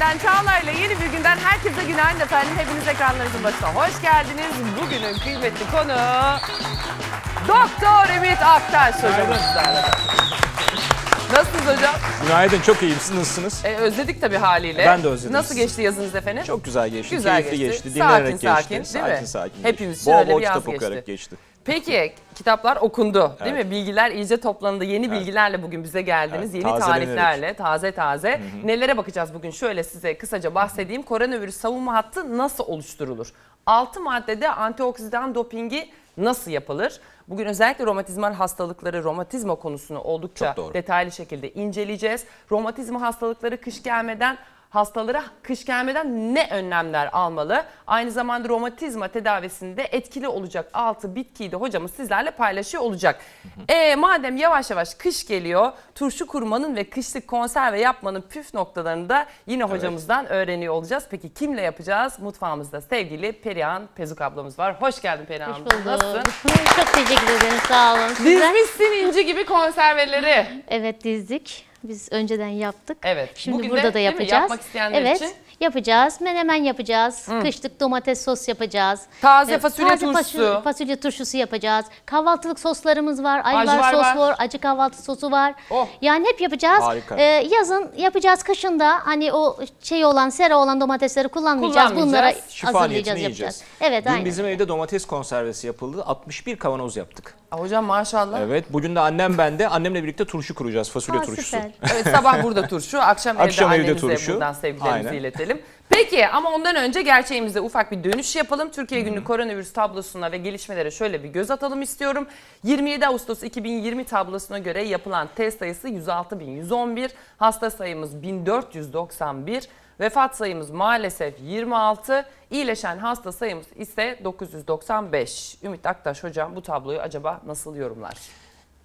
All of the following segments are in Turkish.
çağlar ile yeni bir günden herkese günaydın efendim. Hepiniz ekranlarınızın başına hoş geldiniz. Bugünün kıymetli konu Doktor Ümit Aktaş hocamızdan. Nasılsınız hocam? Günaydın, çok iyiyim. Siz nasılsınız? Ee, özledik tabii haliyle. Ben de özledim. Nasıl geçti yazınız efendim? Çok güzel geçti, güzel keyifli geçti, geçti. dinlenerek sakin, geçti. Sakin, değil mi? Sakin, sakin Hepimiz geçti. Bol bol kitap okuyarak geçti. Peki kitaplar okundu değil mi? Bilgiler iyice toplandı. Yeni bilgilerle bugün bize geldiniz. Evet, Yeni tazelenerek. tariflerle taze taze. Nelere bakacağız bugün? Şöyle size kısaca bahsedeyim. Koronavirüs savunma hattı nasıl oluşturulur? 6 maddede antioksidan dopingi nasıl yapılır? Bugün özellikle romatizmal hastalıkları, romatizma konusunu oldukça detaylı şekilde inceleyeceğiz. Romatizma hastalıkları kış gelmeden hastalara kış gelmeden ne önlemler almalı? Aynı zamanda romatizma tedavisinde etkili olacak 6 bitkiyi de hocamız sizlerle paylaşıyor olacak. E, madem yavaş yavaş kış geliyor turşu kurmanın ve kışlık konserve yapmanın püf noktalarını da yine evet. hocamızdan öğreniyor olacağız. Peki kimle yapacağız? Mutfağımızda sevgili Perihan Pezuk ablamız var. Hoş geldin Perihan. Hoş bulduk. Nasılsın? Çok teşekkür ederim sağ olun. Dizmişsin inci gibi konserveleri. Evet dizdik. Biz önceden yaptık. Evet. Şimdi Bugün burada de, da yapacağız. Yapmak isteyenler evet. için. Yapacağız. Menemen yapacağız. Hı. Kışlık domates sos yapacağız. Taze fasulye Taze turşusu. Taze fasulye turşusu yapacağız. Kahvaltılık soslarımız var. Ayvar var, sos var. var. Acı kahvaltı sosu var. Oh. Yani hep yapacağız. Harika. Ee, yazın yapacağız. Kışın da hani o şey olan sera olan domatesleri kullanmayacağız. Bunlara hazırlayacağız yapacağız. Evet Dün aynen. bizim evde domates konservesi yapıldı. 61 kavanoz yaptık. Aa, hocam maşallah. Evet bugün de annem bende. Annemle birlikte turşu kuracağız fasulye Aa, turşusu. süper. Evet sabah burada turşu, akşam, Akşam evde evde annenize turşu. buradan sevgilerimizi Aynen. iletelim. Peki ama ondan önce gerçeğimize ufak bir dönüş yapalım. Türkiye günlük koronavirüs tablosuna ve gelişmelere şöyle bir göz atalım istiyorum. 27 Ağustos 2020 tablosuna göre yapılan test sayısı 106.111, hasta sayımız 1491, Vefat sayımız maalesef 26. iyileşen hasta sayımız ise 995. Ümit Aktaş hocam bu tabloyu acaba nasıl yorumlar?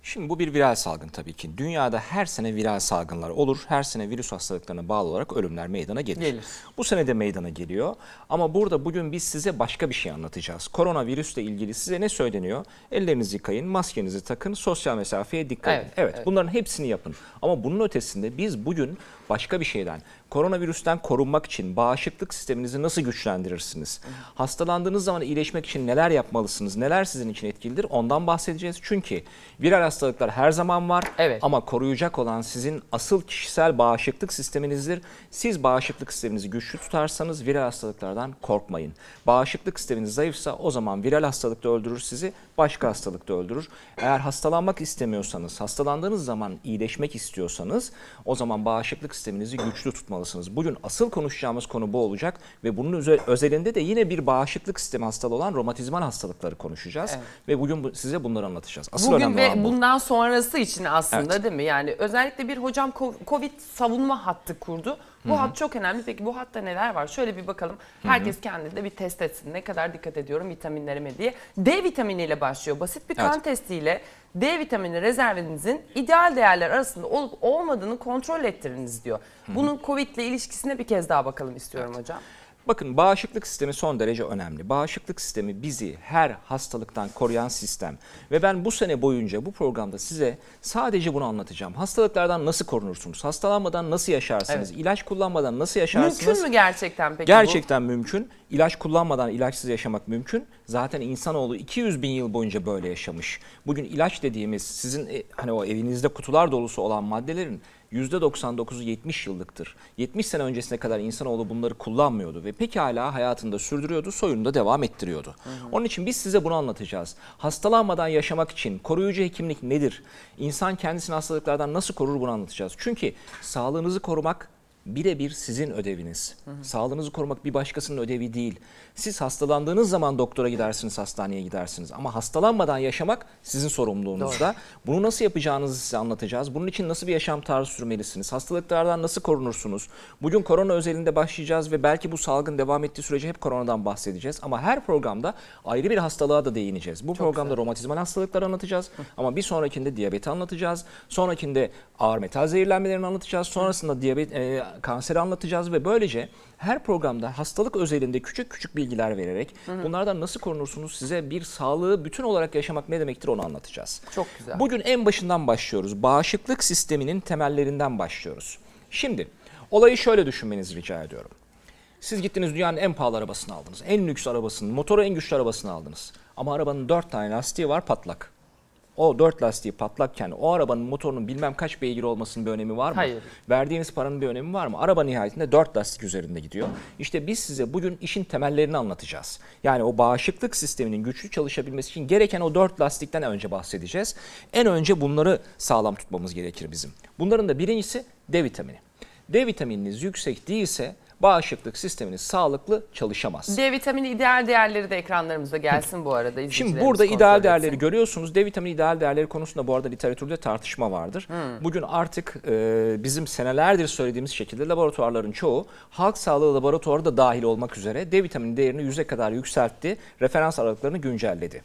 Şimdi bu bir viral salgın tabii ki. Dünyada her sene viral salgınlar olur. Her sene virüs hastalıklarına bağlı olarak ölümler meydana gelir. gelir. Bu sene de meydana geliyor. Ama burada bugün biz size başka bir şey anlatacağız. Koronavirüsle ilgili size ne söyleniyor? Ellerinizi yıkayın, maskenizi takın, sosyal mesafeye dikkat edin. Evet, evet, bunların hepsini yapın. Ama bunun ötesinde biz bugün başka bir şeyden, koronavirüsten korunmak için bağışıklık sisteminizi nasıl güçlendirirsiniz? Hastalandığınız zaman iyileşmek için neler yapmalısınız? Neler sizin için etkilidir? Ondan bahsedeceğiz. Çünkü viral hastalıklar her zaman var evet. ama koruyacak olan sizin asıl kişisel bağışıklık sisteminizdir. Siz bağışıklık sisteminizi güçlü tutarsanız viral hastalıklardan korkmayın. Bağışıklık sisteminiz zayıfsa o zaman viral hastalık da öldürür sizi, başka hastalık da öldürür. Eğer hastalanmak istemiyorsanız, hastalandığınız zaman iyileşmek istiyorsanız o zaman bağışıklık sisteminizi güçlü tutmalısınız. Bugün asıl konuşacağımız konu bu olacak ve bunun özelinde de yine bir bağışıklık sistemi hastalığı olan romatizmal hastalıkları konuşacağız evet. ve bugün size bunları anlatacağız. Asıl bugün önemli ve bunlar Ondan sonrası için aslında evet. değil mi? Yani özellikle bir hocam Covid savunma hattı kurdu. Bu Hı-hı. hat çok önemli. Peki bu hatta neler var? Şöyle bir bakalım. Herkes kendinde bir test etsin. Ne kadar dikkat ediyorum vitaminlerime diye. D vitaminiyle başlıyor. Basit bir kan evet. testiyle D vitamini rezervinizin ideal değerler arasında olup olmadığını kontrol ettiriniz diyor. Bunun Covid ile ilişkisine bir kez daha bakalım istiyorum evet. hocam. Bakın bağışıklık sistemi son derece önemli. Bağışıklık sistemi bizi her hastalıktan koruyan sistem. Ve ben bu sene boyunca bu programda size sadece bunu anlatacağım. Hastalıklardan nasıl korunursunuz? Hastalanmadan nasıl yaşarsınız? Evet. İlaç kullanmadan nasıl yaşarsınız? Mümkün mü gerçekten peki Gerçekten bu? mümkün. İlaç kullanmadan ilaçsız yaşamak mümkün. Zaten insanoğlu 200 bin yıl boyunca böyle yaşamış. Bugün ilaç dediğimiz sizin e, hani o evinizde kutular dolusu olan maddelerin %99'u 70 yıllıktır. 70 sene öncesine kadar insanoğlu bunları kullanmıyordu ve pekala hayatında sürdürüyordu, soyunu devam ettiriyordu. Hı hı. Onun için biz size bunu anlatacağız. Hastalanmadan yaşamak için koruyucu hekimlik nedir? İnsan kendisini hastalıklardan nasıl korur bunu anlatacağız. Çünkü sağlığınızı korumak birebir sizin ödeviniz. Hı hı. Sağlığınızı korumak bir başkasının ödevi değil. Siz hastalandığınız zaman doktora gidersiniz, hastaneye gidersiniz. Ama hastalanmadan yaşamak sizin sorumluluğunuzda. Doğru. Bunu nasıl yapacağınızı size anlatacağız. Bunun için nasıl bir yaşam tarzı sürmelisiniz? Hastalıklardan nasıl korunursunuz? Bugün korona özelinde başlayacağız ve belki bu salgın devam ettiği sürece hep koronadan bahsedeceğiz. Ama her programda ayrı bir hastalığa da değineceğiz. Bu Çok programda güzel. romatizmal hastalıklar anlatacağız. Ama bir sonrakinde diyabeti anlatacağız. Sonrakinde ağır metal zehirlenmelerini anlatacağız. Sonrasında diyabet e, kanseri anlatacağız ve böylece her programda hastalık özelinde küçük küçük bilgiler vererek hı hı. bunlardan nasıl korunursunuz size bir sağlığı bütün olarak yaşamak ne demektir onu anlatacağız. Çok güzel. Bugün en başından başlıyoruz. Bağışıklık sisteminin temellerinden başlıyoruz. Şimdi olayı şöyle düşünmenizi rica ediyorum. Siz gittiniz dünyanın en pahalı arabasını aldınız. En lüks arabasını, motoru en güçlü arabasını aldınız. Ama arabanın dört tane lastiği var patlak o dört lastiği patlakken o arabanın motorunun bilmem kaç beygir olmasının bir önemi var mı? Hayır. Verdiğiniz paranın bir önemi var mı? Araba nihayetinde dört lastik üzerinde gidiyor. İşte biz size bugün işin temellerini anlatacağız. Yani o bağışıklık sisteminin güçlü çalışabilmesi için gereken o dört lastikten önce bahsedeceğiz. En önce bunları sağlam tutmamız gerekir bizim. Bunların da birincisi D vitamini. D vitamininiz yüksek değilse bağışıklık sisteminiz sağlıklı çalışamaz. D vitamini ideal değerleri de ekranlarımıza gelsin bu arada. Şimdi burada ideal değerleri görüyorsunuz. D vitamini ideal değerleri konusunda bu arada literatürde tartışma vardır. Hmm. Bugün artık e, bizim senelerdir söylediğimiz şekilde laboratuvarların çoğu halk sağlığı laboratuvarı da dahil olmak üzere D vitamini değerini 100'e kadar yükseltti. Referans aralıklarını güncelledi.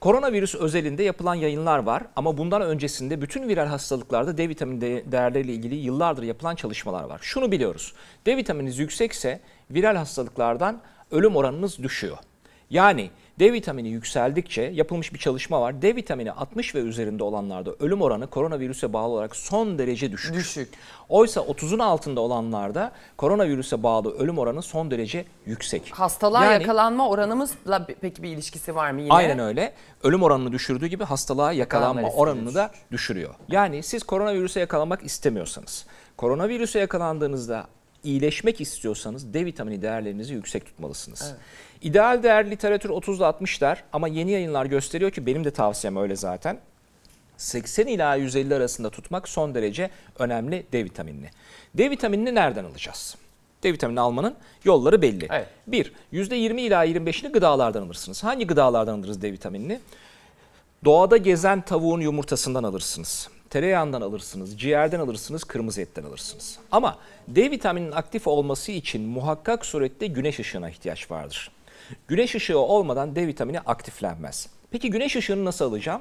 Koronavirüs özelinde yapılan yayınlar var ama bundan öncesinde bütün viral hastalıklarda D vitamini değerleriyle ilgili yıllardır yapılan çalışmalar var. Şunu biliyoruz. D vitamininiz yüksekse viral hastalıklardan ölüm oranınız düşüyor. Yani D vitamini yükseldikçe yapılmış bir çalışma var. D vitamini 60 ve üzerinde olanlarda ölüm oranı koronavirüse bağlı olarak son derece düşük. Düşük. Oysa 30'un altında olanlarda koronavirüse bağlı ölüm oranı son derece yüksek. Hastalığa yani, yakalanma oranımızla peki bir ilişkisi var mı yine? Aynen öyle. Ölüm oranını düşürdüğü gibi hastalığa yakalanma, oranını da düşürüyor. Yani siz koronavirüse yakalanmak istemiyorsanız, koronavirüse yakalandığınızda iyileşmek istiyorsanız D vitamini değerlerinizi yüksek tutmalısınız. Evet. İdeal değer literatür 30'da 60'lar ama yeni yayınlar gösteriyor ki benim de tavsiyem öyle zaten. 80 ila 150 arasında tutmak son derece önemli D vitaminini. D vitaminini nereden alacağız? D vitamini almanın yolları belli. Evet. Bir, %20 ila 25'ini gıdalardan alırsınız. Hangi gıdalardan alırız D vitaminini? Doğada gezen tavuğun yumurtasından alırsınız. Tereyağından alırsınız, ciğerden alırsınız, kırmızı etten alırsınız. Ama D vitamininin aktif olması için muhakkak surette güneş ışığına ihtiyaç vardır. Güneş ışığı olmadan D vitamini aktiflenmez. Peki güneş ışığını nasıl alacağım?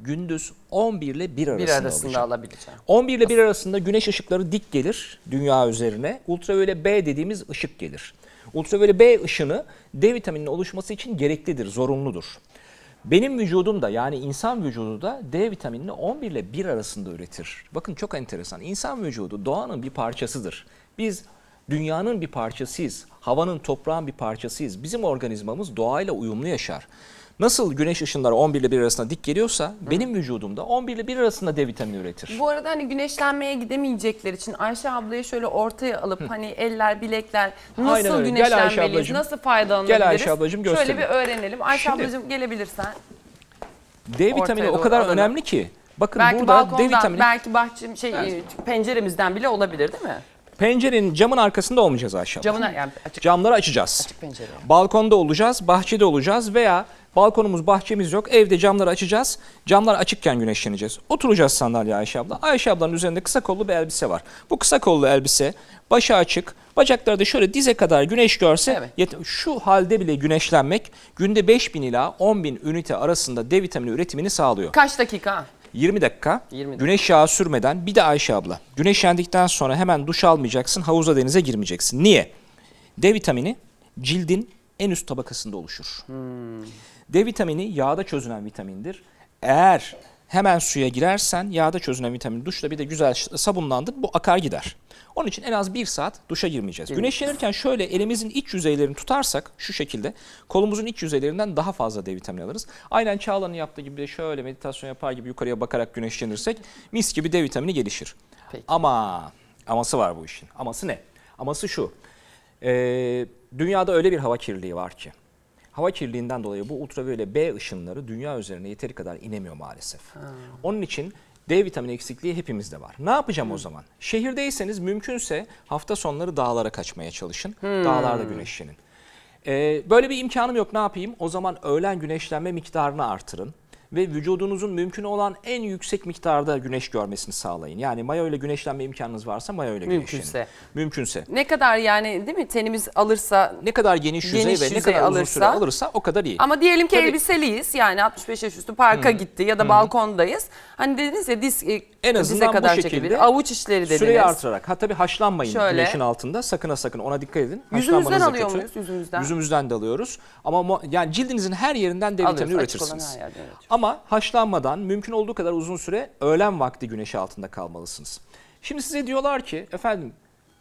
Gündüz 11 ile 1 arasında, arasında alabileceğim. 11 ile 1 arasında güneş ışıkları dik gelir dünya üzerine. Ultraviyole B dediğimiz ışık gelir. Ultraviyole B ışını D vitamininin oluşması için gereklidir, zorunludur. Benim vücudum da yani insan vücudu da D vitaminini 11 ile 1 arasında üretir. Bakın çok enteresan. İnsan vücudu doğanın bir parçasıdır. Biz dünyanın bir parçasıyız havanın toprağın bir parçasıyız. Bizim organizmamız doğayla uyumlu yaşar. Nasıl güneş ışınları 11 ile 1 arasında dik geliyorsa Hı. benim vücudumda 11 ile 1 arasında D vitamini üretir. Bu arada hani güneşlenmeye gidemeyecekler için Ayşe ablayı şöyle ortaya alıp Hı. hani eller, bilekler nasıl güneşlenmeliyiz, nasıl faydalanabiliriz? Gel Ayşe ablacığım göstereyim. Şöyle bir öğrenelim. Ayşe Şimdi, ablacığım gelebilirsen. D vitamini o kadar alalım. önemli ki. Bakın belki burada D vitamini. Belki bahçem şey penceremizden bile olabilir değil mi? Pencerenin camın arkasında olmayacağız Ayşe abla. Camına yani açık. Camları açacağız. Açık pencere. Balkonda olacağız, bahçede olacağız veya balkonumuz, bahçemiz yok. Evde camları açacağız. Camlar açıkken güneşleneceğiz. Oturacağız sandalye Ayşe abla. Ayşe ablanın üzerinde kısa kollu bir elbise var. Bu kısa kollu elbise başı açık, bacakları da şöyle dize kadar güneş görse evet. yet- şu halde bile güneşlenmek günde 5000 ila 10000 ünite arasında D vitamini üretimini sağlıyor. Kaç dakika? 20 dakika. 20 dakika. Güneş yağı sürmeden bir de Ayşe abla. Güneşlendikten sonra hemen duş almayacaksın. Havuza denize girmeyeceksin. Niye? D vitamini cildin en üst tabakasında oluşur. Hmm. D vitamini yağda çözünen vitamindir. Eğer hemen suya girersen yağda çözünen vitamin duşla bir de güzel sabunlandır bu akar gider. Onun için en az bir saat duşa girmeyeceğiz. Evet. Güneşlenirken şöyle elimizin iç yüzeylerini tutarsak şu şekilde kolumuzun iç yüzeylerinden daha fazla D vitamini alırız. Aynen Çağla'nın yaptığı gibi de şöyle meditasyon yapar gibi yukarıya bakarak güneşlenirsek mis gibi D vitamini gelişir. Peki. Ama aması var bu işin. Aması ne? Aması şu. Ee, dünyada öyle bir hava kirliliği var ki Hava kirliliğinden dolayı bu ultraviyole B ışınları dünya üzerine yeteri kadar inemiyor maalesef. Ha. Onun için D vitamini eksikliği hepimizde var. Ne yapacağım hmm. o zaman? Şehirdeyseniz mümkünse hafta sonları dağlara kaçmaya çalışın. Hmm. Dağlarda güneşlenin. Ee, böyle bir imkanım yok ne yapayım? O zaman öğlen güneşlenme miktarını artırın ve vücudunuzun mümkün olan en yüksek miktarda güneş görmesini sağlayın. Yani mayo ile güneşlenme imkanınız varsa mayo ile güneşlenin. Mümkünse. Mümkünse. Ne kadar yani değil mi tenimiz alırsa. Ne kadar geniş yüzey geniş ve yüzey ne kadar alırsa, uzun süre alırsa o kadar iyi. Ama diyelim ki Tabii. elbiseliyiz yani 65 yaş üstü parka hmm. gitti ya da hmm. balkondayız. Hani dediniz ya diz e, en azından kadar bu şekilde avuç işleri dediniz. Süreyi artırarak. Ha tabii haşlanmayın Şöyle. güneşin altında. Sakına sakın ona dikkat edin. Yüzümüzden alıyor kötü. muyuz? Yüzümüzden. Yüzümüzden de alıyoruz. Ama yani cildinizin her yerinden D vitamini üretirsiniz. Her yerden, evet. Ama ama haşlanmadan mümkün olduğu kadar uzun süre öğlen vakti güneş altında kalmalısınız. Şimdi size diyorlar ki efendim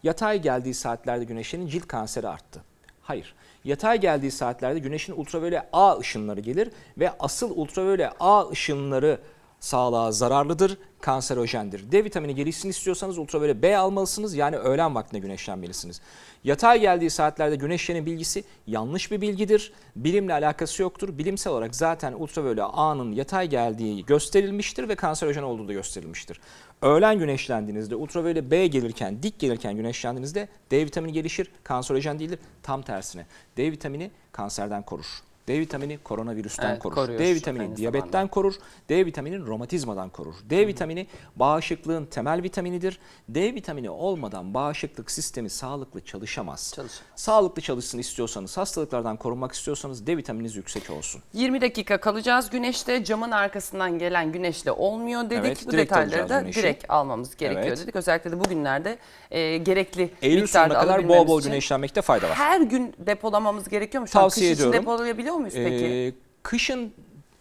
yatay geldiği saatlerde güneşlerin cilt kanseri arttı. Hayır. Yatay geldiği saatlerde güneşin ultraviyole A ışınları gelir ve asıl ultraviyole A ışınları sağlığa zararlıdır, kanserojendir. D vitamini gelişsin istiyorsanız ultraviyole B almalısınız yani öğlen vaktinde güneşlenmelisiniz. Yatağa geldiği saatlerde güneşlenin bilgisi yanlış bir bilgidir. Bilimle alakası yoktur. Bilimsel olarak zaten ultraviyole A'nın yatay geldiği gösterilmiştir ve kanserojen olduğu da gösterilmiştir. Öğlen güneşlendiğinizde ultraviyole B gelirken dik gelirken güneşlendiğinizde D vitamini gelişir, kanserojen değildir. Tam tersine D vitamini kanserden korur. D vitamini koronavirüsten evet, korur. D vitamini diyabetten zamanda. korur. D vitamini romatizmadan korur. D vitamini bağışıklığın temel vitaminidir. D vitamini olmadan bağışıklık sistemi sağlıklı çalışamaz. Çalışamaz. Sağlıklı çalışsın istiyorsanız, hastalıklardan korunmak istiyorsanız D vitamininiz yüksek olsun. 20 dakika kalacağız güneşte. Camın arkasından gelen güneşle olmuyor dedik. Evet, Bu detayları da güneşi. direkt almamız gerekiyor evet. dedik. Özellikle de bugünlerde e, gerekli Eylül miktarda kadar bol bol güneşlenmekte fayda var. Her gün depolamamız gerekiyor mu? Tavsiye ediyorum. Depolayabiliyor biliyor muyuz peki? Ee, kışın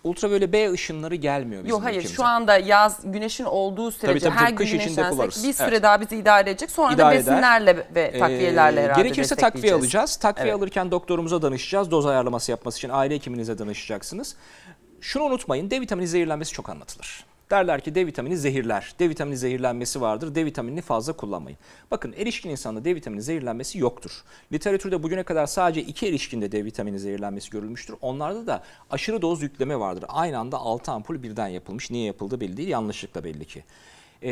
ultraviyole B ışınları gelmiyor bizim Yok hayır ülkemize. şu anda yaz güneşin olduğu sürece tabii, tabii, her gün güneşlensek bir süre evet. daha bizi idare edecek. Sonra idare da besinlerle eder. ve ee, takviyelerle ee, Gerekirse takviye alacağız. Takviye evet. alırken doktorumuza danışacağız. Doz ayarlaması yapması için aile hekiminize danışacaksınız. Şunu unutmayın D vitamini zehirlenmesi çok anlatılır. Derler ki D vitamini zehirler. D vitamini zehirlenmesi vardır. D vitaminini fazla kullanmayın. Bakın erişkin insanda D vitamini zehirlenmesi yoktur. Literatürde bugüne kadar sadece iki erişkinde D vitamini zehirlenmesi görülmüştür. Onlarda da aşırı doz yükleme vardır. Aynı anda 6 ampul birden yapılmış. Niye yapıldı belli değil yanlışlıkla belli ki. E,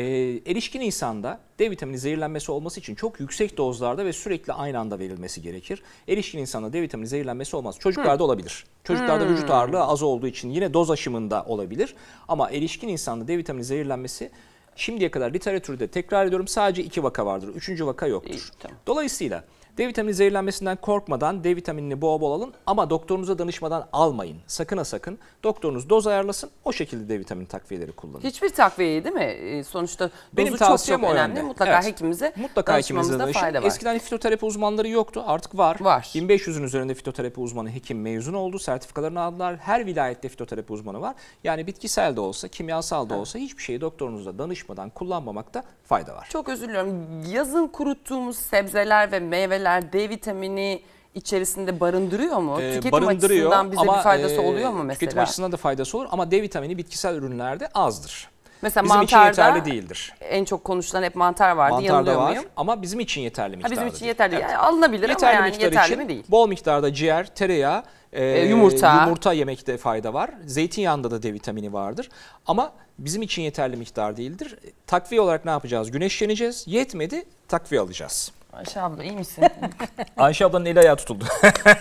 erişkin insanda D vitamini zehirlenmesi olması için çok yüksek dozlarda ve sürekli aynı anda verilmesi gerekir. Erişkin insanda D vitamini zehirlenmesi olmaz. Çocuklarda Hı. olabilir. Çocuklarda hmm. vücut ağırlığı az olduğu için yine doz aşımında olabilir. Ama erişkin insanda D vitamini zehirlenmesi şimdiye kadar literatürde tekrar ediyorum sadece iki vaka vardır. Üçüncü vaka yoktur. İyi, tamam. Dolayısıyla D vitamini zehirlenmesinden korkmadan D vitaminini bol bol alın ama doktorunuza danışmadan almayın. Sakın ha sakın. Doktorunuz doz ayarlasın. O şekilde D vitamini takviyeleri kullanın. Hiçbir takviye değil mi? Ee, sonuçta dozu Benim çok çok önemli. önemli. Mutlaka evet. hekimize Mutlaka hekimimizde Fayda var. Eskiden fitoterapi uzmanları yoktu. Artık var. Var. 1500'ün üzerinde fitoterapi uzmanı hekim mezun oldu. Sertifikalarını aldılar. Her vilayette fitoterapi uzmanı var. Yani bitkisel de olsa, kimyasal da olsa hiçbir şeyi doktorunuza danışmadan kullanmamakta fayda var. Çok özür diliyorum. Yazın kuruttuğumuz sebzeler ve meyveler şeyler D vitamini içerisinde barındırıyor mu? Ee, tüketim barındırıyor, açısından bize ama, bir faydası e, oluyor mu mesela? Tüketim açısından da faydası olur ama D vitamini bitkisel ürünlerde azdır. Mesela bizim için yeterli değildir. En çok konuşulan hep mantar vardı. mantarda var muyum? ama bizim için yeterli miktarda. Ha, bizim için yeterli. Değil. Yani alınabilir yeterli ama yani yeterli için, mi değil? Bol miktarda ciğer, tereyağı, e, e, yumurta. yumurta yemekte fayda var. Zeytinyağında da D vitamini vardır. Ama bizim için yeterli miktar değildir. E, takviye olarak ne yapacağız? Güneşleneceğiz. Yetmedi takviye alacağız. Ayşe abla iyi misin? Ayşe ablanın eli ayağı tutuldu.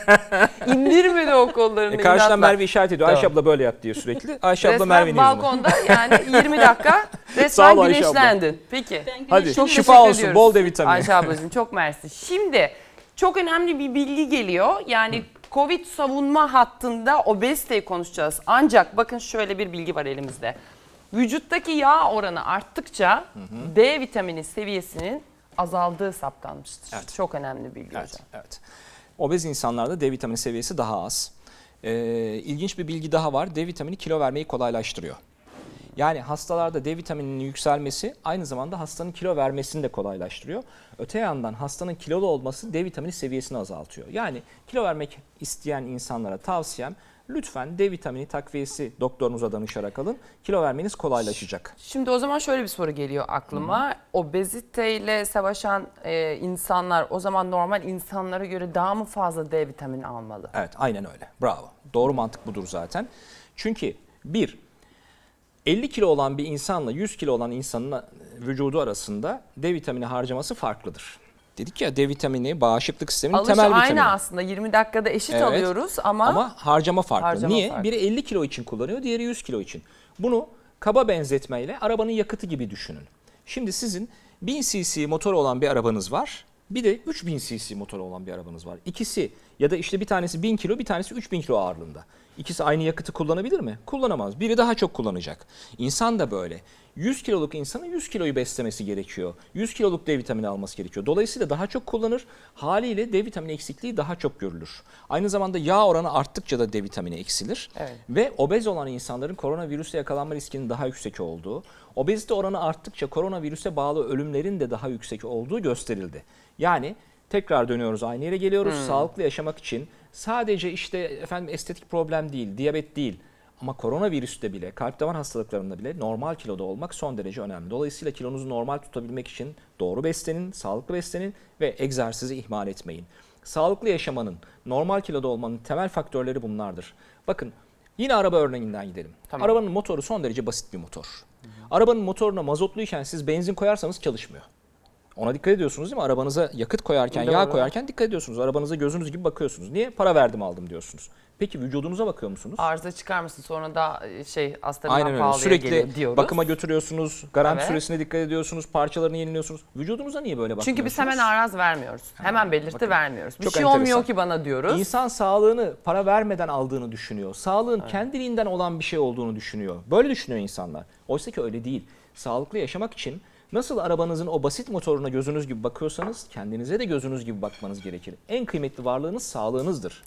İndirmedi o kollarını. E, karşıdan inatla. Merve işaret ediyor. Tamam. Ayşe abla böyle yat diyor sürekli. Ayşe resmen abla Merve'nin Resmen balkonda yani 20 dakika resmen ol, güneşlendin. Peki. Hadi çok şifa olsun. Ediyoruz. Bol D vitamini. Ayşe ablacığım çok mersi. Şimdi çok önemli bir bilgi geliyor. Yani Hı. Covid savunma hattında obeziteyi konuşacağız. Ancak bakın şöyle bir bilgi var elimizde. Vücuttaki yağ oranı arttıkça hı hı. D vitamini seviyesinin azaldığı saptanmıştır. Evet. Çok önemli bilgi evet, hocam. Evet. Obez insanlarda D vitamini seviyesi daha az. Ee, ilginç bir bilgi daha var. D vitamini kilo vermeyi kolaylaştırıyor. Yani hastalarda D vitamininin yükselmesi aynı zamanda hastanın kilo vermesini de kolaylaştırıyor. Öte yandan hastanın kilolu olması D vitamini seviyesini azaltıyor. Yani kilo vermek isteyen insanlara tavsiyem lütfen D vitamini takviyesi doktorunuza danışarak alın. Kilo vermeniz kolaylaşacak. Şimdi o zaman şöyle bir soru geliyor aklıma. Hı. Obeziteyle savaşan e, insanlar o zaman normal insanlara göre daha mı fazla D vitamini almalı? Evet aynen öyle. Bravo. Doğru mantık budur zaten. Çünkü bir 50 kilo olan bir insanla 100 kilo olan insanın e, vücudu arasında D vitamini harcaması farklıdır dedik ya D vitamini bağışıklık sisteminin Alış temel vitamini. Alış aynı aslında 20 dakikada eşit evet. alıyoruz ama. Ama harcama farklı. Harcama Niye? Farklı. Biri 50 kilo için kullanıyor diğeri 100 kilo için. Bunu kaba benzetmeyle arabanın yakıtı gibi düşünün. Şimdi sizin 1000 cc motor olan bir arabanız var. Bir de 3000 cc motor olan bir arabanız var. İkisi ya da işte bir tanesi 1000 kilo bir tanesi 3000 kilo ağırlığında. İkisi aynı yakıtı kullanabilir mi? Kullanamaz. Biri daha çok kullanacak. İnsan da böyle. 100 kiloluk insanın 100 kiloyu beslemesi gerekiyor. 100 kiloluk D vitamini alması gerekiyor. Dolayısıyla daha çok kullanır. Haliyle D vitamini eksikliği daha çok görülür. Aynı zamanda yağ oranı arttıkça da D vitamini eksilir. Evet. Ve obez olan insanların koronavirüse yakalanma riskinin daha yüksek olduğu, obezite oranı arttıkça koronavirüse bağlı ölümlerin de daha yüksek olduğu gösterildi. Yani tekrar dönüyoruz aynı yere geliyoruz. Hmm. Sağlıklı yaşamak için sadece işte efendim estetik problem değil, diyabet değil ama koronavirüste bile, kalp damar hastalıklarında bile normal kiloda olmak son derece önemli. Dolayısıyla kilonuzu normal tutabilmek için doğru beslenin, sağlıklı beslenin ve egzersizi ihmal etmeyin. Sağlıklı yaşamanın, normal kiloda olmanın temel faktörleri bunlardır. Bakın Yine araba örneğinden gidelim. Tamam. Arabanın motoru son derece basit bir motor. Hı hı. Arabanın motoruna mazotluyken siz benzin koyarsanız çalışmıyor. Ona dikkat ediyorsunuz değil mi? Arabanıza yakıt koyarken, yağ koyarken dikkat ediyorsunuz. Arabanıza gözünüz gibi bakıyorsunuz. Niye? Para verdim aldım diyorsunuz. Peki vücudunuza bakıyor musunuz? Arıza çıkar mısın? Sonra da e, şey hastaneden Aynen öyle. Sürekli diyoruz. bakıma götürüyorsunuz. Garanti evet. süresine dikkat ediyorsunuz. Parçalarını yeniliyorsunuz. Vücudunuza niye böyle bakıyorsunuz? Çünkü biz hemen araz vermiyoruz. Hemen, hemen belirti bakın. vermiyoruz. Bir Çok şey enteresan. olmuyor ki bana diyoruz. İnsan sağlığını para vermeden aldığını düşünüyor. Sağlığın evet. kendiliğinden olan bir şey olduğunu düşünüyor. Böyle düşünüyor insanlar. Oysa ki öyle değil. Sağlıklı yaşamak için Nasıl arabanızın o basit motoruna gözünüz gibi bakıyorsanız kendinize de gözünüz gibi bakmanız gerekir. En kıymetli varlığınız sağlığınızdır.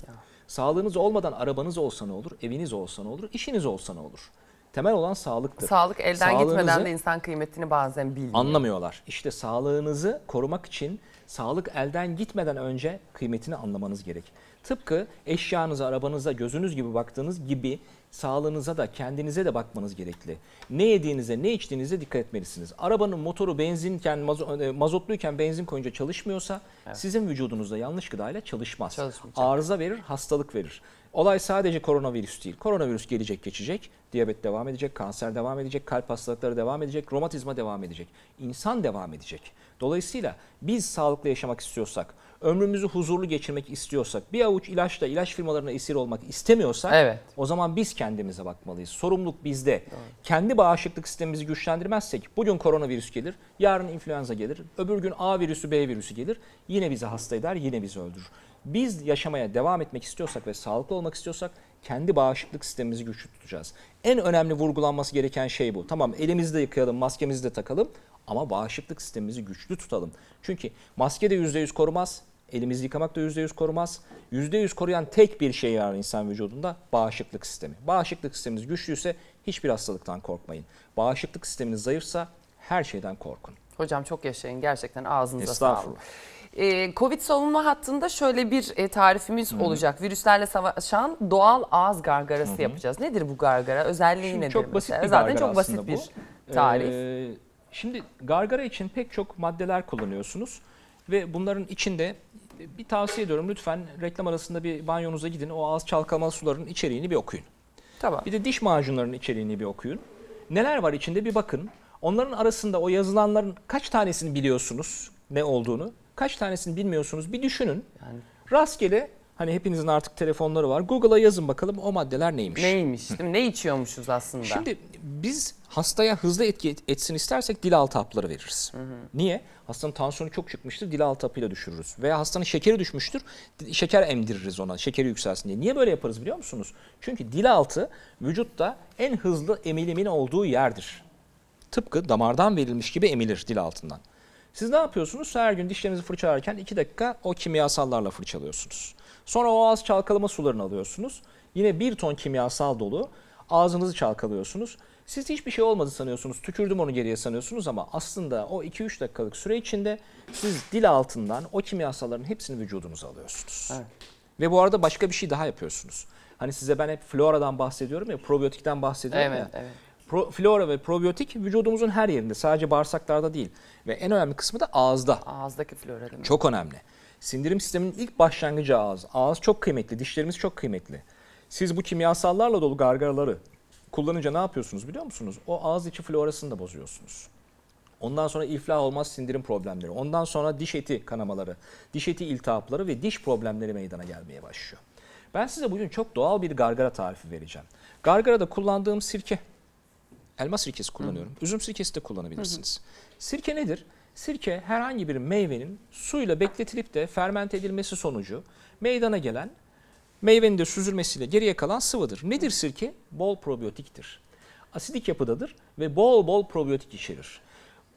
Sağlığınız olmadan arabanız olsa ne olur, eviniz olsa ne olur, işiniz olsa ne olur? Temel olan sağlıktır. Sağlık elden gitmeden de insan kıymetini bazen bilmiyor. Anlamıyorlar. İşte sağlığınızı korumak için sağlık elden gitmeden önce kıymetini anlamanız gerek. Tıpkı eşyanıza, arabanıza gözünüz gibi baktığınız gibi sağlığınıza da kendinize de bakmanız gerekli. Ne yediğinize ne içtiğinize dikkat etmelisiniz. Arabanın motoru benzinken e, mazotluyken benzin koyunca çalışmıyorsa evet. sizin vücudunuzda yanlış gıdayla çalışmaz. Arıza verir, hastalık verir. Olay sadece koronavirüs değil. Koronavirüs gelecek geçecek, diyabet devam edecek, kanser devam edecek, kalp hastalıkları devam edecek, romatizma devam edecek. İnsan devam edecek. Dolayısıyla biz sağlıklı yaşamak istiyorsak ömrümüzü huzurlu geçirmek istiyorsak, bir avuç ilaçla ilaç firmalarına esir olmak istemiyorsak evet. o zaman biz kendimize bakmalıyız. Sorumluluk bizde. Doğru. Kendi bağışıklık sistemimizi güçlendirmezsek bugün koronavirüs gelir, yarın influenza gelir, öbür gün A virüsü, B virüsü gelir. Yine bizi hasta eder, yine bizi öldürür. Biz yaşamaya devam etmek istiyorsak ve sağlıklı olmak istiyorsak kendi bağışıklık sistemimizi güçlü tutacağız. En önemli vurgulanması gereken şey bu. Tamam elimizi de yıkayalım, maskemizi de takalım ama bağışıklık sistemimizi güçlü tutalım. Çünkü maske de %100 korumaz, Elimizi yıkamak da %100 korumaz. %100 koruyan tek bir şey var insan vücudunda bağışıklık sistemi. Bağışıklık sisteminiz güçlüyse hiçbir hastalıktan korkmayın. Bağışıklık sisteminiz zayıfsa her şeyden korkun. Hocam çok yaşayın gerçekten ağzınıza sağlık. Ee, Covid savunma hattında şöyle bir e, tarifimiz Hı -hı. olacak. Virüslerle savaşan doğal ağız gargarası Hı -hı. yapacağız. Nedir bu gargara? Özelliği Şimdi nedir çok basit Bir Zaten çok basit bir bu. Ee, tarif. Ee, şimdi gargara için pek çok maddeler kullanıyorsunuz ve bunların içinde bir tavsiye ediyorum. Lütfen reklam arasında bir banyonuza gidin. O ağız çalkalama suların içeriğini bir okuyun. Tamam. Bir de diş macunlarının içeriğini bir okuyun. Neler var içinde bir bakın. Onların arasında o yazılanların kaç tanesini biliyorsunuz ne olduğunu, kaç tanesini bilmiyorsunuz bir düşünün. Yani. Rastgele Hani hepinizin artık telefonları var. Google'a yazın bakalım o maddeler neymiş. Neymiş? Değil mi? Ne içiyormuşuz aslında? Şimdi biz hastaya hızlı etki etsin istersek dil altı hapları veririz. Hı hı. Niye? Hastanın tansiyonu çok çıkmıştır, dil altı hapıyla düşürürüz. Veya hastanın şekeri düşmüştür, şeker emdiririz ona, şekeri yükselsin diye. Niye böyle yaparız biliyor musunuz? Çünkü dil altı vücutta en hızlı emilimin olduğu yerdir. Tıpkı damardan verilmiş gibi emilir dil altından. Siz ne yapıyorsunuz? Her gün dişlerinizi fırçalarken 2 dakika o kimyasallarla fırçalıyorsunuz. Sonra o ağız çalkalama sularını alıyorsunuz. Yine bir ton kimyasal dolu ağzınızı çalkalıyorsunuz. Siz hiçbir şey olmadı sanıyorsunuz, tükürdüm onu geriye sanıyorsunuz ama aslında o 2-3 dakikalık süre içinde siz dil altından o kimyasalların hepsini vücudunuza alıyorsunuz. Evet. Ve bu arada başka bir şey daha yapıyorsunuz. Hani size ben hep floradan bahsediyorum ya, probiyotikten bahsediyorum evet, ya. Evet. Pro, flora ve probiyotik vücudumuzun her yerinde, sadece bağırsaklarda değil. Ve en önemli kısmı da ağızda. Ağızdaki flora değil mi? Çok önemli. Sindirim sisteminin ilk başlangıcı ağız. Ağız çok kıymetli, dişlerimiz çok kıymetli. Siz bu kimyasallarla dolu gargaraları kullanınca ne yapıyorsunuz biliyor musunuz? O ağız içi florasını da bozuyorsunuz. Ondan sonra iflah olmaz sindirim problemleri. Ondan sonra diş eti kanamaları, diş eti iltihapları ve diş problemleri meydana gelmeye başlıyor. Ben size bugün çok doğal bir gargara tarifi vereceğim. Gargarada kullandığım sirke, elma sirkesi kullanıyorum. Hı. Üzüm sirkesi de kullanabilirsiniz. Hı hı. Sirke nedir? Sirke herhangi bir meyvenin suyla bekletilip de ferment edilmesi sonucu meydana gelen meyvenin de süzülmesiyle geriye kalan sıvıdır. Nedir sirke? Bol probiyotiktir. Asidik yapıdadır ve bol bol probiyotik içerir.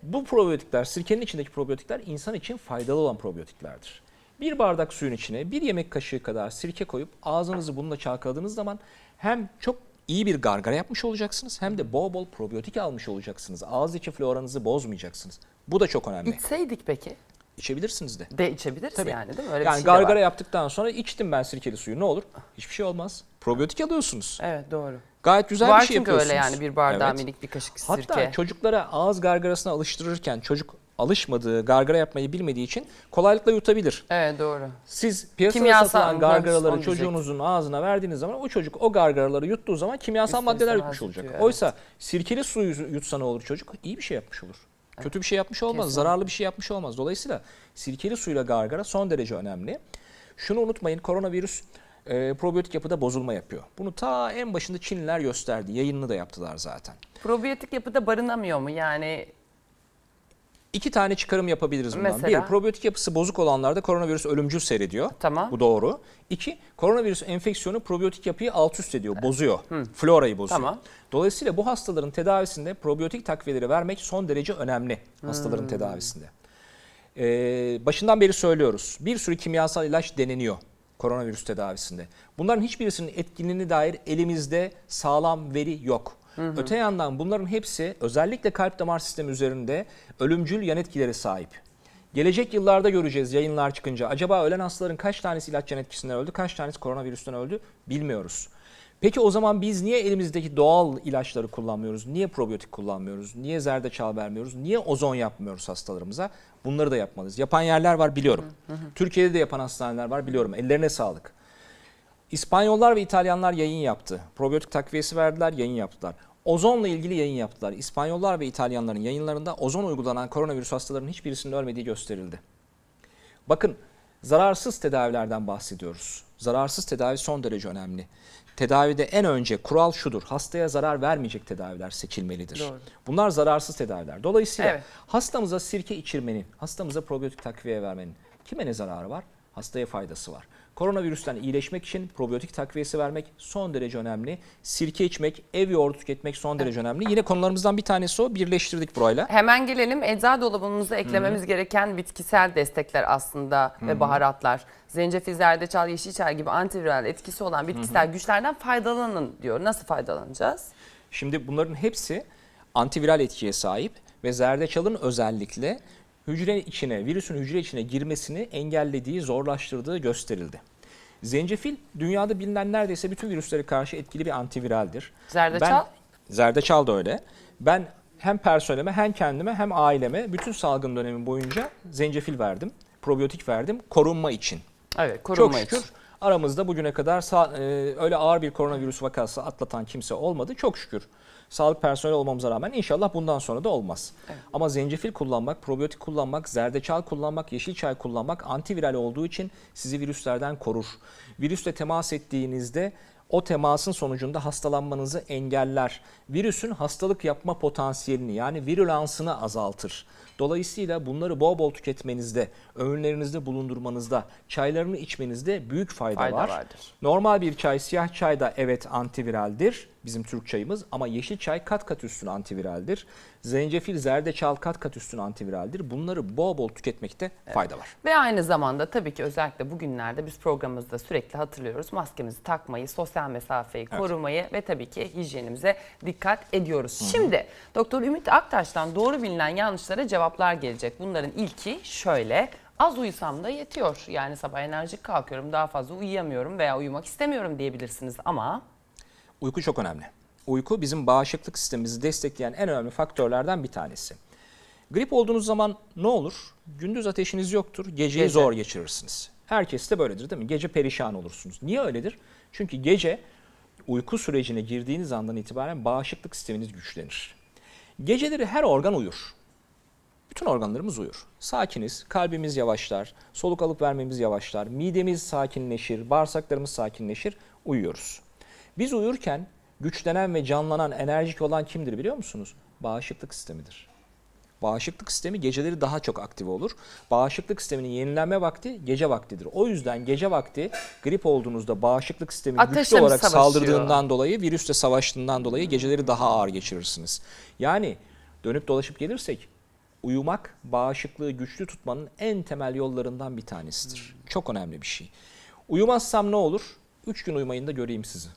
Bu probiyotikler, sirkenin içindeki probiyotikler insan için faydalı olan probiyotiklerdir. Bir bardak suyun içine bir yemek kaşığı kadar sirke koyup ağzınızı bununla çalkaladığınız zaman hem çok iyi bir gargara yapmış olacaksınız hem de bol bol probiyotik almış olacaksınız. Ağız içi floranızı bozmayacaksınız. Bu da çok önemli. İçseydik peki? İçebilirsiniz de. De içebiliriz Tabii. yani değil mi? Öyle yani bir şey gargara yaptıktan sonra içtim ben sirkeli suyu ne olur? Hiçbir şey olmaz. Probiyotik alıyorsunuz. Evet doğru. Gayet güzel Var bir şey yapıyorsunuz. Var çünkü öyle yani bir bardağı evet. minik bir kaşık sirke. Hatta çocuklara ağız gargarasına alıştırırken çocuk alışmadığı, gargara yapmayı bilmediği için kolaylıkla yutabilir. Evet doğru. Siz piyasada kimyasal satılan gargaraları çocuğunuzun ağzına verdiğiniz zaman o çocuk o gargaraları yuttuğu zaman kimyasal Üstün maddeler yutmuş olacak. Evet. Oysa sirkeli suyu yutsa ne olur çocuk? İyi bir şey yapmış olur. Evet. Kötü bir şey yapmış olmaz, Kesinlikle. zararlı bir şey yapmış olmaz. Dolayısıyla sirkeli suyla gargara son derece önemli. Şunu unutmayın koronavirüs e, probiyotik yapıda bozulma yapıyor. Bunu ta en başında Çinliler gösterdi. Yayınını da yaptılar zaten. Probiyotik yapıda barınamıyor mu? Yani İki tane çıkarım yapabiliriz bundan. Mesela? Bir, probiyotik yapısı bozuk olanlarda koronavirüs ölümcül seyrediyor. Tamam. Bu doğru. İki, koronavirüs enfeksiyonu probiyotik yapıyı alt üst ediyor, bozuyor. Hı. Florayı bozuyor. Tamam. Dolayısıyla bu hastaların tedavisinde probiyotik takviyeleri vermek son derece önemli hastaların hmm. tedavisinde. Ee, başından beri söylüyoruz. Bir sürü kimyasal ilaç deneniyor koronavirüs tedavisinde. Bunların hiçbirisinin etkinliğine dair elimizde sağlam veri yok. Hı hı. Öte yandan bunların hepsi özellikle kalp damar sistemi üzerinde ölümcül yan etkileri sahip. Gelecek yıllarda göreceğiz yayınlar çıkınca. Acaba ölen hastaların kaç tanesi ilaç yan etkisinden öldü, kaç tanesi koronavirüsten öldü bilmiyoruz. Peki o zaman biz niye elimizdeki doğal ilaçları kullanmıyoruz? Niye probiyotik kullanmıyoruz? Niye zerdeçal vermiyoruz? Niye ozon yapmıyoruz hastalarımıza? Bunları da yapmalıyız. Yapan yerler var biliyorum. Hı hı. Türkiye'de de yapan hastaneler var biliyorum. Ellerine sağlık. İspanyollar ve İtalyanlar yayın yaptı. Probiyotik takviyesi verdiler, yayın yaptılar. Ozonla ilgili yayın yaptılar. İspanyollar ve İtalyanların yayınlarında ozon uygulanan koronavirüs hastalarının hiçbirisinin ölmediği gösterildi. Bakın zararsız tedavilerden bahsediyoruz. Zararsız tedavi son derece önemli. Tedavide en önce kural şudur. Hastaya zarar vermeyecek tedaviler seçilmelidir. Doğru. Bunlar zararsız tedaviler. Dolayısıyla evet. hastamıza sirke içirmenin, hastamıza probiyotik takviye vermenin kime ne zararı var? Hastaya faydası var. Koronavirüsten iyileşmek için probiyotik takviyesi vermek son derece önemli. Sirke içmek, ev yoğurdu tüketmek son derece önemli. Yine konularımızdan bir tanesi o. Birleştirdik burayla. Hemen gelelim. Eczacı dolabımıza eklememiz Hı-hı. gereken bitkisel destekler aslında Hı-hı. ve baharatlar. Zencefil, zerdeçal, yeşilçay gibi antiviral etkisi olan bitkisel Hı-hı. güçlerden faydalanın diyor. Nasıl faydalanacağız? Şimdi bunların hepsi antiviral etkiye sahip ve zerdeçalın özellikle hücre içine, virüsün hücre içine girmesini engellediği, zorlaştırdığı gösterildi. Zencefil dünyada bilinen neredeyse bütün virüslere karşı etkili bir antiviraldir. Zerdeçal? zerdeçal da öyle. Ben hem personeme, hem kendime hem aileme bütün salgın dönemi boyunca zencefil verdim. Probiyotik verdim korunma için. Evet korunma Çok şükür. için. Aramızda bugüne kadar sağ, e, öyle ağır bir koronavirüs vakası atlatan kimse olmadı. Çok şükür sağlık personeli olmamıza rağmen inşallah bundan sonra da olmaz. Evet. Ama zencefil kullanmak, probiyotik kullanmak, zerdeçal kullanmak, yeşil çay kullanmak antiviral olduğu için sizi virüslerden korur. Virüsle temas ettiğinizde o temasın sonucunda hastalanmanızı engeller. Virüsün hastalık yapma potansiyelini yani virülansını azaltır. Dolayısıyla bunları bol bol tüketmenizde, öğünlerinizde bulundurmanızda, çaylarını içmenizde büyük fayda, fayda var. Vardır. Normal bir çay, siyah çay da evet antiviraldir bizim Türk çayımız ama yeşil çay kat kat üstüne antiviraldir. Zencefil, zerdeçal kat kat üstüne antiviraldir. Bunları bol bol tüketmekte evet. fayda var. Ve aynı zamanda tabii ki özellikle bugünlerde biz programımızda sürekli hatırlıyoruz. Maskemizi takmayı, sosyal mesafeyi evet. korumayı ve tabii ki hijyenimize dikkat ediyoruz. Hı -hı. Şimdi Doktor Ümit Aktaş'tan doğru bilinen yanlışlara cevap cevaplar gelecek. Bunların ilki şöyle. Az uyusam da yetiyor. Yani sabah enerjik kalkıyorum, daha fazla uyuyamıyorum veya uyumak istemiyorum diyebilirsiniz ama... Uyku çok önemli. Uyku bizim bağışıklık sistemimizi destekleyen en önemli faktörlerden bir tanesi. Grip olduğunuz zaman ne olur? Gündüz ateşiniz yoktur, geceyi gece. zor geçirirsiniz. Herkes de böyledir değil mi? Gece perişan olursunuz. Niye öyledir? Çünkü gece uyku sürecine girdiğiniz andan itibaren bağışıklık sisteminiz güçlenir. Geceleri her organ uyur bütün organlarımız uyur. Sakiniz, kalbimiz yavaşlar, soluk alıp vermemiz yavaşlar, midemiz sakinleşir, bağırsaklarımız sakinleşir, uyuyoruz. Biz uyurken güçlenen ve canlanan, enerjik olan kimdir biliyor musunuz? Bağışıklık sistemidir. Bağışıklık sistemi geceleri daha çok aktif olur. Bağışıklık sisteminin yenilenme vakti gece vaktidir. O yüzden gece vakti grip olduğunuzda bağışıklık sistemi Ateşle güçlü olarak savaşıyor? saldırdığından dolayı, virüsle savaştığından dolayı geceleri daha ağır geçirirsiniz. Yani dönüp dolaşıp gelirsek uyumak bağışıklığı güçlü tutmanın en temel yollarından bir tanesidir. Hmm. Çok önemli bir şey. Uyumazsam ne olur? 3 gün uyumayın da göreyim sizi.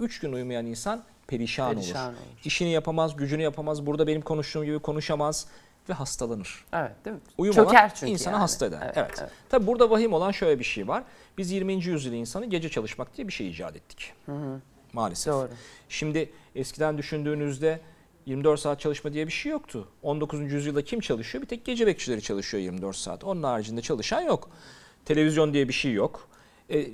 3 gün uyumayan insan perişan, perişan olur. olur. İşini yapamaz, gücünü yapamaz. Burada benim konuştuğum gibi konuşamaz ve hastalanır. Evet değil mi? Uyumamak Çöker çünkü insanı yani. hasta eder. Evet, evet. evet. Tabi burada vahim olan şöyle bir şey var. Biz 20. yüzyıl insanı gece çalışmak diye bir şey icat ettik. Hı hı. Maalesef. Doğru. Şimdi eskiden düşündüğünüzde 24 saat çalışma diye bir şey yoktu. 19. yüzyılda kim çalışıyor? Bir tek gece bekçileri çalışıyor 24 saat. Onun haricinde çalışan yok. Televizyon diye bir şey yok. E,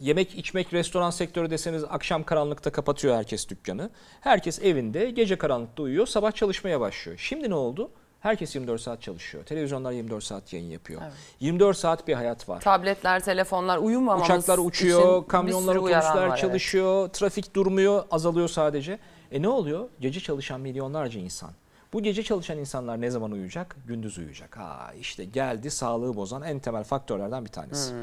yemek içmek restoran sektörü deseniz akşam karanlıkta kapatıyor herkes dükkanı. Herkes evinde gece karanlıkta uyuyor sabah çalışmaya başlıyor. Şimdi ne oldu? Herkes 24 saat çalışıyor. Televizyonlar 24 saat yayın yapıyor. Evet. 24 saat bir hayat var. Tabletler, telefonlar uyumamamız Uçaklar uçuyor, kamyonlar, otobüsler çalışıyor, evet. trafik durmuyor, azalıyor sadece. E ne oluyor? Gece çalışan milyonlarca insan. Bu gece çalışan insanlar ne zaman uyuyacak? Gündüz uyuyacak. Ha işte geldi sağlığı bozan en temel faktörlerden bir tanesi. Hmm.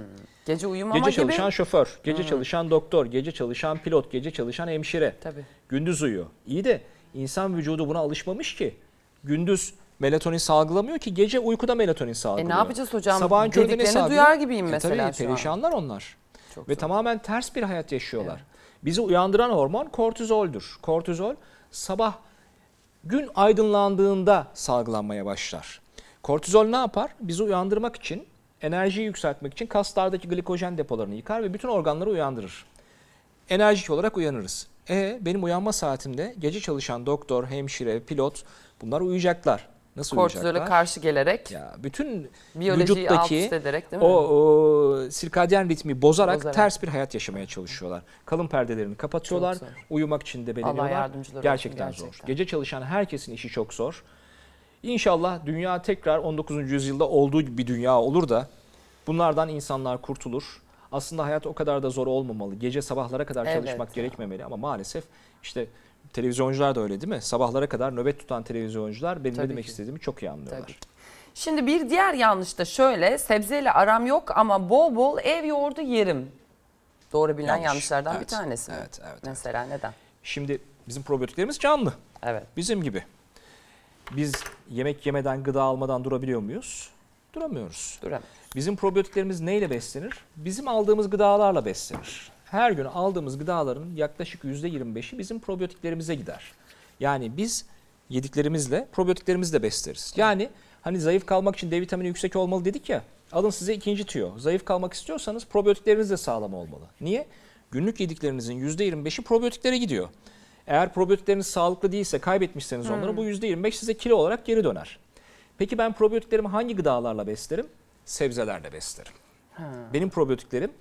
Gece uyumama gece gibi. Gece çalışan şoför, gece hmm. çalışan doktor, gece çalışan pilot, gece çalışan hemşire. Tabii. Gündüz uyuyor. İyi de insan vücudu buna alışmamış ki. Gündüz melatonin salgılamıyor ki gece uykuda melatonin salgılıyor. E ne yapacağız hocam? Sabahın köründe ne duyar gibiyim mesela e tabii, şu perişanlar onlar. Çok Ve zor. tamamen ters bir hayat yaşıyorlar. Evet. Bizi uyandıran hormon kortizoldur. Kortizol sabah gün aydınlandığında salgılanmaya başlar. Kortizol ne yapar? Bizi uyandırmak için, enerjiyi yükseltmek için kaslardaki glikojen depolarını yıkar ve bütün organları uyandırır. Enerjik olarak uyanırız. E benim uyanma saatimde gece çalışan doktor, hemşire, pilot bunlar uyuyacaklar. Nasıl Kortizole karşı gelerek. Ya bütün vücuttaki ederek, değil mi? o, o sirkadyen ritmi bozarak, bozarak ters bir hayat yaşamaya çalışıyorlar. Kalın perdelerini kapatıyorlar. Uyumak için de belirliyorlar. Gerçekten, gerçekten zor. Gece çalışan herkesin işi çok zor. İnşallah dünya tekrar 19. yüzyılda olduğu bir dünya olur da bunlardan insanlar kurtulur. Aslında hayat o kadar da zor olmamalı. Gece sabahlara kadar evet. çalışmak gerekmemeli ama maalesef işte televizyoncular da öyle değil mi? Sabahlara kadar nöbet tutan televizyoncular benim Tabii demek ki. istediğimi çok iyi anlıyorlar. Tabii. Şimdi bir diğer yanlış da şöyle sebzeyle aram yok ama bol bol ev yoğurdu yerim. Doğru bilinen Yanlış. yanlışlardan Evet, bir tanesi. evet, evet, Mesela neden? Şimdi bizim probiyotiklerimiz canlı. Evet. Bizim gibi. Biz yemek yemeden, gıda almadan durabiliyor muyuz? Duramıyoruz. Duramıyoruz. Bizim probiyotiklerimiz neyle beslenir? Bizim aldığımız gıdalarla beslenir her gün aldığımız gıdaların yaklaşık %25'i bizim probiyotiklerimize gider. Yani biz yediklerimizle probiyotiklerimizle besleriz. Yani hani zayıf kalmak için D vitamini yüksek olmalı dedik ya. Alın size ikinci tüyo. Zayıf kalmak istiyorsanız probiyotikleriniz de sağlam olmalı. Niye? Günlük yediklerinizin %25'i probiyotiklere gidiyor. Eğer probiyotikleriniz sağlıklı değilse kaybetmişseniz onları hmm. bu %25 size kilo olarak geri döner. Peki ben probiyotiklerimi hangi gıdalarla beslerim? Sebzelerle beslerim. Hmm. Benim probiyotiklerim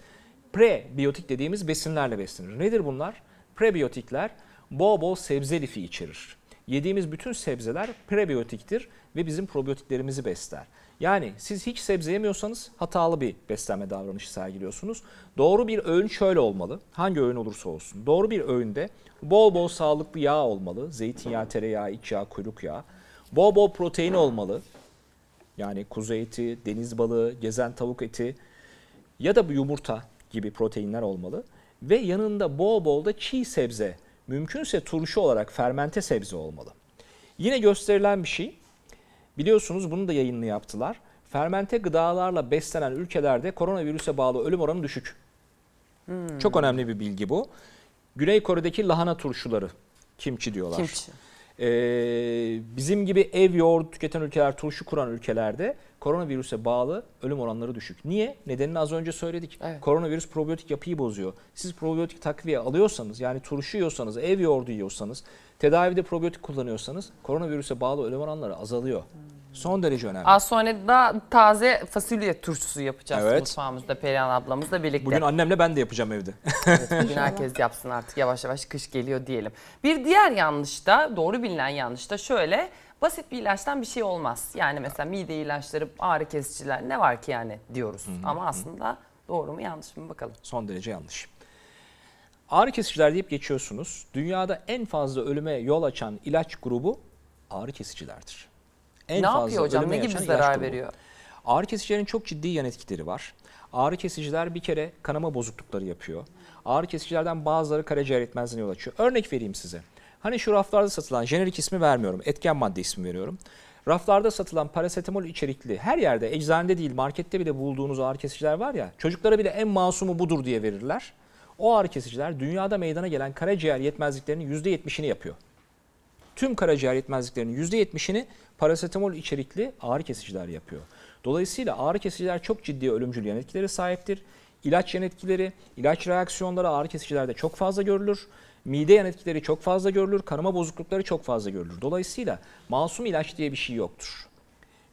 prebiyotik dediğimiz besinlerle beslenir. Nedir bunlar? Prebiyotikler bol bol sebze lifi içerir. Yediğimiz bütün sebzeler prebiyotiktir ve bizim probiyotiklerimizi besler. Yani siz hiç sebze yemiyorsanız hatalı bir beslenme davranışı sergiliyorsunuz. Doğru bir öğün şöyle olmalı. Hangi öğün olursa olsun. Doğru bir öğünde bol bol sağlıklı yağ olmalı. Zeytinyağı, tereyağı, iç yağ, kuyruk yağı. Bol bol protein olmalı. Yani kuzu eti, deniz balığı, gezen tavuk eti ya da bir yumurta gibi proteinler olmalı. Ve yanında bol bol da çiğ sebze, mümkünse turşu olarak fermente sebze olmalı. Yine gösterilen bir şey, biliyorsunuz bunu da yayınlı yaptılar. Fermente gıdalarla beslenen ülkelerde koronavirüse bağlı ölüm oranı düşük. Hmm. Çok önemli bir bilgi bu. Güney Kore'deki lahana turşuları kimçi diyorlar. Kimçi e, bizim gibi ev yoğurdu tüketen ülkeler, turşu kuran ülkelerde koronavirüse bağlı ölüm oranları düşük. Niye? Nedenini az önce söyledik. Evet. Koronavirüs probiyotik yapıyı bozuyor. Siz probiyotik takviye alıyorsanız yani turşu yiyorsanız, ev yoğurdu yiyorsanız, tedavide probiyotik kullanıyorsanız koronavirüse bağlı ölüm oranları azalıyor. Hmm son derece önemli. Az sonra da taze fasulye turşusu yapacağız evet. mutfağımızda Perihan ablamızla birlikte. Bugün annemle ben de yapacağım evde. Evet, bugün herkes yapsın artık yavaş yavaş kış geliyor diyelim. Bir diğer yanlış da doğru bilinen yanlış da şöyle basit bir ilaçtan bir şey olmaz. Yani mesela mide ilaçları, ağrı kesiciler ne var ki yani diyoruz. Hı hı, Ama aslında hı. doğru mu yanlış mı bakalım. Son derece yanlış. Ağrı kesiciler deyip geçiyorsunuz. Dünyada en fazla ölüme yol açan ilaç grubu ağrı kesicilerdir. En ne fazla yapıyor hocam? Ne gibi zarar veriyor? Ağrı kesicilerin çok ciddi yan etkileri var. Ağrı kesiciler bir kere kanama bozuklukları yapıyor. Ağrı kesicilerden bazıları karaciğer yetmezliğine yol açıyor. Örnek vereyim size. Hani şu raflarda satılan jenerik ismi vermiyorum. Etken madde ismi veriyorum. Raflarda satılan parasetamol içerikli her yerde eczanede değil markette bile bulduğunuz ağrı kesiciler var ya çocuklara bile en masumu budur diye verirler. O ağrı kesiciler dünyada meydana gelen karaciğer yetmezliklerinin %70'ini yapıyor tüm karaciğer yetmezliklerinin %70'ini parasetamol içerikli ağrı kesiciler yapıyor. Dolayısıyla ağrı kesiciler çok ciddi ölümcül yan etkileri sahiptir. İlaç yan etkileri, ilaç reaksiyonları ağrı kesicilerde çok fazla görülür. Mide yan etkileri çok fazla görülür, karama bozuklukları çok fazla görülür. Dolayısıyla masum ilaç diye bir şey yoktur.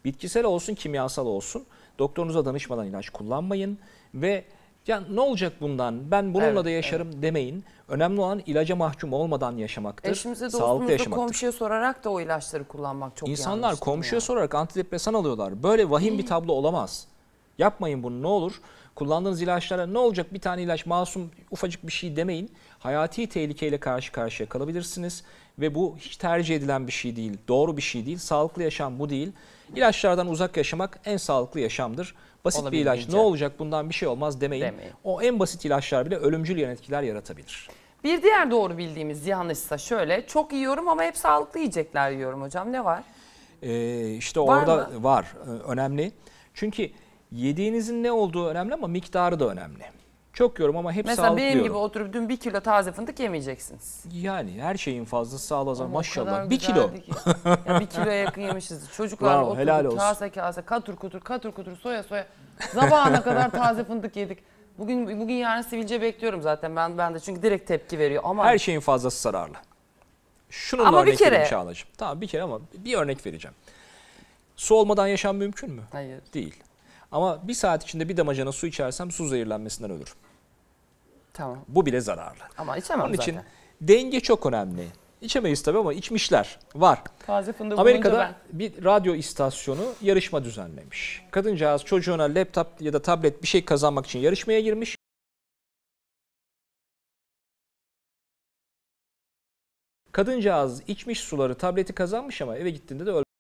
Bitkisel olsun, kimyasal olsun doktorunuza danışmadan ilaç kullanmayın ve ya ne olacak bundan? Ben bununla evet, da yaşarım evet. demeyin. Önemli olan ilaca mahkum olmadan yaşamaktır. Eşimize dostumuza komşuya sorarak da o ilaçları kullanmak çok İnsanlar yanlış. İnsanlar komşuya sorarak antidepresan alıyorlar. Böyle vahim bir tablo olamaz. Yapmayın bunu ne olur. Kullandığınız ilaçlara ne olacak bir tane ilaç masum ufacık bir şey demeyin. Hayati tehlikeyle karşı karşıya kalabilirsiniz. Ve bu hiç tercih edilen bir şey değil. Doğru bir şey değil. Sağlıklı yaşam bu değil. İlaçlardan uzak yaşamak en sağlıklı yaşamdır. Basit bir ilaç ne olacak bundan bir şey olmaz demeyin. demeyin. O en basit ilaçlar bile ölümcül yan etkiler yaratabilir. Bir diğer doğru bildiğimiz yanlışsa şöyle çok yiyorum ama hep sağlıklı yiyecekler yiyorum hocam ne var? Ee, işte var orada mı? var e, önemli. Çünkü yediğinizin ne olduğu önemli ama miktarı da önemli. Çok yorum ama hep Mesela sağlıklı Mesela benim gibi oturup dün bir kilo taze fındık yemeyeceksiniz. Yani her şeyin fazlası sağlığa zarar. Maşallah bir kilo. ya bir kilo yakın yemişiz. Çocuklar Bravo, helal olsun. kase kase katır kutur katır kutur soya soya sabahına kadar taze fındık yedik. Bugün bugün yarın sivilce bekliyorum zaten ben ben de çünkü direkt tepki veriyor ama her şeyin fazlası zararlı. Şunun ama örnek bir kere. Çağla'cığım. Tamam bir kere ama bir örnek vereceğim. Su olmadan yaşam mümkün mü? Hayır. Değil. Ama bir saat içinde bir damacana su içersem su zehirlenmesinden ölürüm. Tamam. Bu bile zararlı. Ama içemem zaten. Onun zaten. için denge çok önemli. İçemeyiz tabii ama içmişler. Var. Taze fındık Amerika'da ben. bir radyo istasyonu yarışma düzenlemiş. Kadıncağız çocuğuna laptop ya da tablet bir şey kazanmak için yarışmaya girmiş. Kadıncağız içmiş suları tableti kazanmış ama eve gittiğinde de ölmüş.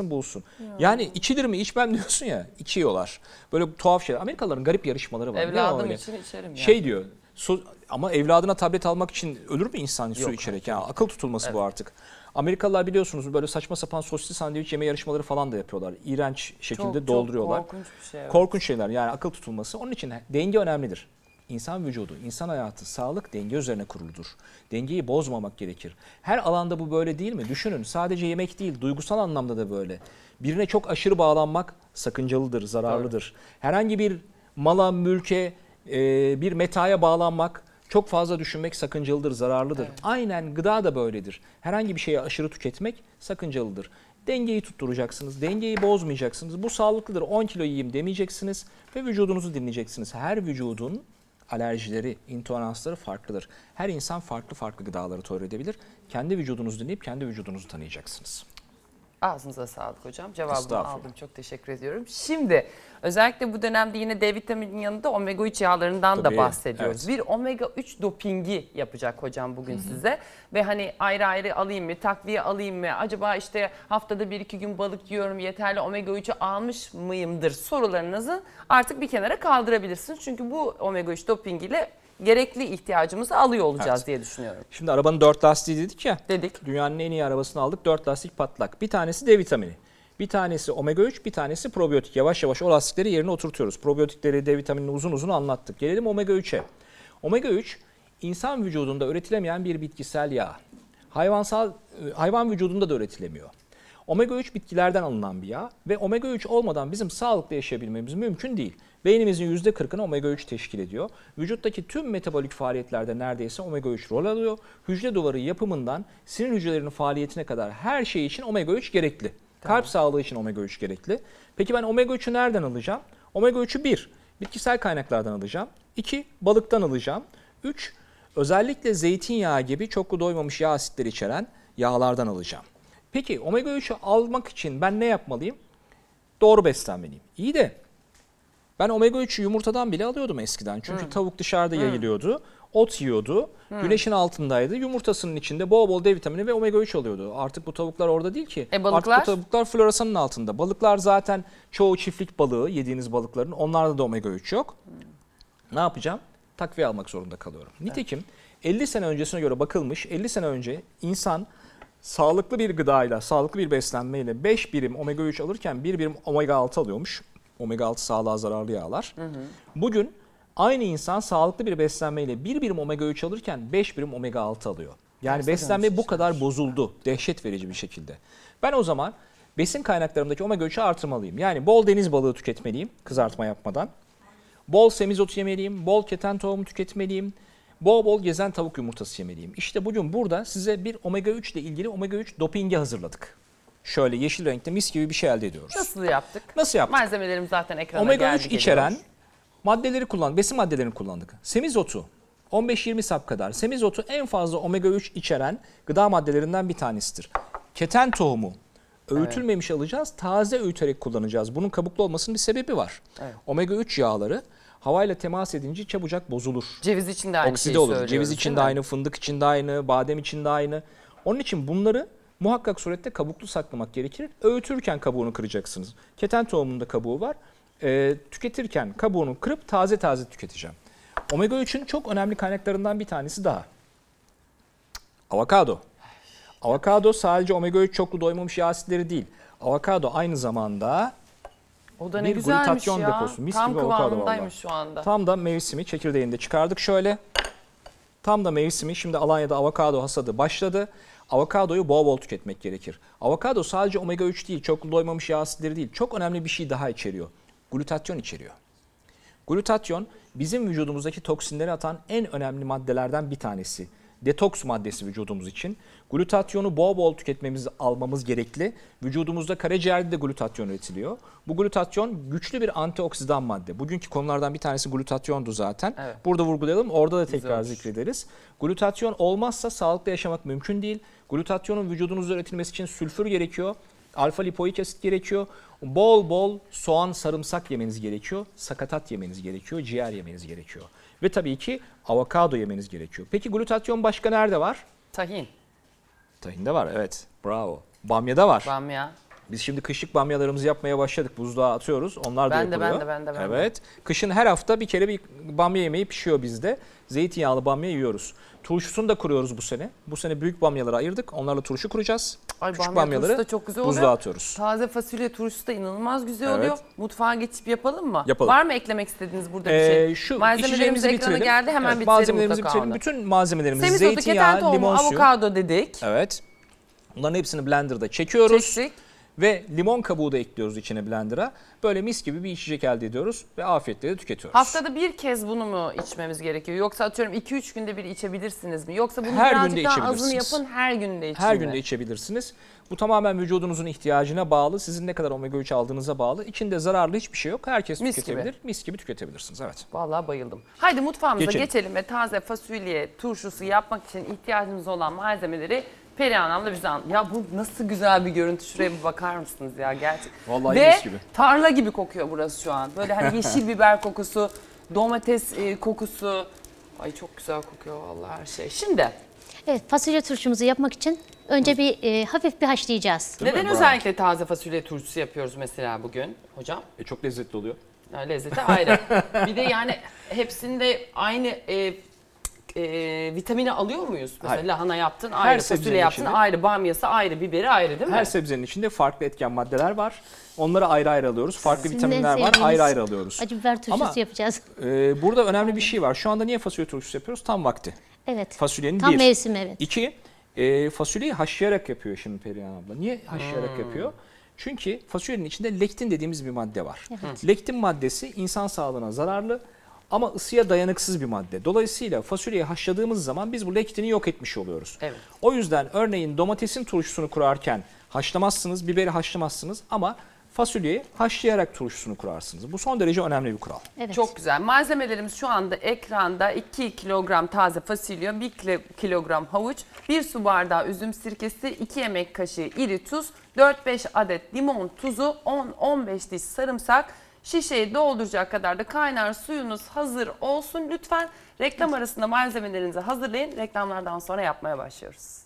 bulsun. Ya. Yani içilir mi içmem diyorsun ya içiyorlar. Böyle tuhaf şeyler. Amerikalıların garip yarışmaları var. Evladım ya için içerim şey yani. Şey diyor su, ama evladına tablet almak için ölür mü insan Yok, su içerek? Yani akıl tutulması evet. bu artık. Amerikalılar biliyorsunuz böyle saçma sapan sosisli sandviç yeme yarışmaları falan da yapıyorlar. İğrenç şekilde çok, dolduruyorlar. Çok korkunç bir şey. Evet. Korkunç şeyler yani akıl tutulması. Onun için denge önemlidir insan vücudu, insan hayatı, sağlık denge üzerine kuruludur. Dengeyi bozmamak gerekir. Her alanda bu böyle değil mi? Düşünün sadece yemek değil, duygusal anlamda da böyle. Birine çok aşırı bağlanmak sakıncalıdır, zararlıdır. Evet. Herhangi bir mala, mülke, e, bir metaya bağlanmak çok fazla düşünmek sakıncalıdır, zararlıdır. Evet. Aynen gıda da böyledir. Herhangi bir şeye aşırı tüketmek sakıncalıdır. Dengeyi tutturacaksınız, dengeyi bozmayacaksınız. Bu sağlıklıdır, 10 kilo yiyeyim demeyeceksiniz ve vücudunuzu dinleyeceksiniz. Her vücudun alerjileri, intoleransları farklıdır. Her insan farklı farklı gıdaları tolere edebilir. Kendi vücudunuzu dinleyip kendi vücudunuzu tanıyacaksınız. Ağzınıza sağlık hocam. Cevabımı aldım. Çok teşekkür ediyorum. Şimdi özellikle bu dönemde yine D vitamininin yanında omega 3 yağlarından Tabii, da bahsediyoruz. Evet. Bir omega 3 dopingi yapacak hocam bugün size. Ve hani ayrı ayrı alayım mı, takviye alayım mı? Acaba işte haftada bir iki gün balık yiyorum yeterli omega 3'ü almış mıyımdır sorularınızı artık bir kenara kaldırabilirsiniz. Çünkü bu omega 3 dopingiyle gerekli ihtiyacımızı alıyor olacağız evet. diye düşünüyorum. Şimdi arabanın dört lastiği dedik ya. Dedik. Dünyanın en iyi arabasını aldık. Dört lastik patlak. Bir tanesi D vitamini. Bir tanesi omega 3, bir tanesi probiyotik. Yavaş yavaş o lastikleri yerine oturtuyoruz. Probiyotikleri, D vitaminini uzun uzun anlattık. Gelelim omega 3'e. Omega 3 insan vücudunda üretilemeyen bir bitkisel yağ. Hayvansal e, hayvan vücudunda da üretilemiyor. Omega 3 bitkilerden alınan bir yağ ve omega 3 olmadan bizim sağlıklı yaşayabilmemiz mümkün değil. Beynimizin %40'ını omega 3 teşkil ediyor. Vücuttaki tüm metabolik faaliyetlerde neredeyse omega 3 rol alıyor. Hücre duvarı yapımından sinir hücrelerinin faaliyetine kadar her şey için omega 3 gerekli. Tamam. Kalp sağlığı için omega 3 gerekli. Peki ben omega 3'ü nereden alacağım? Omega 3'ü 1. Bitkisel kaynaklardan alacağım. 2. Balıktan alacağım. 3. Özellikle zeytinyağı gibi çoklu doymamış yağ asitleri içeren yağlardan alacağım. Peki omega 3'ü almak için ben ne yapmalıyım? Doğru beslenmeliyim. İyi de ben omega 3'ü yumurtadan bile alıyordum eskiden. Çünkü Hı. tavuk dışarıda Hı. yayılıyordu. Ot yiyordu. Hı. Güneşin altındaydı. Yumurtasının içinde bol bol D vitamini ve omega 3 alıyordu. Artık bu tavuklar orada değil ki. E balıklar? Artık bu tavuklar floresanın altında. Balıklar zaten çoğu çiftlik balığı yediğiniz balıkların. Onlarda da omega 3 yok. Hı. Ne yapacağım? Takviye almak zorunda kalıyorum. Nitekim evet. 50 sene öncesine göre bakılmış. 50 sene önce insan sağlıklı bir gıdayla, sağlıklı bir beslenmeyle 5 birim omega 3 alırken 1 birim omega 6 alıyormuş omega 6 sağlığa zararlı yağlar. Hı hı. Bugün aynı insan sağlıklı bir beslenmeyle 1 birim omega 3 alırken 5 birim omega 6 alıyor. Yani Gerçekten beslenme bu kadar bozuldu. Dehşet verici bir şekilde. Ben o zaman besin kaynaklarımdaki omega 3'ü artırmalıyım. Yani bol deniz balığı tüketmeliyim kızartma yapmadan. Bol semizotu yemeliyim, bol keten tohumu tüketmeliyim. Bol bol gezen tavuk yumurtası yemeliyim. İşte bugün burada size bir omega 3 ile ilgili omega 3 dopingi hazırladık şöyle yeşil renkte mis gibi bir şey elde ediyoruz. Nasıl yaptık? Nasıl yaptık? Malzemelerimiz zaten ekrana Omega geldi. Omega 3 içeren geliyor. maddeleri kullandık, besin maddelerini kullandık. Semizotu 15-20 sap kadar. Semizotu en fazla omega 3 içeren gıda maddelerinden bir tanesidir. Keten tohumu öğütülmemiş evet. alacağız, taze öğüterek kullanacağız. Bunun kabuklu olmasının bir sebebi var. Evet. Omega 3 yağları havayla temas edince çabucak bozulur. Ceviz için de aynı Okside şeyi olur. Ceviz için de aynı, fındık için de aynı, badem için de aynı. Onun için bunları muhakkak surette kabuklu saklamak gerekir. Öğütürken kabuğunu kıracaksınız. Keten tohumunda kabuğu var. E, tüketirken kabuğunu kırıp taze taze tüketeceğim. Omega 3'ün çok önemli kaynaklarından bir tanesi daha. Avokado. Avokado sadece omega 3 çoklu doymamış yağ asitleri değil. Avokado aynı zamanda o da ne bir glutatatyon ya. deposu. Mis Tam gibi avokado vallahi. şu anda. Tam da mevsimi çekirdeğinde çıkardık şöyle. Tam da mevsimi şimdi Alanya'da avokado hasadı başladı. Avokadoyu bol bol tüketmek gerekir. Avokado sadece omega 3 değil, çok doymamış yağ asitleri değil. Çok önemli bir şey daha içeriyor. Glutatyon içeriyor. Glutatyon bizim vücudumuzdaki toksinleri atan en önemli maddelerden bir tanesi detoks maddesi vücudumuz için. Glutatyonu bol bol tüketmemiz, almamız gerekli. Vücudumuzda karaciğerde de glutatyon üretiliyor. Bu glutatyon güçlü bir antioksidan madde. Bugünkü konulardan bir tanesi glutatyondu zaten. Evet. Burada vurgulayalım, orada da tekrar Güzelmiş. zikrederiz. Glutatyon olmazsa sağlıklı yaşamak mümkün değil. Glutatyonun vücudunuzda üretilmesi için sülfür gerekiyor. Alfa lipoik asit gerekiyor. Bol bol soğan, sarımsak yemeniz gerekiyor. Sakatat yemeniz gerekiyor. Ciğer yemeniz gerekiyor. Ve tabii ki avokado yemeniz gerekiyor. Peki glutatyon başka nerede var? Tahin. Tahinde var evet. Bravo. Bamya'da var. Bamya. Biz şimdi kışlık bamyalarımızı yapmaya başladık. Buzluğa atıyoruz. Onlar ben da yapılıyor. De, ben de ben de ben de. Evet. Kışın her hafta bir kere bir bamya yemeği pişiyor bizde. Zeytinyağlı bamya yiyoruz. Turşusunu da kuruyoruz bu sene. Bu sene büyük bamyaları ayırdık. Onlarla turşu kuracağız. Ay, Küçük bamya bamyaları da çok güzel buzluğa oluyor. atıyoruz. Taze fasulye turşusu da inanılmaz güzel evet. oluyor. Mutfağa geçip yapalım mı? Yapalım. Var mı eklemek istediğiniz burada ee, bir şey? Ee, şu malzemelerimiz ekrana geldi hemen evet, malzemelerimizi bitirelim. Onu. Bütün malzemelerimiz Semizotu, zeytinyağı, limon suyu. avokado dedik. Evet. Bunların hepsini blenderda çekiyoruz. Çektik. Ve limon kabuğu da ekliyoruz içine blender'a. Böyle mis gibi bir içecek elde ediyoruz ve afiyetle de tüketiyoruz. Haftada bir kez bunu mu içmemiz gerekiyor? Yoksa atıyorum 2-3 günde bir içebilirsiniz mi? Yoksa bunu her birazcık daha azını yapın her günde için Her mi? günde içebilirsiniz. Bu tamamen vücudunuzun ihtiyacına bağlı. Sizin ne kadar omega 3 aldığınıza bağlı. İçinde zararlı hiçbir şey yok. Herkes Mis tüketebilir. Gibi. Mis gibi tüketebilirsiniz. Evet. Vallahi bayıldım. Haydi mutfağımıza geçelim. geçelim ve taze fasulye turşusu yapmak için ihtiyacımız olan malzemeleri Perihan abla bize an. Ya bu nasıl güzel bir görüntü. Şuraya bir bakar mısınız ya gerçekten. Vallahi Ve gibi. tarla gibi kokuyor burası şu an. Böyle hani yeşil biber kokusu, domates e, kokusu. Ay çok güzel kokuyor vallahi her şey. Şimdi Evet fasulye turşumuzu yapmak için önce bir e, hafif bir haşlayacağız. Değil neden Bravo. özellikle taze fasulye turşusu yapıyoruz mesela bugün hocam? E, çok lezzetli oluyor. Yani lezzeti ayrı. bir de yani hepsinde aynı e, e, vitamini alıyor muyuz? Mesela Hayır. lahana yaptın ayrı, Her fasulye yaptın içinde. ayrı, bamyası ayrı, biberi ayrı değil mi? Her sebzenin içinde farklı etken maddeler var. Onları ayrı ayrı alıyoruz. Farklı Sizin vitaminler var ayrı ayrı alıyoruz. Acı biber turşusu Ama, yapacağız. E, burada önemli bir şey var. Şu anda niye fasulye turşusu yapıyoruz? Tam vakti. Evet. Fasulyenin Tam bir. mevsim evet. İki, e, fasulyeyi haşlayarak yapıyor şimdi Perihan abla. Niye haşlayarak hmm. yapıyor? Çünkü fasulyenin içinde lektin dediğimiz bir madde var. Evet. Lektin maddesi insan sağlığına zararlı ama ısıya dayanıksız bir madde. Dolayısıyla fasulyeyi haşladığımız zaman biz bu lektini yok etmiş oluyoruz. Evet. O yüzden örneğin domatesin turşusunu kurarken haşlamazsınız, biberi haşlamazsınız ama fasulyeyi haşlayarak turşusunu kurarsınız. Bu son derece önemli bir kural. Evet. Çok güzel. Malzemelerimiz şu anda ekranda 2 kilogram taze fasulye, 1 kilogram havuç, 1 su bardağı üzüm sirkesi, 2 yemek kaşığı iri tuz, 4-5 adet limon tuzu, 10-15 diş sarımsak, Şişeyi dolduracak kadar da kaynar suyunuz hazır olsun lütfen. Reklam arasında malzemelerinizi hazırlayın. Reklamlardan sonra yapmaya başlıyoruz.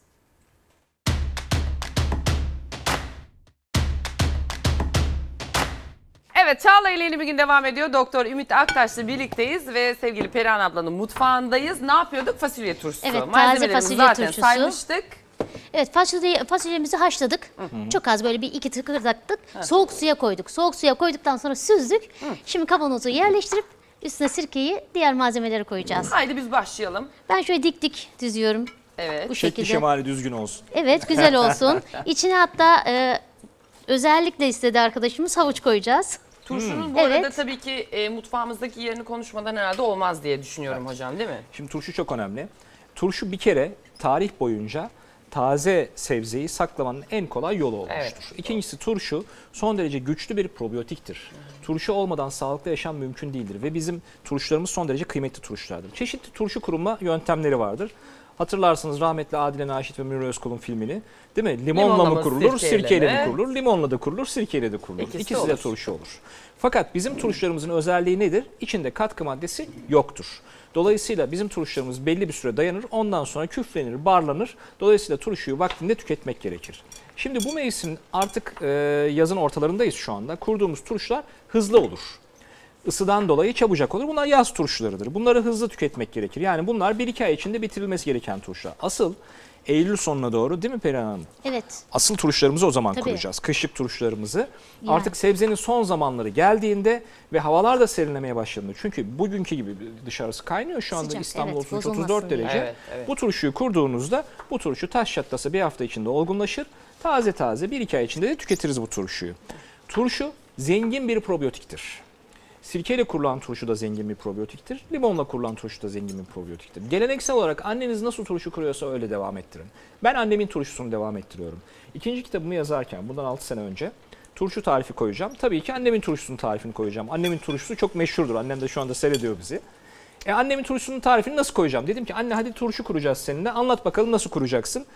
Evet Çağla ile yeni bir gün devam ediyor. Doktor Ümit Aktaş'la birlikteyiz ve sevgili Perihan ablanın mutfağındayız. Ne yapıyorduk? Fasulye turşusu. Evet taze fasulye zaten turşusu. saymıştık. Evet fasulye, fasulyemizi haşladık. Hı hı. Çok az böyle bir iki tıkırdattık. Evet. Soğuk suya koyduk. Soğuk suya koyduktan sonra süzdük. Hı. Şimdi kavanozu yerleştirip üstüne sirkeyi diğer malzemeleri koyacağız. Haydi biz başlayalım. Ben şöyle dik dik düzüyorum. Evet. Bu şekilde. Şekli şemali düzgün olsun. Evet güzel olsun. İçine hatta e, özellikle istedi arkadaşımız havuç koyacağız. Turşunun hmm. bu evet. arada tabii ki e, mutfağımızdaki yerini konuşmadan herhalde olmaz diye düşünüyorum evet. hocam değil mi? Şimdi turşu çok önemli. Turşu bir kere tarih boyunca taze sebzeyi saklamanın en kolay yolu olmuştur. Evet. İkincisi turşu son derece güçlü bir probiyotiktir. Hmm. Turşu olmadan sağlıklı yaşam mümkün değildir ve bizim turşularımız son derece kıymetli turşulardır. Çeşitli turşu kuruma yöntemleri vardır. Hatırlarsınız rahmetli Adile Naşit ve Münir Özkul'un filmini. Değil mi? Limonla, Limonla mı kurulur, sirkeyle, sirkeyle mi kurulur? Limonla da kurulur, sirkeyle de kurulur. İkisi, İkisi de olur. turşu olur. Fakat bizim turşularımızın özelliği nedir? İçinde katkı maddesi yoktur. Dolayısıyla bizim turşularımız belli bir süre dayanır. Ondan sonra küflenir, barlanır. Dolayısıyla turşuyu vaktinde tüketmek gerekir. Şimdi bu mevsimin artık e, yazın ortalarındayız şu anda. Kurduğumuz turşular hızlı olur. Isıdan dolayı çabucak olur. Bunlar yaz turşularıdır. Bunları hızlı tüketmek gerekir. Yani bunlar 1-2 ay içinde bitirilmesi gereken turşular. Asıl Eylül sonuna doğru değil mi Perihan Hanım? Evet. Asıl turşularımızı o zaman Tabii. kuracağız. Kışlık turşularımızı. Yani. Artık sebzenin son zamanları geldiğinde ve havalar da serinlemeye başladığında. Çünkü bugünkü gibi dışarısı kaynıyor şu anda Sıcak, İstanbul evet, 34 derece. Evet, evet. Bu turşuyu kurduğunuzda bu turşu taş çatlasa bir hafta içinde olgunlaşır. Taze taze bir iki ay içinde de tüketiriz bu turşuyu. Turşu zengin bir probiyotiktir. Sirkeyle kurulan turşu da zengin bir probiyotiktir. Limonla kurulan turşu da zengin bir probiyotiktir. Geleneksel olarak anneniz nasıl turşu kuruyorsa öyle devam ettirin. Ben annemin turşusunu devam ettiriyorum. İkinci kitabımı yazarken bundan 6 sene önce turşu tarifi koyacağım. Tabii ki annemin turşusunun tarifini koyacağım. Annemin turşusu çok meşhurdur. Annem de şu anda seyrediyor bizi. E annemin turşusunun tarifini nasıl koyacağım? Dedim ki anne hadi turşu kuracağız seninle. Anlat bakalım nasıl kuracaksın.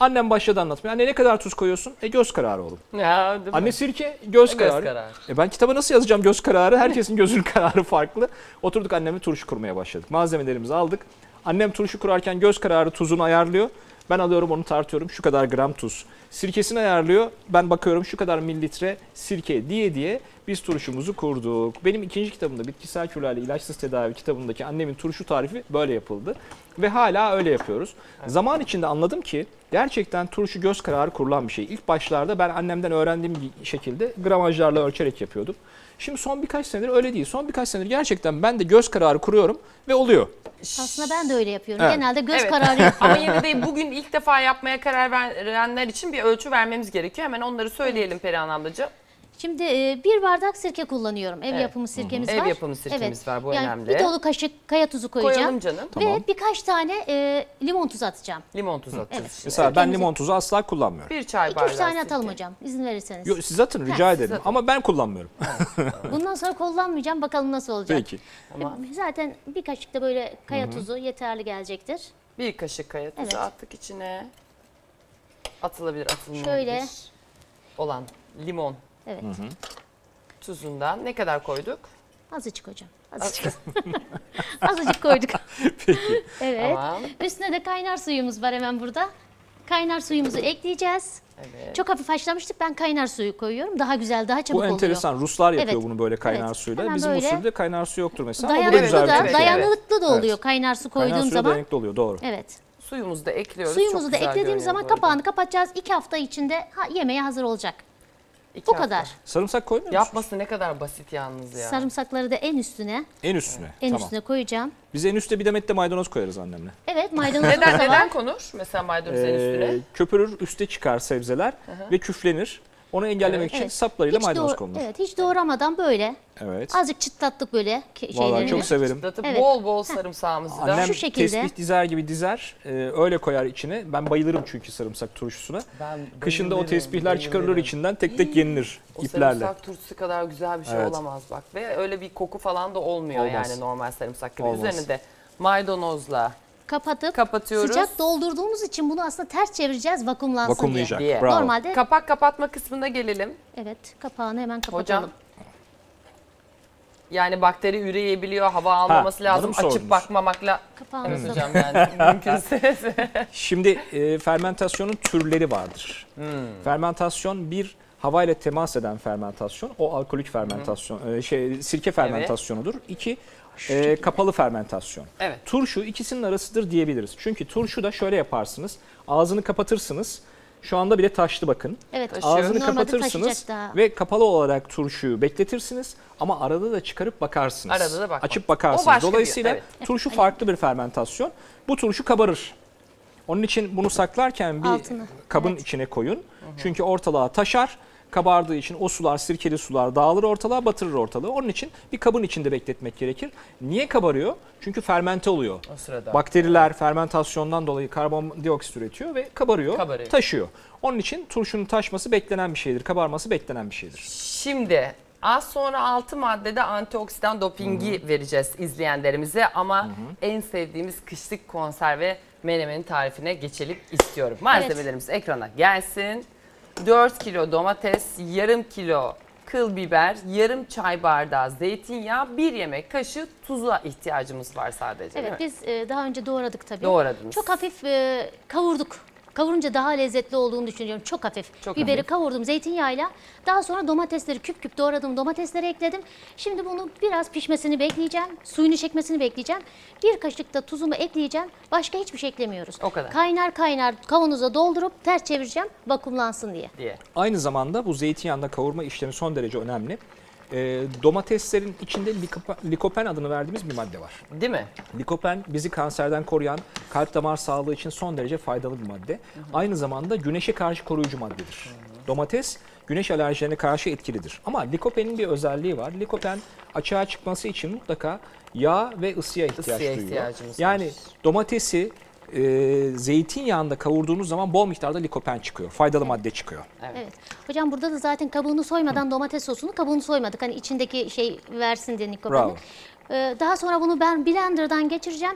Annem başladı anlatmaya. Anne ne kadar tuz koyuyorsun? E göz kararı oğlum. Ya, değil mi? Anne sirke, göz, e, göz kararı. kararı. E ben kitaba nasıl yazacağım göz kararı? Herkesin gözünün kararı farklı. Oturduk annemle turşu kurmaya başladık. Malzemelerimizi aldık. Annem turşu kurarken göz kararı tuzunu ayarlıyor. Ben alıyorum onu tartıyorum şu kadar gram tuz. Sirkesini ayarlıyor. Ben bakıyorum şu kadar mililitre sirke diye diye biz turşumuzu kurduk. Benim ikinci kitabımda bitkisel kürlerle ilaçsız tedavi kitabımdaki annemin turşu tarifi böyle yapıldı. Ve hala öyle yapıyoruz. Zaman içinde anladım ki gerçekten turşu göz kararı kurulan bir şey. İlk başlarda ben annemden öğrendiğim şekilde gramajlarla ölçerek yapıyordum. Şimdi son birkaç senedir öyle değil. Son birkaç senedir gerçekten ben de göz kararı kuruyorum ve oluyor. Aslında ben de öyle yapıyorum. Evet. Genelde göz Evet. kararı Ama yine de bugün ilk defa yapmaya karar verenler için bir ölçü vermemiz gerekiyor. Hemen onları söyleyelim Perihan ablacığım. Şimdi e, bir bardak sirke kullanıyorum. Ev evet. yapımı sirkemiz Hı -hı. var. Ev yapımı sirkemiz evet. var bu yani önemli. Bir dolu kaşık kaya tuzu koyacağım. Koyalım canım. Ve tamam. birkaç tane e, limon tuzu atacağım. Limon tuzu atacağız. Evet. Mesela ben limon tuzu asla kullanmıyorum. Bir çay bardağı. İki üç tane sirke. atalım hocam izin verirseniz. Yo, siz atın rica ha, ederim atın. ama ben kullanmıyorum. Bundan sonra kullanmayacağım bakalım nasıl olacak. Peki. Ama... E, zaten bir kaşık da böyle kaya Hı -hı. tuzu yeterli gelecektir. Bir kaşık kaya tuzu evet. attık içine. Atılabilir atılmayabilir. Şöyle. Olan limon Evet. Tuzundan ne kadar koyduk? Azıcık hocam. Azıcık. Azıcık koyduk. Peki. Evet. Tamam. Üstüne de kaynar suyumuz var hemen burada. Kaynar suyumuzu ekleyeceğiz. Evet. Çok hafif haşlamıştık. Ben kaynar suyu koyuyorum. Daha güzel, daha çabuk oluyor. Bu oluyor. enteresan. Ruslar yapıyor Evet. bunu böyle kaynar Evet. suyla. Hemen Bizim böyle- usulde kaynar su yoktur mesela. ama bu da Dayanıklı güzel da, bir şey. dayanıklı da oluyor kaynar su koyduğum Kaynar suya zaman. dayanıklı oluyor doğru. Evet. Suyumuzu da ekliyoruz. Suyumuzu Çok da eklediğimiz zaman kapağını kapatacağız. İki hafta içinde ha, yemeğe hazır olacak. İki Bu hafta. kadar. Sarımsak koymuyor musunuz? Yapması ne kadar basit yalnız ya. Sarımsakları da en üstüne, En üstüne. en tamam. üstüne koyacağım. Biz en üstte bir demet de maydanoz koyarız annemle. Evet maydanoz neden neden konur? Mesela maydanoz Ee, üstüne. Köpürür, üste çıkar sebzeler ve küflenir. Onu engellemek için Evet. saplarıyla Hiç maydanoz doğ- konulur. Evet hiç doğramadan böyle. Evet. Azıcık çıtlattık böyle şeyleri. Vallahi çok severim. Çıtlatıp Evet. bol bol sarımsağımızı da. Annem Şu şekilde. tesbih dizer gibi dizer. e, öyle koyar içine. Ben bayılırım çünkü sarımsak turşusuna. Ben Kışında o bayılırım, tesbihler çıkarılır bayılırım. içinden tek tek yenilir O iplerle. sarımsak turşusu kadar güzel bir şey Evet. olamaz bak. Ve öyle bir koku falan da olmuyor Olmaz. yani normal sarımsak gibi. Olmaz. Üzerine de maydanozla, kapatıp Kapatıyoruz. sıcak doldurduğumuz için bunu aslında ters çevireceğiz vakumlansın Vakumlayacak. diye. Bravo. Normalde Kapak kapatma kısmına gelelim. evet kapağını hemen kapatalım. Hocam. Yani bakteri üreyebiliyor, hava almaması bunu lazım. mu sordunuz? Açıp Kapağını Evet hocam yani mümkünse. Şimdi e, fermentasyonun türleri vardır. Hmm. Fermentasyon bir havayla temas eden fermentasyon o alkolik fermentasyon e, şey sirke fermentasyonudur. İki e, kapalı fermentasyon. Evet. Turşu ikisinin arasıdır diyebiliriz. Çünkü turşu da şöyle yaparsınız. Ağzını kapatırsınız. Şu anda bile taştı bakın. Evet. Taşıyor. Ağzını Normalde kapatırsınız daha. ve kapalı olarak turşuyu bekletirsiniz ama arada da çıkarıp bakarsınız. Arada da bakmak. Açıp O bakarsınız. başka bir- Dolayısıyla evet. turşu farklı bir fermentasyon. Bu turşu kabarır. Onun için bunu saklarken bir Altını, kabın evet. içine koyun. Çünkü ortalığa taşar kabardığı için o sular, sirkeli sular dağılır ortalığa, batırır ortalığı. Onun için bir kabın içinde bekletmek gerekir. Niye kabarıyor? Çünkü fermente oluyor. O sırada. Bakteriler fermentasyondan dolayı karbondioksit üretiyor ve kabarıyor, kabarıyor, taşıyor. Onun için turşunun taşması beklenen bir şeydir, kabarması beklenen bir şeydir. Şimdi Az sonra 6 maddede antioksidan dopingi Hı -hı. vereceğiz izleyenlerimize ama Hı -hı. en sevdiğimiz kışlık konserve menemenin tarifine geçelim istiyorum. Malzemelerimiz evet. ekrana gelsin. 4 kilo domates, yarım kilo kıl biber, yarım çay bardağı zeytinyağı, bir yemek kaşığı tuza ihtiyacımız var sadece. Evet biz e, daha önce doğradık tabii. Doğradınız. Çok hafif e, kavurduk Kavurunca daha lezzetli olduğunu düşünüyorum. Çok hafif. Çok Biberi hafif. kavurdum zeytinyağıyla. Daha sonra domatesleri küp küp doğradım. Domatesleri ekledim. Şimdi bunu biraz pişmesini bekleyeceğim. Suyunu çekmesini bekleyeceğim. Bir kaşık da tuzumu ekleyeceğim. Başka hiçbir şey eklemiyoruz. O kadar. Kaynar kaynar kavanoza doldurup ters çevireceğim vakumlansın diye. diye. Aynı zamanda bu zeytinyağında kavurma işlemi son derece önemli e, domateslerin içinde likopen, adını verdiğimiz bir madde var. Değil mi? Likopen bizi kanserden koruyan, kalp damar sağlığı için son derece faydalı bir madde. Hı hı. Aynı zamanda güneşe karşı koruyucu maddedir. Hı hı. Domates güneş alerjilerine karşı etkilidir. Ama likopenin bir özelliği var. Likopen açığa çıkması için mutlaka yağ ve ısıya ihtiyaç Isıya duyuyor. Yani var. domatesi e, zeytinyağında kavurduğunuz zaman bol miktarda likopen çıkıyor. Faydalı madde çıkıyor. Evet. evet. Hocam burada da zaten kabuğunu soymadan Hı. domates sosunu kabuğunu soymadık. Hani içindeki şey versin diye likopeni. Ee, daha sonra bunu ben blenderdan geçireceğim.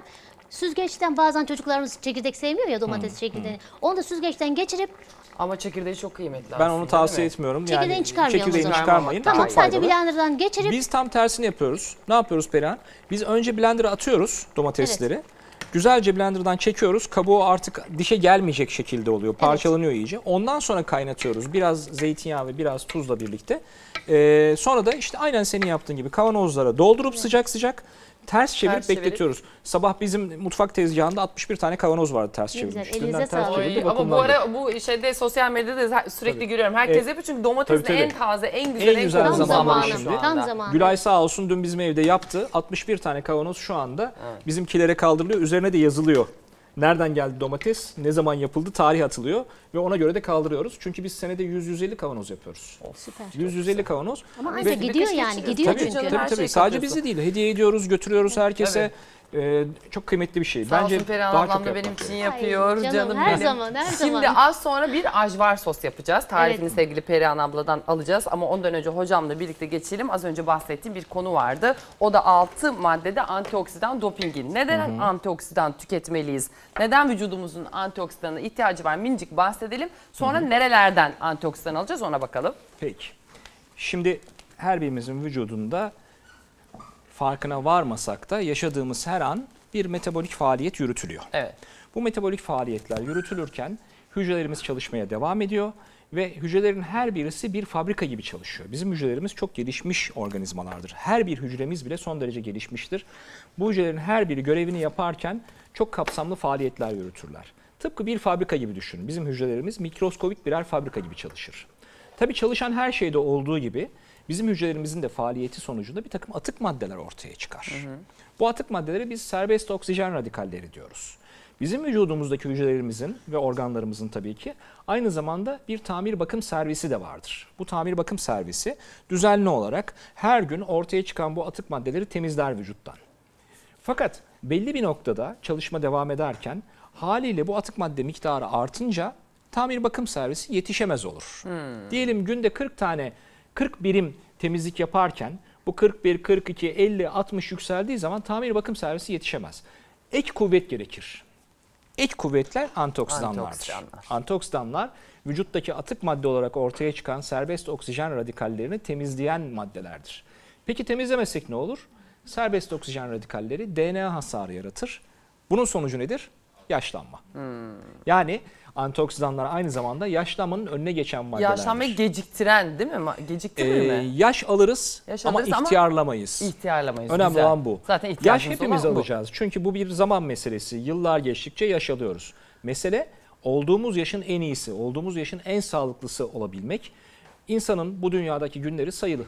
Süzgeçten bazen çocuklarımız çekirdek sevmiyor ya domates hmm, çekirdeğini. Hmm. Onu da süzgeçten geçirip ama çekirdeği çok kıymetli Ben onu tavsiye etmiyorum. Çekirdeğini yani, çıkarmayalım çekirdeğini çıkarmayın. Tamam çok sadece blenderdan geçirip. Biz tam tersini yapıyoruz. Ne yapıyoruz Perihan? Biz önce blender'a atıyoruz domatesleri. Evet. Güzelce blenderdan çekiyoruz. Kabuğu artık dişe gelmeyecek şekilde oluyor. Parçalanıyor evet. iyice. Ondan sonra kaynatıyoruz. Biraz zeytinyağı ve biraz tuzla birlikte. Ee, sonra da işte aynen senin yaptığın gibi kavanozlara doldurup evet. sıcak sıcak ters çevirip ters bekletiyoruz. Çevirip. Sabah bizim mutfak tezgahında 61 tane kavanoz vardı ters ne çevirmiş. Güzel, elinize sağlık. Çevirdi, Ama bu ara bu şeyde sosyal medyada da sürekli tabii. görüyorum. Herkes e, yapıyor çünkü domates en taze, en güzel, en, en güzel zamanı, zamanı şimdi. Tam zamanı. Gülay sağ olsun dün bizim evde yaptı. 61 tane kavanoz şu anda evet. bizimkilere kaldırılıyor. Üzerine de yazılıyor. Nereden geldi domates, ne zaman yapıldı tarih atılıyor ve ona göre de kaldırıyoruz. Çünkü biz senede 100-150 kavanoz yapıyoruz. süper. 100-150 kavanoz. Ama ancak gidiyor yani gidiyor tabii, çünkü. Tabii tabii. Şey Sadece bizi değil hediye ediyoruz, götürüyoruz herkese. Evet e, çok kıymetli bir şey. Sağ Bence olsun Perihan daha ablam çok da benim için gerekiyor. yapıyor. canım, her benim. zaman, her Şimdi zaman. az sonra bir ajvar sos yapacağız. Tarifini Evet. sevgili Perihan abladan alacağız. Ama ondan önce hocamla birlikte geçelim. Az önce bahsettiğim bir konu vardı. O da 6 maddede antioksidan dopingi. Neden antioksidan tüketmeliyiz? Neden vücudumuzun antioksidana ihtiyacı var? Minicik bahsedelim. Sonra nerelerden antioksidan alacağız ona bakalım. Peki. Şimdi her birimizin vücudunda farkına varmasak da yaşadığımız her an bir metabolik faaliyet yürütülüyor. Evet. Bu metabolik faaliyetler yürütülürken hücrelerimiz çalışmaya devam ediyor ve hücrelerin her birisi bir fabrika gibi çalışıyor. Bizim hücrelerimiz çok gelişmiş organizmalardır. Her bir hücremiz bile son derece gelişmiştir. Bu hücrelerin her biri görevini yaparken çok kapsamlı faaliyetler yürütürler. Tıpkı bir fabrika gibi düşünün. Bizim hücrelerimiz mikroskobik birer fabrika gibi çalışır. Tabii çalışan her şeyde olduğu gibi bizim hücrelerimizin de faaliyeti sonucunda bir takım atık maddeler ortaya çıkar. Hı hı. Bu atık maddeleri biz serbest oksijen radikalleri diyoruz. Bizim vücudumuzdaki hücrelerimizin ve organlarımızın tabii ki aynı zamanda bir tamir bakım servisi de vardır. Bu tamir bakım servisi düzenli olarak her gün ortaya çıkan bu atık maddeleri temizler vücuttan. Fakat belli bir noktada çalışma devam ederken haliyle bu atık madde miktarı artınca tamir bakım servisi yetişemez olur. Hmm. Diyelim günde 40 tane 40 birim temizlik yaparken bu 41, 42, 50, 60 yükseldiği zaman tamir bakım servisi yetişemez. Ek kuvvet gerekir. Ek kuvvetler antioksidanlardır. Antioksidanlar. vücuttaki atık madde olarak ortaya çıkan serbest oksijen radikallerini temizleyen maddelerdir. Peki temizlemesek ne olur? Serbest oksijen radikalleri DNA hasarı yaratır. Bunun sonucu nedir? Yaşlanma. Hmm. Yani antioksidanlar aynı zamanda yaşlanmanın önüne geçen maddelerdir. Yaşlanmayı geciktiren değil mi? Geciktirir ee, mi? Yaş alırız, yaş ama ihtiyarlamayız. Ama ihtiyarlamayız. Önemli güzel. olan bu. Zaten yaş hepimiz alacağız. Bu. Çünkü bu bir zaman meselesi. Yıllar geçtikçe yaş alıyoruz. Mesele olduğumuz yaşın en iyisi, olduğumuz yaşın en sağlıklısı olabilmek. İnsanın bu dünyadaki günleri sayılı,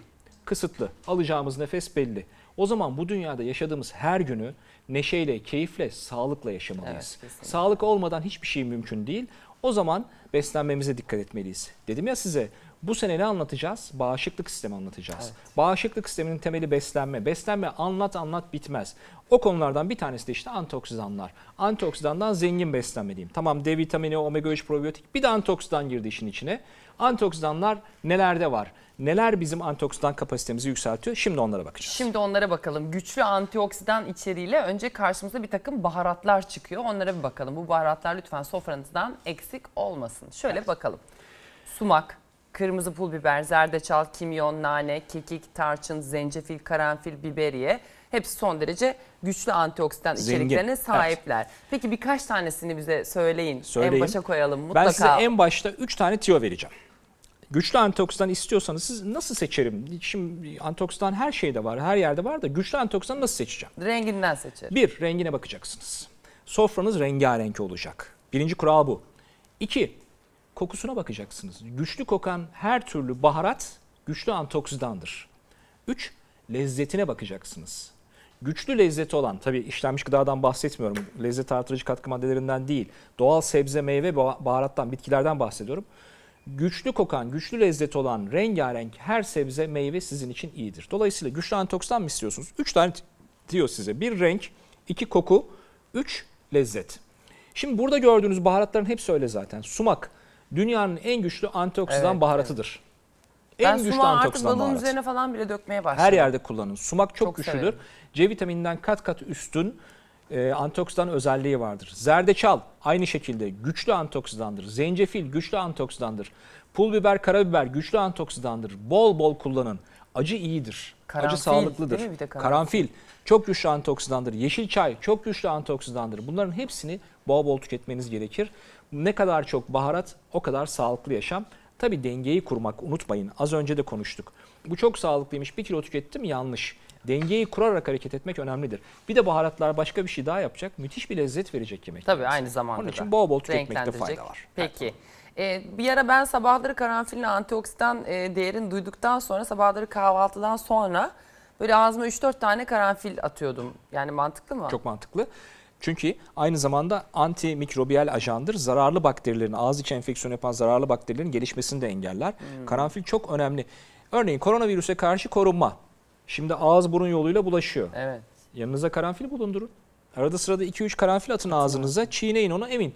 kısıtlı. Alacağımız nefes belli. O zaman bu dünyada yaşadığımız her günü neşeyle, keyifle, sağlıkla yaşamalıyız. Evet, Sağlık olmadan hiçbir şey mümkün değil. O zaman beslenmemize dikkat etmeliyiz. Dedim ya size bu sene ne anlatacağız? Bağışıklık sistemi anlatacağız. Evet. Bağışıklık sisteminin temeli beslenme. Beslenme anlat anlat bitmez. O konulardan bir tanesi de işte antioksidanlar. Antioksidandan zengin beslenme diyeyim. Tamam D vitamini, omega 3 probiyotik bir de antioksidan girdi işin içine. Antioksidanlar nelerde var? Neler bizim antioksidan kapasitemizi yükseltiyor? Şimdi onlara bakacağız. Şimdi onlara bakalım. Güçlü antioksidan içeriğiyle önce karşımıza bir takım baharatlar çıkıyor. Onlara bir bakalım. Bu baharatlar lütfen sofranızdan eksik olmasın. Şöyle evet. bakalım. Sumak, kırmızı pul biber, zerdeçal, kimyon, nane, kekik, tarçın, zencefil, karanfil, biberiye hepsi son derece güçlü antioksidan Zengin. içeriklerine sahipler. Evet. Peki birkaç tanesini bize söyleyin. söyleyin. En başa koyalım mutlaka. Ben size en başta 3 tane tiyo vereceğim. Güçlü antioksidan istiyorsanız siz nasıl seçerim? Şimdi antioksidan her şeyde var, her yerde var da güçlü antioksidan nasıl seçeceğim? Renginden seçerim. Bir, rengine bakacaksınız. Sofranız rengarenk olacak. Birinci kural bu. İki, kokusuna bakacaksınız. Güçlü kokan her türlü baharat güçlü antoksidandır. 3. Lezzetine bakacaksınız. Güçlü lezzet olan, tabii işlenmiş gıdadan bahsetmiyorum, lezzet artırıcı katkı maddelerinden değil, doğal sebze, meyve, baharattan, bitkilerden bahsediyorum. Güçlü kokan, güçlü lezzet olan rengarenk her sebze, meyve sizin için iyidir. Dolayısıyla güçlü antoksidan mı istiyorsunuz? Üç tane diyor size. Bir renk, iki koku, üç lezzet. Şimdi burada gördüğünüz baharatların hepsi öyle zaten. Sumak, dünyanın en güçlü antioksidan evet, baharatıdır. Evet. En ben güçlü sumağı artık balığın üzerine falan bile dökmeye başladım. Her yerde kullanın. Sumak çok, çok güçlüdür. Severim. C vitamininden kat kat üstün e, antioksidan özelliği vardır. Zerdeçal aynı şekilde güçlü antioksidandır. Zencefil güçlü antioksidandır. Pul biber, karabiber güçlü antioksidandır. Bol bol kullanın. Acı iyidir. Karanfil, Acı sağlıklıdır. Karanfil. karanfil çok güçlü antioksidandır. Yeşil çay çok güçlü antioksidandır. Bunların hepsini bol bol tüketmeniz gerekir. Ne kadar çok baharat o kadar sağlıklı yaşam. Tabi dengeyi kurmak unutmayın. Az önce de konuştuk. Bu çok sağlıklıymış. Bir kilo tükettim yanlış. Dengeyi kurarak hareket etmek önemlidir. Bir de baharatlar başka bir şey daha yapacak. Müthiş bir lezzet verecek yemek. Tabi aynı zamanda Onun için bol bol tüketmekte fayda var. Peki. Ee, bir ara ben sabahları karanfilin antioksidan e, değerini duyduktan sonra sabahları kahvaltıdan sonra böyle ağzıma 3-4 tane karanfil atıyordum. Yani mantıklı mı? Çok mantıklı. Çünkü aynı zamanda antimikrobiyal ajandır. Zararlı bakterilerin, ağız içi enfeksiyon yapan zararlı bakterilerin gelişmesini de engeller. Hmm. Karanfil çok önemli. Örneğin koronavirüse karşı korunma. Şimdi ağız burun yoluyla bulaşıyor. Evet. Yanınıza karanfil bulundurun. Arada sırada 2-3 karanfil atın ağzınıza, çiğneyin onu emin.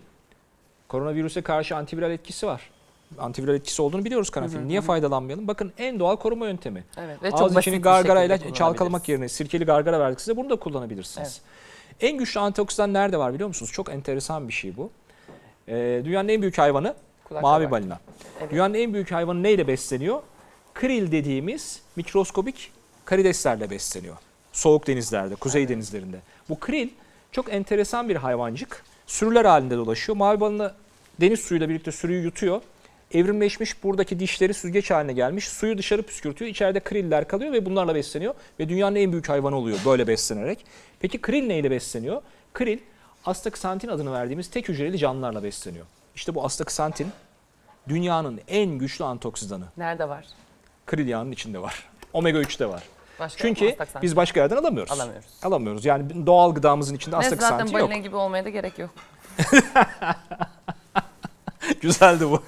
Koronavirüse karşı antiviral etkisi var antiviral etkisi olduğunu biliyoruz karanfil. Hı hı. Niye faydalanmayalım? Bakın en doğal koruma yöntemi. Evet, ve Ağız çok içini gargarayla çalkalamak yerine sirkeli gargara verdik size bunu da kullanabilirsiniz. Evet. En güçlü antioksidan nerede var biliyor musunuz? Çok enteresan bir şey bu. Ee, dünyanın en büyük hayvanı Kulak mavi kulak. balina. Evet. Dünyanın en büyük hayvanı neyle besleniyor? krill dediğimiz mikroskobik karideslerle besleniyor. Soğuk denizlerde, kuzey evet. denizlerinde. Bu krill çok enteresan bir hayvancık. Sürüler halinde dolaşıyor. Mavi balina deniz suyuyla birlikte sürüyü yutuyor evrimleşmiş buradaki dişleri süzgeç haline gelmiş. Suyu dışarı püskürtüyor. İçeride krilller kalıyor ve bunlarla besleniyor. Ve dünyanın en büyük hayvanı oluyor böyle beslenerek. Peki krill neyle besleniyor? Krill astaksantin adını verdiğimiz tek hücreli canlılarla besleniyor. İşte bu astaksantin dünyanın en güçlü antioksidanı. Nerede var? Krill yağının içinde var. Omega 3'te var. Başka Çünkü biz başka yerden alamıyoruz. Alamıyoruz. Alamıyoruz. Yani doğal gıdamızın içinde astaksantin yok. Ne zaten balina gibi olmaya da gerek yok. Güzeldi bu.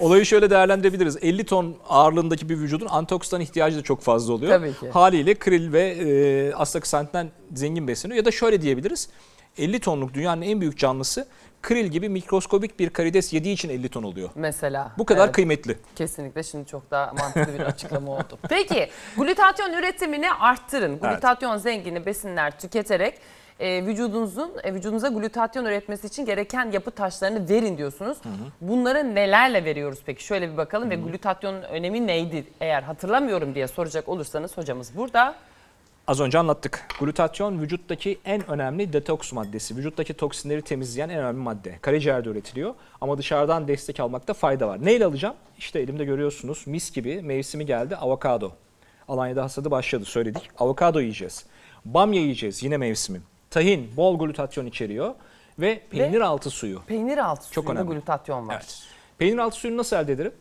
Olayı şöyle değerlendirebiliriz. 50 ton ağırlığındaki bir vücudun antioksidan ihtiyacı da çok fazla oluyor. Tabii ki. Haliyle kril ve e, aslında kısantiden zengin besleniyor. Ya da şöyle diyebiliriz. 50 tonluk dünyanın en büyük canlısı kril gibi mikroskobik bir karides yediği için 50 ton oluyor. Mesela. Bu kadar evet. kıymetli. Kesinlikle şimdi çok daha mantıklı bir açıklama oldu. Peki glutatyon üretimini arttırın. Glutatyon evet. zengini besinler tüketerek e, vücudunuzun e, vücudunuza glutatyon üretmesi için gereken yapı taşlarını verin diyorsunuz. Hı hı. Bunları nelerle veriyoruz peki? Şöyle bir bakalım hı hı. ve glutatyonun önemi neydi? Eğer hatırlamıyorum diye soracak olursanız hocamız burada. Az önce anlattık. Glutatyon vücuttaki en önemli detoks maddesi. Vücuttaki toksinleri temizleyen en önemli madde. Karaciğerde üretiliyor ama dışarıdan destek almakta fayda var. Neyle alacağım? İşte elimde görüyorsunuz mis gibi mevsimi geldi avokado. Alanya'da hasadı başladı söyledik. Avokado yiyeceğiz. Bamya yiyeceğiz yine mevsimin. Tahin bol glutatyon içeriyor ve peynir ve altı suyu. Peynir altı Çok suyunda önemli. glutatyon var. Evet. Peynir altı suyunu nasıl elde ederim?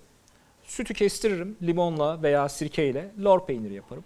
Sütü kestiririm limonla veya sirkeyle lor peyniri yaparım.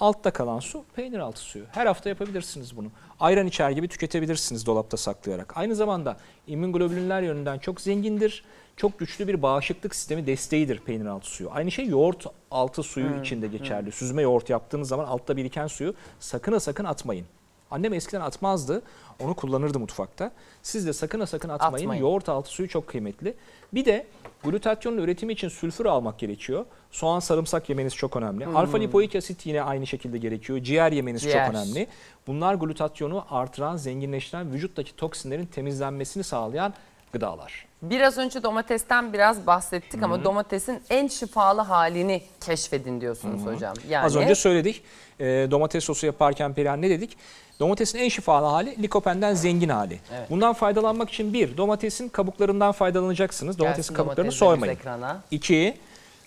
Altta kalan su peynir altı suyu. Her hafta yapabilirsiniz bunu. Ayran içer gibi tüketebilirsiniz dolapta saklayarak. Aynı zamanda immünoglobülinler yönünden çok zengindir. Çok güçlü bir bağışıklık sistemi desteğidir peynir altı suyu. Aynı şey yoğurt altı suyu hmm. içinde hmm. geçerli. Hmm. Süzme yoğurt yaptığınız zaman altta biriken suyu sakın sakın atmayın. Annem eskiden atmazdı. Onu kullanırdı mutfakta. Siz de sakın ha sakın atmayın. atmayın. Yoğurt altı suyu çok kıymetli. Bir de glutatyonun üretimi için sülfür almak gerekiyor. Soğan, sarımsak yemeniz çok önemli. Hmm. Alfa lipoik asit yine aynı şekilde gerekiyor. Ciğer yemeniz Ciğer. çok önemli. Bunlar glutatyonu artıran, zenginleştiren, vücuttaki toksinlerin temizlenmesini sağlayan gıdalar. Biraz önce domatesten biraz bahsettik hı ama domatesin en şifalı halini keşfedin diyorsunuz hı hocam. Yani... Az önce söyledik e, domates sosu yaparken Perihan ne dedik? Domatesin en şifalı hali likopenden zengin hali. Evet. Bundan faydalanmak için bir, domatesin kabuklarından faydalanacaksınız. Domatesin Gelsin kabuklarını soymayın. Ekrana. İki,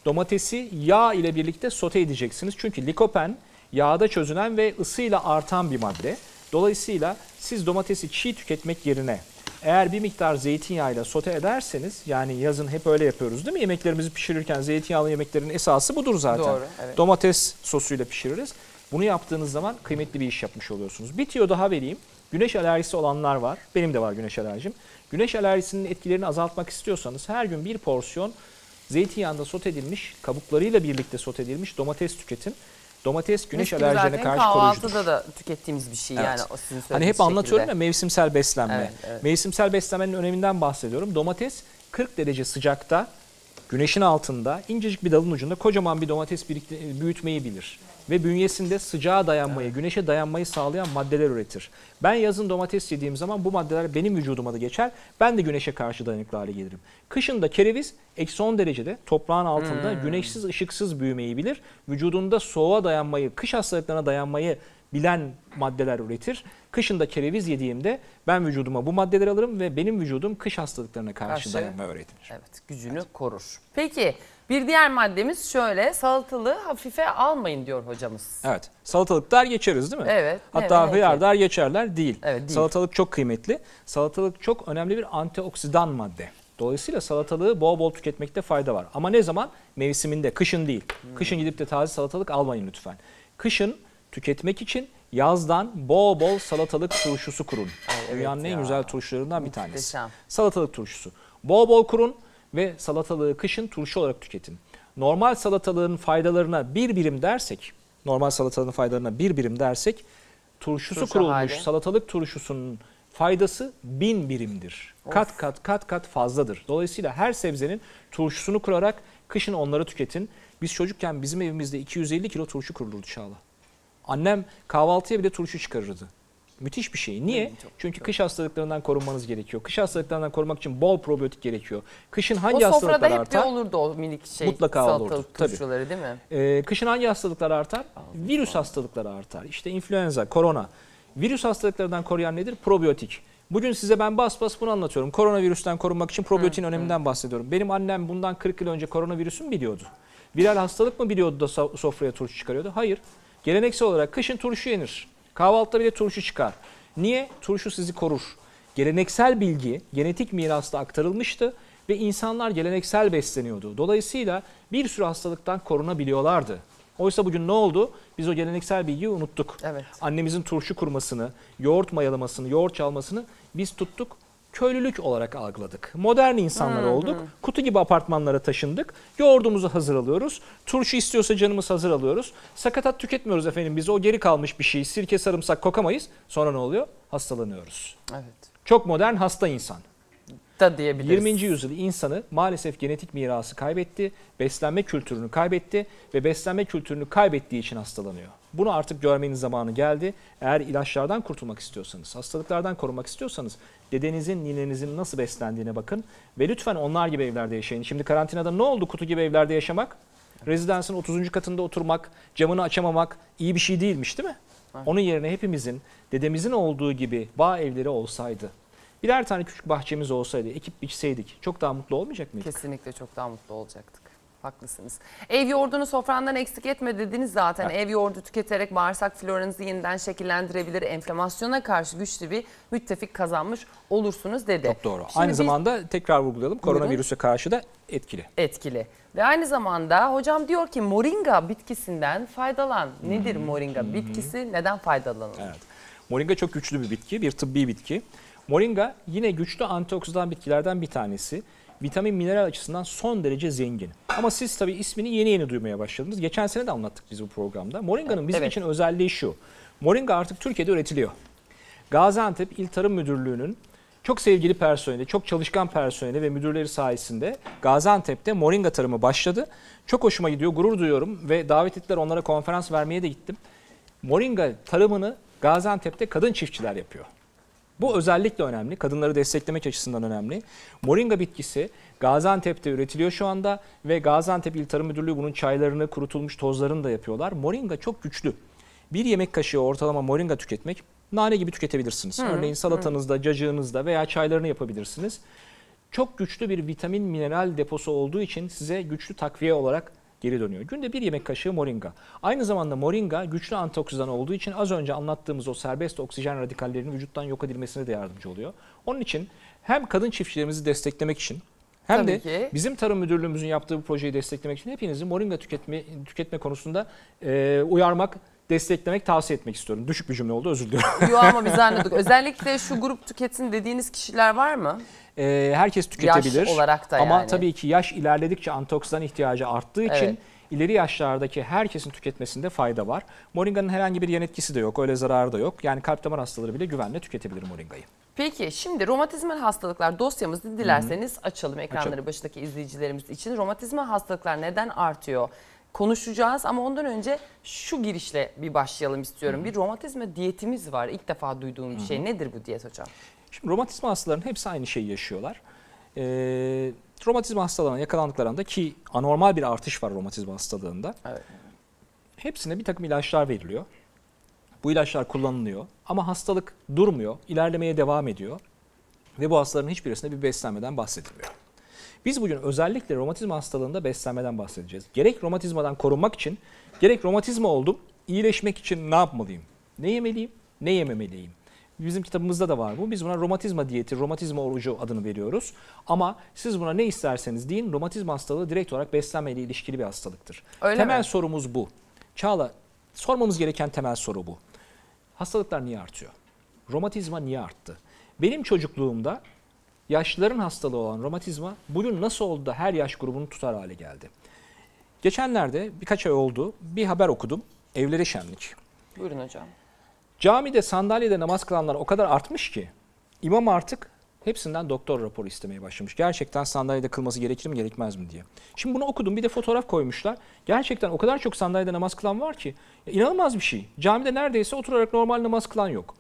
domatesi yağ ile birlikte sote edeceksiniz. Çünkü likopen yağda çözünen ve ısıyla artan bir madde. Dolayısıyla siz domatesi çiğ tüketmek yerine eğer bir miktar zeytinyağıyla sote ederseniz yani yazın hep öyle yapıyoruz değil mi? Yemeklerimizi pişirirken zeytinyağlı yemeklerin esası budur zaten. Doğru, evet. Domates sosuyla pişiririz. Bunu yaptığınız zaman kıymetli bir iş yapmış oluyorsunuz. Bir tüyo daha vereyim. Güneş alerjisi olanlar var. Benim de var güneş alerjim. Güneş alerjisinin etkilerini azaltmak istiyorsanız her gün bir porsiyon zeytinyağında sotedilmiş, kabuklarıyla birlikte sotedilmiş domates tüketin. Domates güneş Çünkü alerjilerine karşı koruyucudur. Kahvaltıda da tükettiğimiz bir şey evet. yani o sizin Hani hep anlatıyorum şekilde. ya mevsimsel beslenme. Evet, evet. Mevsimsel beslenmenin öneminden bahsediyorum. Domates 40 derece sıcakta güneşin altında incecik bir dalın ucunda kocaman bir domates e, büyütmeyi bilir ve bünyesinde sıcağa dayanmayı, evet. güneşe dayanmayı sağlayan maddeler üretir. Ben yazın domates yediğim zaman bu maddeler benim vücuduma da geçer. Ben de güneşe karşı dayanıklı hale gelirim. Kışın da kereviz eksi 10 derecede toprağın altında hmm. güneşsiz ışıksız büyümeyi bilir. Vücudunda soğuğa dayanmayı, kış hastalıklarına dayanmayı bilen maddeler üretir. Kışında kereviz yediğimde ben vücuduma bu maddeler alırım ve benim vücudum kış hastalıklarına karşı, karşı dayanma öğretir. Evet, gücünü evet. korur. Peki bir diğer maddemiz şöyle salatalığı hafife almayın diyor hocamız. Evet salatalık der geçeriz değil mi? Evet. Hatta evet, hıyar evet. geçerler değil. Evet, değil. Salatalık çok kıymetli. Salatalık çok önemli bir antioksidan madde. Dolayısıyla salatalığı bol bol tüketmekte fayda var. Ama ne zaman? Mevsiminde, kışın değil. Hmm. Kışın gidip de taze salatalık almayın lütfen. Kışın tüketmek için yazdan bol bol salatalık turşusu kurun. evet Dünyanın ya. en güzel turşularından bir tanesi. Muhteşem. Salatalık turşusu. Bol bol kurun ve salatalığı kışın turşu olarak tüketin. Normal salatalığın faydalarına bir birim dersek, normal salatalığın faydalarına bir birim dersek, turşusu Turşu kurulmuş hali. salatalık turşusunun faydası bin birimdir. Of. Kat kat kat kat fazladır. Dolayısıyla her sebzenin turşusunu kurarak kışın onları tüketin. Biz çocukken bizim evimizde 250 kilo turşu kurulurdu şahla. Annem kahvaltıya bile turşu çıkarırdı. Müthiş bir şey. Niye? Çünkü kış hastalıklarından korunmanız gerekiyor. Kış hastalıklarından korumak için bol probiyotik gerekiyor. Kışın hangi o hastalıklar artar? O sofrada hep olurdu o minik şey. Mutlaka salatalık olurdu. turşuları değil mi? Ee, kışın hangi hastalıklar artar? Virüs hastalıkları artar. İşte influenza, korona. Virüs hastalıklarından koruyan nedir? Probiyotik. Bugün size ben bas bas bunu anlatıyorum. Koronavirüsten korunmak için probiyotin öneminden bahsediyorum. Benim annem bundan 40 yıl önce koronavirüsü mü biliyordu? Viral hastalık mı biliyordu da sofraya turşu çıkarıyordu? Hayır. Geleneksel olarak kışın turşu yenir. Kahvaltıda bile turşu çıkar. Niye? Turşu sizi korur. Geleneksel bilgi genetik mirasta aktarılmıştı ve insanlar geleneksel besleniyordu. Dolayısıyla bir sürü hastalıktan korunabiliyorlardı. Oysa bugün ne oldu? Biz o geleneksel bilgiyi unuttuk. Evet. Annemizin turşu kurmasını, yoğurt mayalamasını, yoğurt çalmasını biz tuttuk köylülük olarak algıladık. Modern insanlar hı olduk. Hı. Kutu gibi apartmanlara taşındık. Yoğurdumuzu hazır alıyoruz. Turşu istiyorsa canımız hazır alıyoruz. Sakatat tüketmiyoruz efendim biz. O geri kalmış bir şey. Sirke, sarımsak kokamayız. Sonra ne oluyor? Hastalanıyoruz. Evet. Çok modern hasta insan da diyebiliriz. 20. yüzyıl insanı maalesef genetik mirası kaybetti, beslenme kültürünü kaybetti ve beslenme kültürünü kaybettiği için hastalanıyor. Bunu artık görmenin zamanı geldi. Eğer ilaçlardan kurtulmak istiyorsanız, hastalıklardan korunmak istiyorsanız dedenizin, ninenizin nasıl beslendiğine bakın. Ve lütfen onlar gibi evlerde yaşayın. Şimdi karantinada ne oldu kutu gibi evlerde yaşamak? Rezidansın 30. katında oturmak, camını açamamak iyi bir şey değilmiş değil mi? Onun yerine hepimizin, dedemizin olduğu gibi bağ evleri olsaydı, birer tane küçük bahçemiz olsaydı, ekip biçseydik çok daha mutlu olmayacak mıydık? Kesinlikle çok daha mutlu olacaktık. Haklısınız. Ev yoğurdunu sofrandan eksik etme dediniz zaten. Evet. Ev yoğurdu tüketerek bağırsak floranızı yeniden şekillendirebilir. Enflamasyona karşı güçlü bir müttefik kazanmış olursunuz dedi. Çok doğru. Şimdi aynı biz... zamanda tekrar vurgulayalım. Buyurun. Koronavirüse karşı da etkili. Etkili. Ve aynı zamanda hocam diyor ki moringa bitkisinden faydalan. Nedir hmm. moringa hmm. bitkisi? Neden faydalanılır? Evet. Moringa çok güçlü bir bitki, bir tıbbi bitki. Moringa yine güçlü antioksidan bitkilerden bir tanesi vitamin mineral açısından son derece zengin. Ama siz tabii ismini yeni yeni duymaya başladınız. Geçen sene de anlattık biz bu programda. Moringa'nın bizim evet. için özelliği şu. Moringa artık Türkiye'de üretiliyor. Gaziantep İl Tarım Müdürlüğü'nün çok sevgili personeli, çok çalışkan personeli ve müdürleri sayesinde Gaziantep'te moringa tarımı başladı. Çok hoşuma gidiyor, gurur duyuyorum ve davet ettiler onlara konferans vermeye de gittim. Moringa tarımını Gaziantep'te kadın çiftçiler yapıyor. Bu özellikle önemli. Kadınları desteklemek açısından önemli. Moringa bitkisi Gaziantep'te üretiliyor şu anda ve Gaziantep İl Tarım Müdürlüğü bunun çaylarını, kurutulmuş tozlarını da yapıyorlar. Moringa çok güçlü. Bir yemek kaşığı ortalama moringa tüketmek nane gibi tüketebilirsiniz. Hı, Örneğin salatanızda, hı. cacığınızda veya çaylarını yapabilirsiniz. Çok güçlü bir vitamin mineral deposu olduğu için size güçlü takviye olarak geri dönüyor. Günde bir yemek kaşığı moringa. Aynı zamanda moringa güçlü antioksidan olduğu için az önce anlattığımız o serbest oksijen radikallerinin vücuttan yok edilmesine de yardımcı oluyor. Onun için hem kadın çiftçilerimizi desteklemek için hem Tabii de ki. bizim tarım müdürlüğümüzün yaptığı bu projeyi desteklemek için hepinizi moringa tüketme, tüketme konusunda e, uyarmak desteklemek, tavsiye etmek istiyorum. Düşük bir cümle oldu özür diliyorum. Yok ama biz anladık. Özellikle şu grup tüketin dediğiniz kişiler var mı? e, herkes tüketebilir. Yaş olarak da Ama yani. tabii ki yaş ilerledikçe antoksidan ihtiyacı arttığı için evet. ileri yaşlardaki herkesin tüketmesinde fayda var. Moringa'nın herhangi bir yan etkisi de yok, öyle zararı da yok. Yani kalp damar hastaları bile güvenle tüketebilir moringayı. Peki şimdi romatizmal hastalıklar dosyamızı dilerseniz açalım ekranları açalım. başındaki izleyicilerimiz için. Romatizma hastalıklar neden artıyor? konuşacağız ama ondan önce şu girişle bir başlayalım istiyorum. hı Bir romatizma diyetimiz var. İlk defa duyduğum bir şey. Nedir bu diyet hocam? Şimdi romatizma hastalarının hepsi aynı şeyi yaşıyorlar. E, romatizma hastalarına yakalandıklarında ki anormal bir artış var romatizma hastalığında. Evet. Hepsine bir takım ilaçlar veriliyor. Bu ilaçlar kullanılıyor ama hastalık durmuyor, ilerlemeye devam ediyor ve bu hastaların hiçbirisinde bir beslenmeden bahsedilmiyor. Biz bugün özellikle romatizma hastalığında beslenmeden bahsedeceğiz. Gerek romatizmadan korunmak için, gerek romatizma oldum, iyileşmek için ne yapmalıyım? Ne yemeliyim, ne yememeliyim? bizim kitabımızda da var bu. Biz buna romatizma diyeti, romatizma orucu adını veriyoruz. Ama siz buna ne isterseniz deyin romatizma hastalığı direkt olarak beslenmeyle ilişkili bir hastalıktır. Öyle temel mi? sorumuz bu. Çağla sormamız gereken temel soru bu. Hastalıklar niye artıyor? Romatizma niye arttı? Benim çocukluğumda yaşlıların hastalığı olan romatizma bugün nasıl oldu da her yaş grubunu tutar hale geldi? Geçenlerde birkaç ay oldu bir haber okudum. Evlere şenlik. Buyurun hocam. Camide sandalyede namaz kılanlar o kadar artmış ki imam artık hepsinden doktor raporu istemeye başlamış. Gerçekten sandalyede kılması gerekir mi gerekmez mi diye. Şimdi bunu okudum bir de fotoğraf koymuşlar. Gerçekten o kadar çok sandalyede namaz kılan var ki ya inanılmaz bir şey. Camide neredeyse oturarak normal namaz kılan yok.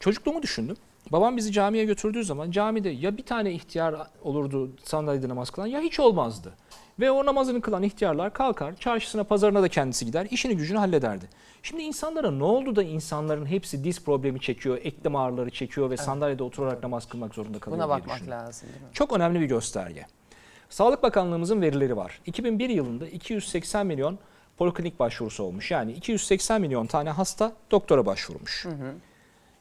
Çocukluğumu düşündüm. Babam bizi camiye götürdüğü zaman camide ya bir tane ihtiyar olurdu sandalyede namaz kılan ya hiç olmazdı. Ve o namazını kılan ihtiyarlar kalkar, çarşısına, pazarına da kendisi gider, işini gücünü hallederdi. Şimdi insanlara ne oldu da insanların hepsi diz problemi çekiyor, eklem ağrıları çekiyor ve evet. sandalyede oturarak namaz kılmak zorunda kalıyor Buna bakmak düşünün. lazım değil mi? Çok önemli bir gösterge. Sağlık Bakanlığımızın verileri var. 2001 yılında 280 milyon poliklinik başvurusu olmuş. Yani 280 milyon tane hasta doktora başvurmuş. Hı hı.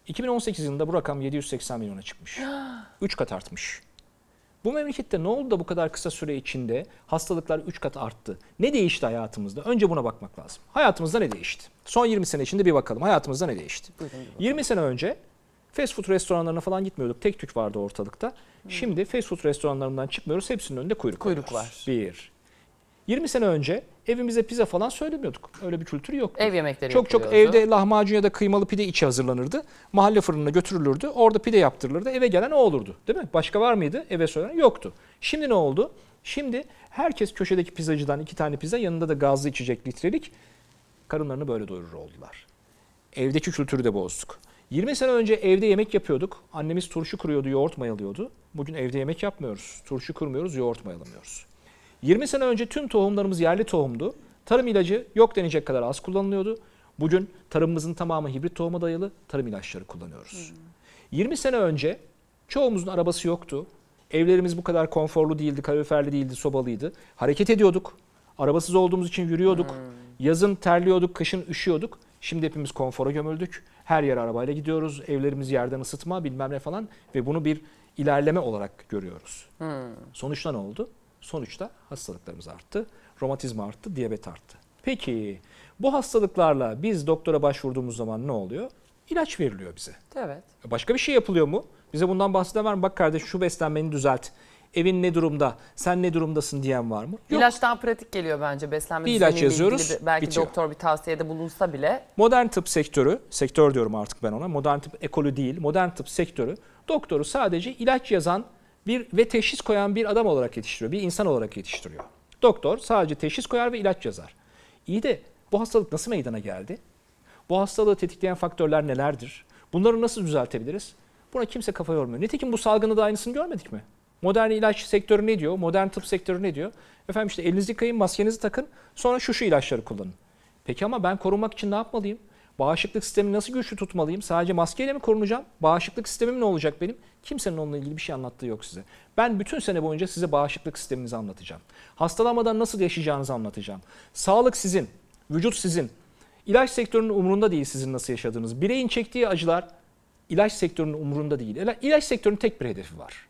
2018 yılında bu rakam 780 milyona çıkmış. 3 kat artmış. Bu memlekette ne oldu da bu kadar kısa süre içinde hastalıklar 3 kat arttı? Ne değişti hayatımızda? Önce buna bakmak lazım. Hayatımızda ne değişti? Son 20 sene içinde bir bakalım. Hayatımızda ne değişti? 20 sene önce fast food restoranlarına falan gitmiyorduk. Tek tük vardı ortalıkta. Hmm. Şimdi fast food restoranlarından çıkmıyoruz. Hepsinin önünde kuyruk, kuyruk var. Bir. 20 sene önce evimize pizza falan söylemiyorduk. Öyle bir kültür yok. Ev yemekleri Çok çok evde lahmacun ya da kıymalı pide içi hazırlanırdı. Mahalle fırınına götürülürdü. Orada pide yaptırılırdı. Eve gelen o olurdu. Değil mi? Başka var mıydı? Eve söylenen yoktu. Şimdi ne oldu? Şimdi herkes köşedeki pizzacıdan iki tane pizza yanında da gazlı içecek litrelik karınlarını böyle doyurur oldular. Evdeki kültürü de bozduk. 20 sene önce evde yemek yapıyorduk. Annemiz turşu kuruyordu, yoğurt mayalıyordu. Bugün evde yemek yapmıyoruz. Turşu kurmuyoruz, yoğurt mayalamıyoruz. 20 sene önce tüm tohumlarımız yerli tohumdu. Tarım ilacı yok denecek kadar az kullanılıyordu. Bugün tarımımızın tamamı hibrit tohuma dayalı tarım ilaçları kullanıyoruz. Hmm. 20 sene önce çoğumuzun arabası yoktu. Evlerimiz bu kadar konforlu değildi, kaloriferli değildi, sobalıydı. Hareket ediyorduk. Arabasız olduğumuz için yürüyorduk. Hmm. Yazın terliyorduk, kışın üşüyorduk. Şimdi hepimiz konfora gömüldük. Her yere arabayla gidiyoruz. Evlerimiz yerden ısıtma bilmem ne falan. Ve bunu bir ilerleme olarak görüyoruz. Hmm. Sonuçta ne oldu? Sonuçta hastalıklarımız arttı. Romatizma arttı, diyabet arttı. Peki bu hastalıklarla biz doktora başvurduğumuz zaman ne oluyor? İlaç veriliyor bize. Evet. Başka bir şey yapılıyor mu? Bize bundan bahseden var mı? Bak kardeş şu beslenmeni düzelt. Evin ne durumda? Sen ne durumdasın diyen var mı? Yok. İlaçtan pratik geliyor bence beslenme bir ilaç yazıyoruz. Ilgili belki bitiyor. doktor bir tavsiyede bulunsa bile. Modern tıp sektörü, sektör diyorum artık ben ona. Modern tıp ekolü değil. Modern tıp sektörü doktoru sadece ilaç yazan bir ve teşhis koyan bir adam olarak yetiştiriyor. Bir insan olarak yetiştiriyor. Doktor sadece teşhis koyar ve ilaç yazar. İyi de bu hastalık nasıl meydana geldi? Bu hastalığı tetikleyen faktörler nelerdir? Bunları nasıl düzeltebiliriz? Buna kimse kafa yormuyor. Nitekim bu salgında da aynısını görmedik mi? Modern ilaç sektörü ne diyor? Modern tıp sektörü ne diyor? Efendim işte elinizi kayın, maskenizi takın, sonra şu şu ilaçları kullanın. Peki ama ben korunmak için ne yapmalıyım? Bağışıklık sistemi nasıl güçlü tutmalıyım? Sadece maskeyle mi korunacağım? Bağışıklık sistemim ne olacak benim? Kimsenin onunla ilgili bir şey anlattığı yok size. Ben bütün sene boyunca size bağışıklık sisteminizi anlatacağım. Hastalanmadan nasıl yaşayacağınızı anlatacağım. Sağlık sizin, vücut sizin. İlaç sektörünün umurunda değil sizin nasıl yaşadığınız. Bireyin çektiği acılar ilaç sektörünün umurunda değil. İlaç sektörünün tek bir hedefi var.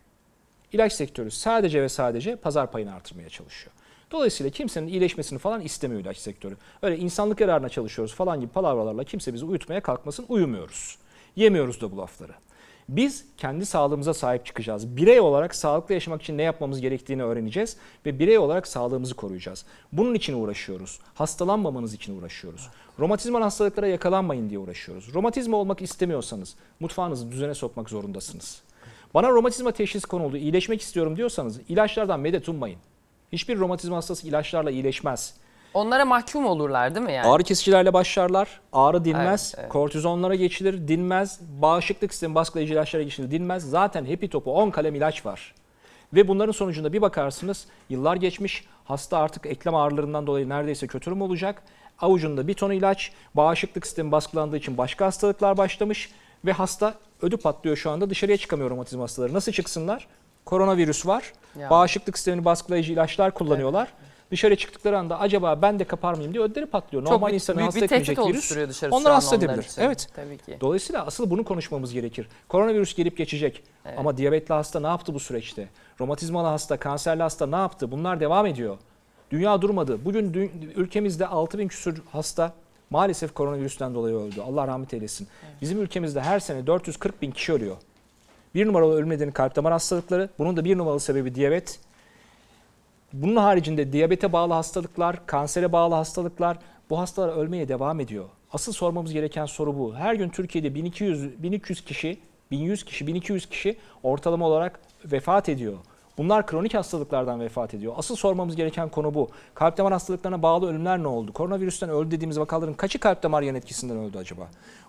İlaç sektörü sadece ve sadece pazar payını artırmaya çalışıyor. Dolayısıyla kimsenin iyileşmesini falan istemiyor ilaç sektörü. Öyle insanlık yararına çalışıyoruz falan gibi palavralarla kimse bizi uyutmaya kalkmasın uyumuyoruz. Yemiyoruz da bu lafları. Biz kendi sağlığımıza sahip çıkacağız. Birey olarak sağlıklı yaşamak için ne yapmamız gerektiğini öğreneceğiz ve birey olarak sağlığımızı koruyacağız. Bunun için uğraşıyoruz. Hastalanmamanız için uğraşıyoruz. Romatizmal hastalıklara yakalanmayın diye uğraşıyoruz. Romatizma olmak istemiyorsanız mutfağınızı düzene sokmak zorundasınız. Bana romatizma teşhis konuldu, iyileşmek istiyorum diyorsanız ilaçlardan medet ummayın. Hiçbir romatizma hastası ilaçlarla iyileşmez. Onlara mahkum olurlar değil mi yani? Ağrı kesicilerle başlarlar. Ağrı dinmez. Evet, evet. Kortizonlara geçilir. Dinmez. Bağışıklık sistemi baskılayıcı ilaçlara geçilir. Dinmez. Zaten hepi topu 10 kalem ilaç var. Ve bunların sonucunda bir bakarsınız yıllar geçmiş hasta artık eklem ağrılarından dolayı neredeyse kötü kötürüm olacak. Avucunda bir ton ilaç, bağışıklık sistemi baskılandığı için başka hastalıklar başlamış ve hasta ödü patlıyor şu anda dışarıya çıkamıyor romatizma hastaları. Nasıl çıksınlar? koronavirüs var. Ya. Bağışıklık sistemini baskılayıcı ilaçlar kullanıyorlar. Evet. Dışarı çıktıkları anda acaba ben de kapar mıyım diye ödleri patlıyor. Çok Normal büyük, insanı büyük hasta etmeyecek virüs. Onlar hasta edebilir. Için. Evet. Tabii ki. Dolayısıyla asıl bunu konuşmamız gerekir. Koronavirüs gelip geçecek. Evet. Ama diyabetli hasta ne yaptı bu süreçte? Romatizmalı hasta, kanserli hasta ne yaptı? Bunlar devam ediyor. Dünya durmadı. Bugün dü ülkemizde 6 bin küsur hasta maalesef koronavirüsten dolayı öldü. Allah rahmet eylesin. Evet. Bizim ülkemizde her sene 440 bin kişi ölüyor. Bir numaralı ölüm nedeni kalp damar hastalıkları. Bunun da bir numaralı sebebi diyabet. Bunun haricinde diyabete bağlı hastalıklar, kansere bağlı hastalıklar bu hastalar ölmeye devam ediyor. Asıl sormamız gereken soru bu. Her gün Türkiye'de 1200 1200 kişi, 1100 kişi, 1200 kişi ortalama olarak vefat ediyor. Bunlar kronik hastalıklardan vefat ediyor. Asıl sormamız gereken konu bu. Kalp damar hastalıklarına bağlı ölümler ne oldu? Koronavirüsten öldü dediğimiz vakaların kaçı kalp damar yan etkisinden öldü acaba?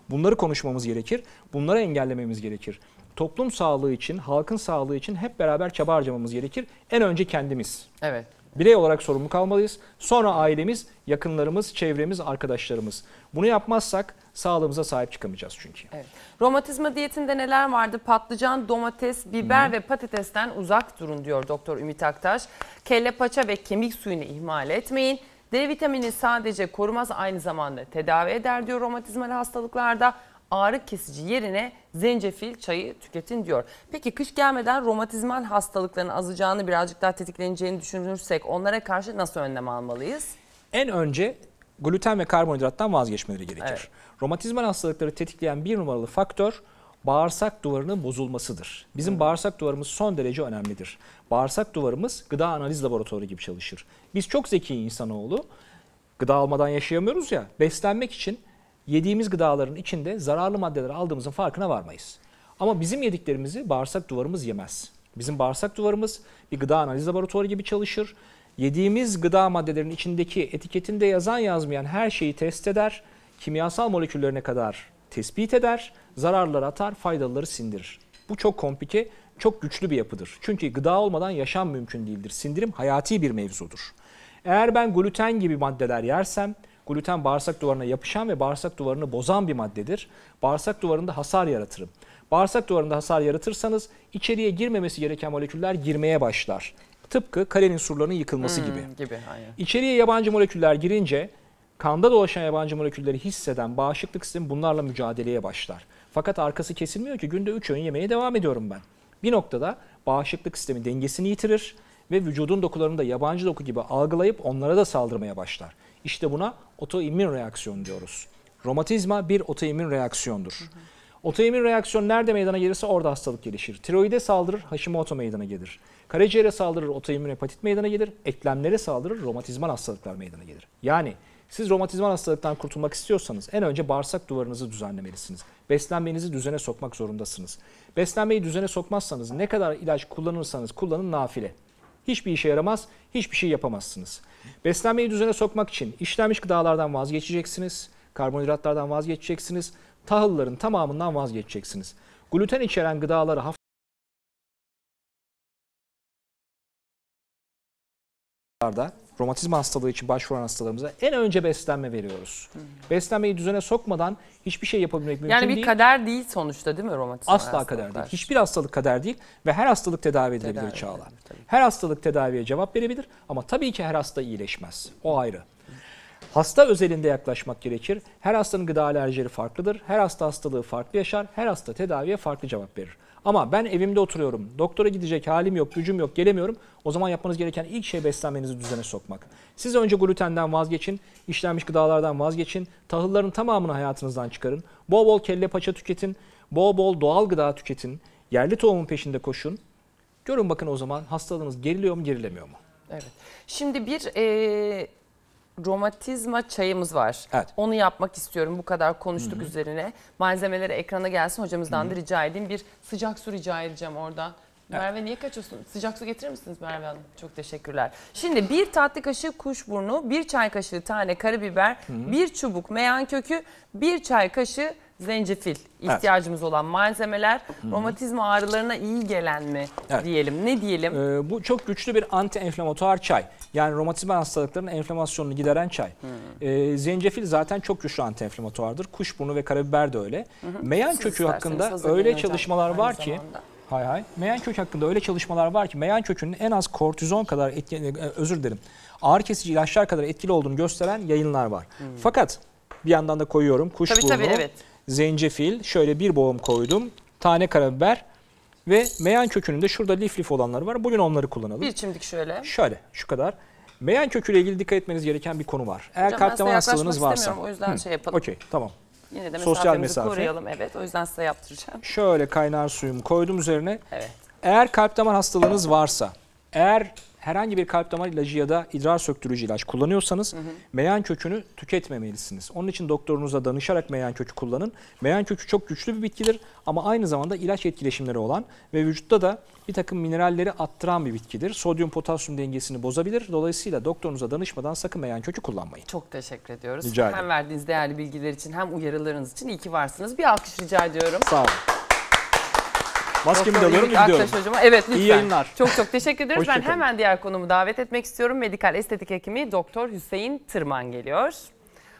Bunları konuşmamız gerekir. Bunları engellememiz gerekir toplum sağlığı için, halkın sağlığı için hep beraber çaba harcamamız gerekir. En önce kendimiz. Evet. Birey olarak sorumlu kalmalıyız. Sonra ailemiz, yakınlarımız, çevremiz, arkadaşlarımız. Bunu yapmazsak sağlığımıza sahip çıkamayacağız çünkü. Evet. Romatizma diyetinde neler vardı? Patlıcan, domates, biber hmm. ve patatesten uzak durun diyor Doktor Ümit Aktaş. Kelle paça ve kemik suyunu ihmal etmeyin. D vitamini sadece korumaz aynı zamanda tedavi eder diyor romatizmal hastalıklarda ağrı kesici yerine zencefil çayı tüketin diyor. Peki kış gelmeden romatizmal hastalıkların azacağını birazcık daha tetikleneceğini düşünürsek onlara karşı nasıl önlem almalıyız? En önce gluten ve karbonhidrattan vazgeçmeleri gerekir. Evet. Romatizmal hastalıkları tetikleyen bir numaralı faktör bağırsak duvarının bozulmasıdır. Bizim hmm. bağırsak duvarımız son derece önemlidir. Bağırsak duvarımız gıda analiz laboratuvarı gibi çalışır. Biz çok zeki insanoğlu. Gıda almadan yaşayamıyoruz ya. Beslenmek için yediğimiz gıdaların içinde zararlı maddeler aldığımızın farkına varmayız. Ama bizim yediklerimizi bağırsak duvarımız yemez. Bizim bağırsak duvarımız bir gıda analiz laboratuvarı gibi çalışır. Yediğimiz gıda maddelerinin içindeki etiketinde yazan yazmayan her şeyi test eder. Kimyasal moleküllerine kadar tespit eder. Zararları atar, faydalıları sindirir. Bu çok komplike, çok güçlü bir yapıdır. Çünkü gıda olmadan yaşam mümkün değildir. Sindirim hayati bir mevzudur. Eğer ben gluten gibi maddeler yersem Gluten bağırsak duvarına yapışan ve bağırsak duvarını bozan bir maddedir. Bağırsak duvarında hasar yaratırım. Bağırsak duvarında hasar yaratırsanız içeriye girmemesi gereken moleküller girmeye başlar. Tıpkı kalenin surlarının yıkılması hmm, gibi. gibi aynen. İçeriye yabancı moleküller girince kanda dolaşan yabancı molekülleri hisseden bağışıklık sistemi bunlarla mücadeleye başlar. Fakat arkası kesilmiyor ki günde 3 öğün yemeye devam ediyorum ben. Bir noktada bağışıklık sistemi dengesini yitirir ve vücudun dokularını da yabancı doku gibi algılayıp onlara da saldırmaya başlar. İşte buna otoimmün reaksiyon diyoruz. Romatizma bir otoimmün reaksiyondur. Hı Otoimmün reaksiyon nerede meydana gelirse orada hastalık gelişir. Tiroide saldırır, Hashimoto meydana gelir. Karaciğere saldırır, otoimmün hepatit meydana gelir. Eklemlere saldırır, romatizmal hastalıklar meydana gelir. Yani siz romatizmal hastalıktan kurtulmak istiyorsanız en önce bağırsak duvarınızı düzenlemelisiniz. Beslenmenizi düzene sokmak zorundasınız. Beslenmeyi düzene sokmazsanız ne kadar ilaç kullanırsanız kullanın nafile hiçbir işe yaramaz, hiçbir şey yapamazsınız. Beslenmeyi düzene sokmak için işlenmiş gıdalardan vazgeçeceksiniz, karbonhidratlardan vazgeçeceksiniz, tahılların tamamından vazgeçeceksiniz. Gluten içeren gıdaları haftada romatizma hastalığı için başvuran hastalarımıza en önce beslenme veriyoruz. Hmm. Beslenmeyi düzene sokmadan hiçbir şey yapabilmek mümkün değil. Yani bir kader değil sonuçta değil mi romatizma? Asla kader değil. Hiçbir hastalık kader değil ve her hastalık tedavi edilebilir tedavi Çağla. Edilir, tabii. her hastalık tedaviye cevap verebilir ama tabii ki her hasta iyileşmez. O ayrı. Hasta özelinde yaklaşmak gerekir. Her hastanın gıda alerjileri farklıdır. Her hasta hastalığı farklı yaşar. Her hasta tedaviye farklı cevap verir. Ama ben evimde oturuyorum. Doktora gidecek halim yok, gücüm yok, gelemiyorum. O zaman yapmanız gereken ilk şey beslenmenizi düzene sokmak. Siz önce glutenden vazgeçin, işlenmiş gıdalardan vazgeçin, tahılların tamamını hayatınızdan çıkarın. Bol bol kelle paça tüketin, bol bol doğal gıda tüketin. Yerli tohumun peşinde koşun. Görün bakın o zaman hastalığınız geriliyor mu, gerilemiyor mu? Evet. Şimdi bir e, romatizma çayımız var. Evet. Onu yapmak istiyorum. Bu kadar konuştuk Hı-hı. üzerine. Malzemeleri ekrana gelsin hocamızdan Hı-hı. da rica edeyim. Bir sıcak su rica edeceğim oradan. Merve niye kaçıyorsun? Sıcak su getirir misiniz Merve Hanım? Çok teşekkürler. Şimdi bir tatlı kaşığı kuşburnu, bir çay kaşığı tane karabiber, bir çubuk meyan kökü, bir çay kaşığı zencefil ihtiyacımız olan malzemeler romatizma ağrılarına iyi gelen mi Evet. diyelim ne diyelim Ee, bu çok güçlü bir anti-enflamatuar çay. Yani romatizma hastalıklarının enflamasyonunu gideren çay. Ee, zencefil zaten çok güçlü anti-enflamatuardır. Kuşburnu ve karabiber de öyle. Meyan Siz kökü hakkında öyle çalışmalar var Aynı ki Hay hay. Meyan kök hakkında öyle çalışmalar var ki meyan kökünün en az kortizon kadar etkili, e, e, özür dilerim, ağır kesici ilaçlar kadar etkili olduğunu gösteren yayınlar var. Hmm. Fakat bir yandan da koyuyorum kuş tabii, tabii, evet. zencefil, şöyle bir boğum koydum, tane karabiber ve meyan kökünün de şurada lif lif olanları var. Bugün onları kullanalım. Bir çimdik şöyle. Şöyle şu kadar. Meyan köküyle ilgili dikkat etmeniz gereken bir konu var. Eğer Hocam, kalp damar hastalığınız varsa. O yüzden hı, şey yapalım. Okey tamam. Yine de sosyal mesafe. koruyalım evet o yüzden size yaptıracağım. Şöyle kaynar suyumu koydum üzerine. Evet. Eğer kalp damar hastalığınız varsa, eğer herhangi bir kalp damar ilacı ya da idrar söktürücü ilaç kullanıyorsanız hı hı. meyan kökünü tüketmemelisiniz. Onun için doktorunuza danışarak meyan kökü kullanın. Meyan kökü çok güçlü bir bitkidir ama aynı zamanda ilaç etkileşimleri olan ve vücutta da bir takım mineralleri attıran bir bitkidir. Sodyum potasyum dengesini bozabilir. Dolayısıyla doktorunuza danışmadan sakın meyan kökü kullanmayın. Çok teşekkür ediyoruz. Rica ederim. Hem verdiğiniz değerli bilgiler için hem uyarılarınız için iyi ki varsınız. Bir alkış rica ediyorum. Sağ olun. Maskemi de alıyorum gidiyorum. Evet lütfen. İyi yayınlar. Çok çok teşekkür ederiz. ben hemen diğer konumu davet etmek istiyorum. Medikal estetik hekimi Doktor Hüseyin Tırman geliyor.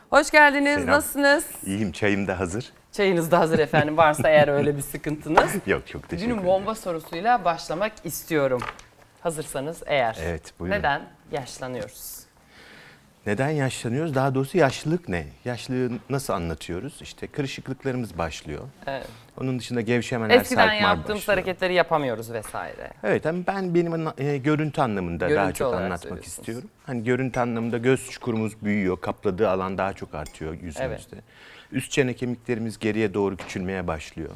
Hoş geldiniz. Selam. Nasılsınız? İyiyim. Çayım da hazır. Çayınız da hazır efendim. Varsa eğer öyle bir sıkıntınız. yok çok teşekkür ederim. Günün bomba sorusuyla başlamak istiyorum. Hazırsanız eğer. Evet buyurun. Neden yaşlanıyoruz? Neden yaşlanıyoruz? Daha doğrusu yaşlılık ne? Yaşlılığı nasıl anlatıyoruz? İşte kırışıklıklarımız başlıyor. Evet. Onun dışında gevşemeler, Eskiden sarkmalar yaptığımız hareketleri yapamıyoruz vesaire. Evet ama ben benim e, görüntü anlamında Görüntü daha çok anlatmak istiyorum. Hani görüntü anlamında göz çukurumuz büyüyor, kapladığı alan daha çok artıyor yüzümüzde. Evet. Üst çene kemiklerimiz geriye doğru küçülmeye başlıyor.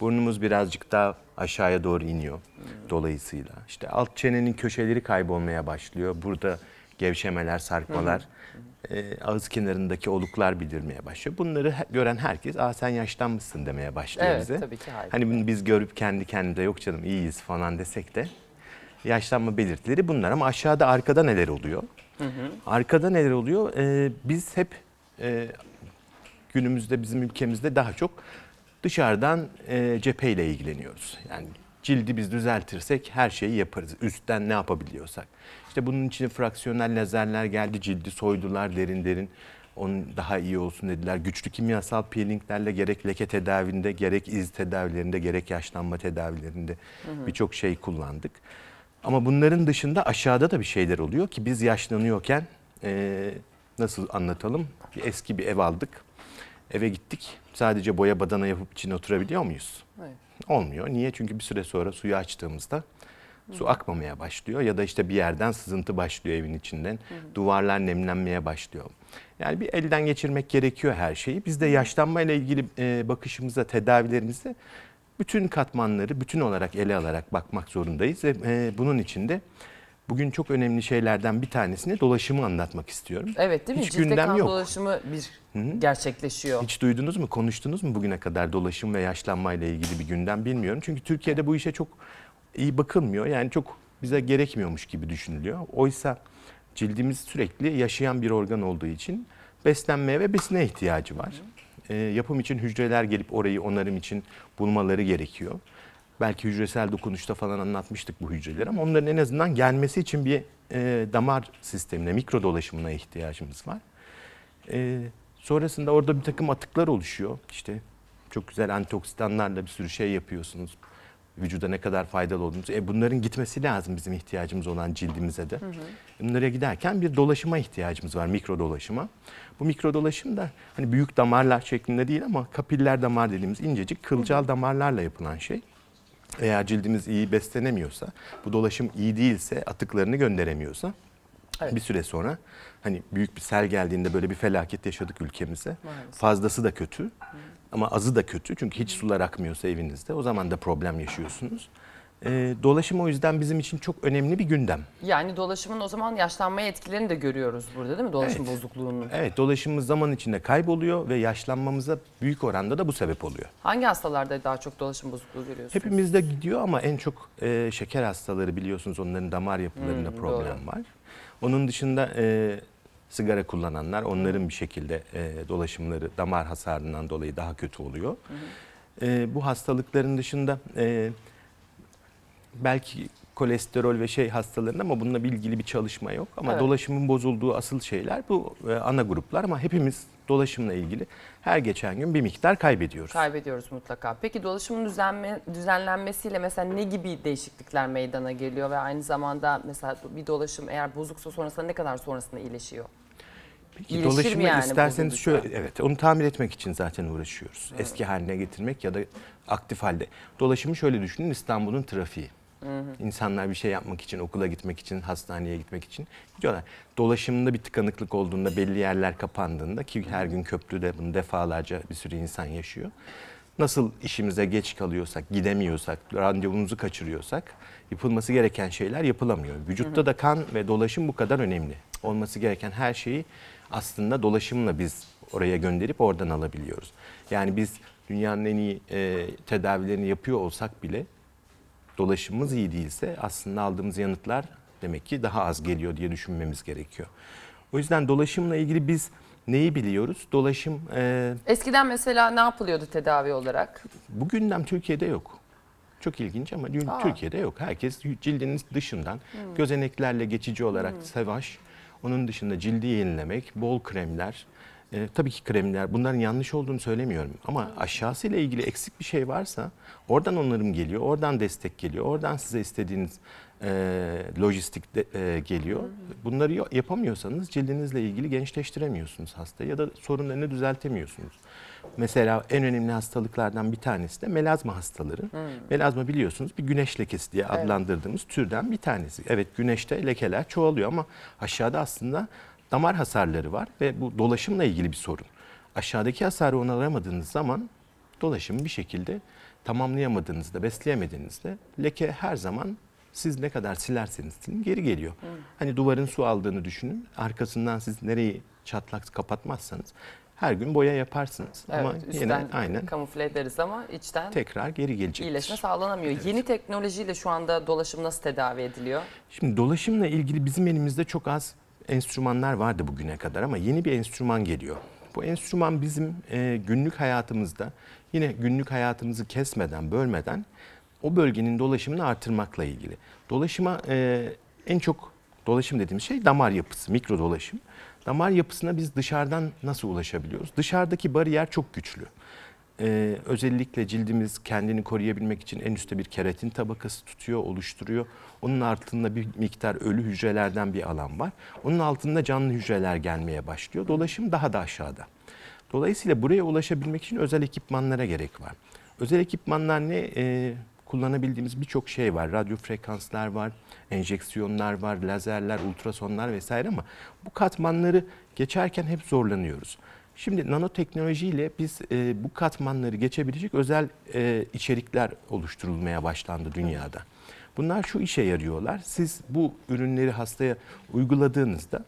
Burnumuz birazcık daha aşağıya doğru iniyor dolayısıyla. İşte alt çenenin köşeleri kaybolmaya başlıyor. Burada gevşemeler, sarkmalar, E, ağız kenarındaki oluklar bildirmeye başlıyor. Bunları gören herkes "Aa sen yaşlanmışsın" demeye başlıyor evet, bize. Evet tabii ki hayır. Hani bunu biz görüp kendi kendimize "Yok canım iyiyiz" falan desek de yaşlanma belirtileri bunlar ama aşağıda arkada neler oluyor? Hı hı. Arkada neler oluyor? Ee, biz hep e, günümüzde bizim ülkemizde daha çok dışarıdan e, cepheyle ilgileniyoruz. Yani cildi biz düzeltirsek her şeyi yaparız. Üstten ne yapabiliyorsak. İşte bunun için fraksiyonel lazerler geldi, cildi soydular derin derin. Onun daha iyi olsun dediler. Güçlü kimyasal peelinglerle gerek leke tedavinde, gerek iz tedavilerinde, gerek yaşlanma tedavilerinde birçok şey kullandık. Ama bunların dışında aşağıda da bir şeyler oluyor ki biz yaşlanıyorken e, nasıl anlatalım? Bir eski bir ev aldık. Eve gittik. Sadece boya badana yapıp içine oturabiliyor muyuz? Hayır. Olmuyor. Niye? Çünkü bir süre sonra suyu açtığımızda Su akmamaya başlıyor ya da işte bir yerden sızıntı başlıyor evin içinden. Duvarlar nemlenmeye başlıyor. Yani bir elden geçirmek gerekiyor her şeyi. Biz de yaşlanmayla ilgili e, bakışımıza, tedavilerimizi bütün katmanları bütün olarak ele alarak bakmak zorundayız. Ve e, bunun için de bugün çok önemli şeylerden bir tanesini dolaşımı anlatmak istiyorum. Evet değil mi? Hiç Cilde gündem kan yok. dolaşımı bir gerçekleşiyor. Hiç duydunuz mu, konuştunuz mu bugüne kadar dolaşım ve yaşlanmayla ilgili bir gündem bilmiyorum. Çünkü Türkiye'de bu işe çok iyi bakılmıyor. Yani çok bize gerekmiyormuş gibi düşünülüyor. Oysa cildimiz sürekli yaşayan bir organ olduğu için beslenmeye ve besine ihtiyacı var. E, yapım için hücreler gelip orayı onarım için bulmaları gerekiyor. Belki hücresel dokunuşta falan anlatmıştık bu hücreleri ama onların en azından gelmesi için bir e, damar sistemine, mikro dolaşımına ihtiyacımız var. E, sonrasında orada bir takım atıklar oluşuyor. İşte çok güzel antioksidanlarla bir sürü şey yapıyorsunuz vücuda ne kadar faydalı olduğumuzu. E bunların gitmesi lazım bizim ihtiyacımız olan cildimize de. Hı hı. Bunlara giderken bir dolaşıma ihtiyacımız var, mikro dolaşıma. Bu mikro dolaşım da hani büyük damarlar şeklinde değil ama kapiller damar dediğimiz incecik kılcal hı hı. damarlarla yapılan şey. Eğer cildimiz iyi beslenemiyorsa, bu dolaşım iyi değilse, atıklarını gönderemiyorsa Evet. Bir süre sonra hani büyük bir sel geldiğinde böyle bir felaket yaşadık ülkemize. Maalesef. Fazlası da kötü. Hı. Ama azı da kötü çünkü hiç sular akmıyorsa evinizde o zaman da problem yaşıyorsunuz. E, dolaşım o yüzden bizim için çok önemli bir gündem. Yani dolaşımın o zaman yaşlanmaya etkilerini de görüyoruz burada değil mi? Dolaşım evet. bozukluğunun. Evet dolaşımımız zaman içinde kayboluyor ve yaşlanmamıza büyük oranda da bu sebep oluyor. Hangi hastalarda daha çok dolaşım bozukluğu görüyorsunuz? Hepimizde gidiyor ama en çok e, şeker hastaları biliyorsunuz onların damar yapılarında hmm, problem doğru. var. Onun dışında... E, sigara kullananlar onların bir şekilde e, dolaşımları damar hasarından dolayı daha kötü oluyor. E, bu hastalıkların dışında e, belki kolesterol ve şey hastalarında ama bununla ilgili bir çalışma yok. Ama evet. dolaşımın bozulduğu asıl şeyler bu e, ana gruplar ama hepimiz dolaşımla ilgili her geçen gün bir miktar kaybediyoruz. Kaybediyoruz mutlaka. Peki dolaşımın düzenme, düzenlenmesiyle mesela ne gibi değişiklikler meydana geliyor ve aynı zamanda mesela bir dolaşım eğer bozuksa sonrasında ne kadar sonrasında iyileşiyor? Peki, dolaşımı yani isterseniz şöyle evet onu tamir etmek için zaten uğraşıyoruz. Hı. Eski haline getirmek ya da aktif halde. Dolaşımı şöyle düşünün İstanbul'un trafiği. Hı hı. İnsanlar bir şey yapmak için, okula gitmek için, hastaneye gitmek için gidiyorlar. dolaşımında bir tıkanıklık olduğunda, belli yerler kapandığında ki her gün köprüde bunu defalarca bir sürü insan yaşıyor. Nasıl işimize geç kalıyorsak, gidemiyorsak, randevumuzu kaçırıyorsak yapılması gereken şeyler yapılamıyor. Vücutta hı hı. da kan ve dolaşım bu kadar önemli. Olması gereken her şeyi aslında dolaşımla biz oraya gönderip oradan alabiliyoruz. Yani biz dünyanın en iyi e, tedavilerini yapıyor olsak bile dolaşımımız iyi değilse aslında aldığımız yanıtlar demek ki daha az geliyor diye düşünmemiz gerekiyor. O yüzden dolaşımla ilgili biz neyi biliyoruz? Dolaşım... E, Eskiden mesela ne yapılıyordu tedavi olarak? Bu gündem Türkiye'de yok. Çok ilginç ama Aa. Türkiye'de yok. Herkes cildiniz dışından hmm. gözeneklerle geçici olarak hmm. savaş onun dışında cildi yenilemek, bol kremler. E, tabii ki kremler bunların yanlış olduğunu söylemiyorum ama aşağısı ile ilgili eksik bir şey varsa oradan onarım geliyor, oradan destek geliyor, oradan size istediğiniz e, lojistik de, e, geliyor. Bunları yapamıyorsanız cildinizle ilgili gençleştiremiyorsunuz hasta ya da sorunlarını düzeltemiyorsunuz. Mesela en önemli hastalıklardan bir tanesi de melazma hastaları. Hmm. Melazma biliyorsunuz bir güneş lekesi diye evet. adlandırdığımız türden bir tanesi. Evet güneşte lekeler çoğalıyor ama aşağıda aslında damar hasarları var ve bu dolaşımla ilgili bir sorun. Aşağıdaki hasarı onaramadığınız zaman dolaşımı bir şekilde tamamlayamadığınızda, besleyemediğinizde leke her zaman siz ne kadar silerseniz silin geri geliyor. Hı. Hani duvarın su aldığını düşünün. Arkasından siz nereyi çatlak kapatmazsanız her gün boya yaparsınız. Evet, ama üstten yine aynen kamufle ederiz ama içten tekrar geri gelecek. İyileşme sağlanamıyor. Evet. Yeni teknolojiyle şu anda dolaşım nasıl tedavi ediliyor? Şimdi dolaşımla ilgili bizim elimizde çok az enstrümanlar vardı bugüne kadar ama yeni bir enstrüman geliyor. Bu enstrüman bizim e, günlük hayatımızda yine günlük hayatımızı kesmeden, bölmeden o bölgenin dolaşımını artırmakla ilgili. Dolaşıma e, en çok dolaşım dediğimiz şey damar yapısı, mikro dolaşım. Damar yapısına biz dışarıdan nasıl ulaşabiliyoruz? Dışarıdaki bariyer çok güçlü. Ee, özellikle cildimiz kendini koruyabilmek için en üstte bir keratin tabakası tutuyor, oluşturuyor. Onun altında bir miktar ölü hücrelerden bir alan var. Onun altında canlı hücreler gelmeye başlıyor. Dolaşım daha da aşağıda. Dolayısıyla buraya ulaşabilmek için özel ekipmanlara gerek var. Özel ekipmanlar ne? Ee, kullanabildiğimiz birçok şey var. Radyo frekanslar var, enjeksiyonlar var, lazerler, ultrasonlar vesaire ama bu katmanları geçerken hep zorlanıyoruz. Şimdi nanoteknolojiyle biz e, bu katmanları geçebilecek özel e, içerikler oluşturulmaya başlandı dünyada. Bunlar şu işe yarıyorlar. Siz bu ürünleri hastaya uyguladığınızda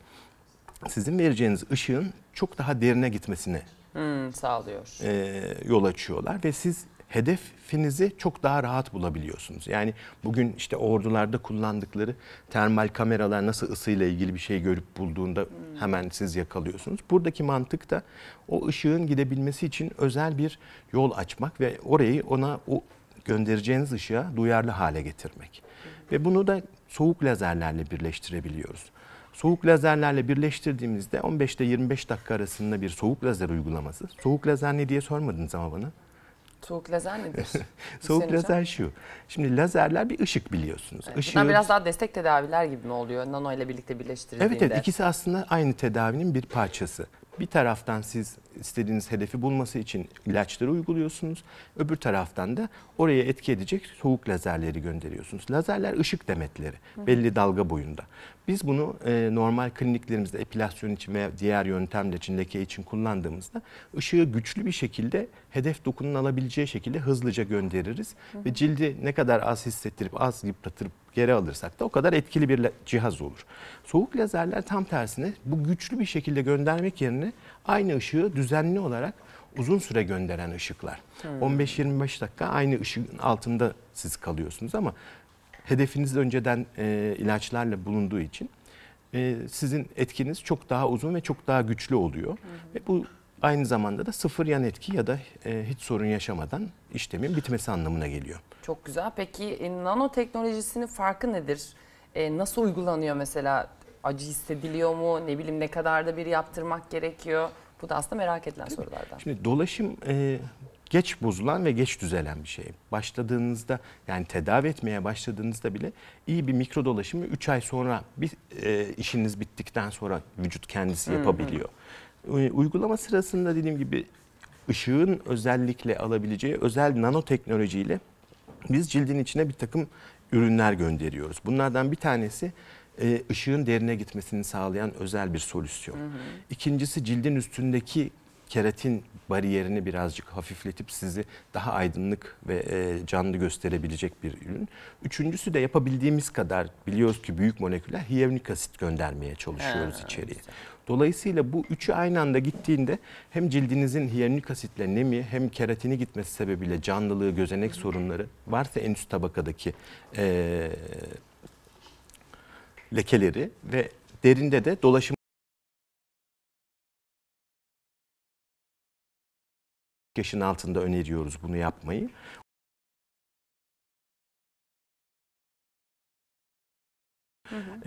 sizin vereceğiniz ışığın çok daha derine gitmesine hmm, sağlıyor. E, yol açıyorlar ve siz hedefinizi çok daha rahat bulabiliyorsunuz. Yani bugün işte ordularda kullandıkları termal kameralar nasıl ısıyla ilgili bir şey görüp bulduğunda hemen siz yakalıyorsunuz. Buradaki mantık da o ışığın gidebilmesi için özel bir yol açmak ve orayı ona o göndereceğiniz ışığa duyarlı hale getirmek. Ve bunu da soğuk lazerlerle birleştirebiliyoruz. Soğuk lazerlerle birleştirdiğimizde 15 ile 25 dakika arasında bir soğuk lazer uygulaması. Soğuk lazer ne diye sormadınız ama bana. Soğuk lazer nedir? Soğuk lazer şu. Şimdi lazerler bir ışık biliyorsunuz. Evet, Işığı... biraz daha destek tedaviler gibi mi oluyor? Nano ile birlikte birleştirildiğinde. Evet evet ikisi aslında aynı tedavinin bir parçası. Bir taraftan siz istediğiniz hedefi bulması için ilaçları uyguluyorsunuz. Öbür taraftan da oraya etki edecek soğuk lazerleri gönderiyorsunuz. Lazerler ışık demetleri belli dalga boyunda. Biz bunu e, normal kliniklerimizde epilasyon için veya diğer yöntemler için leke için kullandığımızda ışığı güçlü bir şekilde hedef dokunun alabileceği şekilde hızlıca göndeririz. Hı hı. Ve cildi ne kadar az hissettirip az yıpratırıp geri alırsak da o kadar etkili bir cihaz olur. Soğuk lazerler tam tersine bu güçlü bir şekilde göndermek yerine aynı ışığı düzenli olarak uzun süre gönderen ışıklar. 15-25 dakika aynı ışığın altında siz kalıyorsunuz ama hedefiniz önceden e, ilaçlarla bulunduğu için e, sizin etkiniz çok daha uzun ve çok daha güçlü oluyor. Hı hı. Ve bu aynı zamanda da sıfır yan etki ya da e, hiç sorun yaşamadan işlemin bitmesi anlamına geliyor. Çok güzel. Peki e, nanoteknolojisinin farkı nedir? E, nasıl uygulanıyor mesela? Acı hissediliyor mu? Ne bileyim ne kadar da bir yaptırmak gerekiyor? Bu da aslında merak edilen sorulardan. Şimdi dolaşım e, geç bozulan ve geç düzelen bir şey. Başladığınızda yani tedavi etmeye başladığınızda bile iyi bir mikro dolaşımı 3 ay sonra bir e, işiniz bittikten sonra vücut kendisi yapabiliyor. Hı hı. Uygulama sırasında dediğim gibi ışığın özellikle alabileceği özel nanoteknolojiyle biz cildin içine bir takım ürünler gönderiyoruz. Bunlardan bir tanesi e, ışığın derine gitmesini sağlayan özel bir solüsyon. Hı hı. İkincisi cildin üstündeki keratin bariyerini birazcık hafifletip sizi daha aydınlık ve e, canlı gösterebilecek bir ürün. Üçüncüsü de yapabildiğimiz kadar biliyoruz ki büyük moleküller hiyernik asit göndermeye çalışıyoruz ha, içeriye. Dolayısıyla bu üçü aynı anda gittiğinde hem cildinizin hiyernik asitle nemi hem keratini gitmesi sebebiyle canlılığı, gözenek sorunları varsa en üst tabakadaki e, lekeleri ve derinde de dolaşım yaşın altında öneriyoruz bunu yapmayı.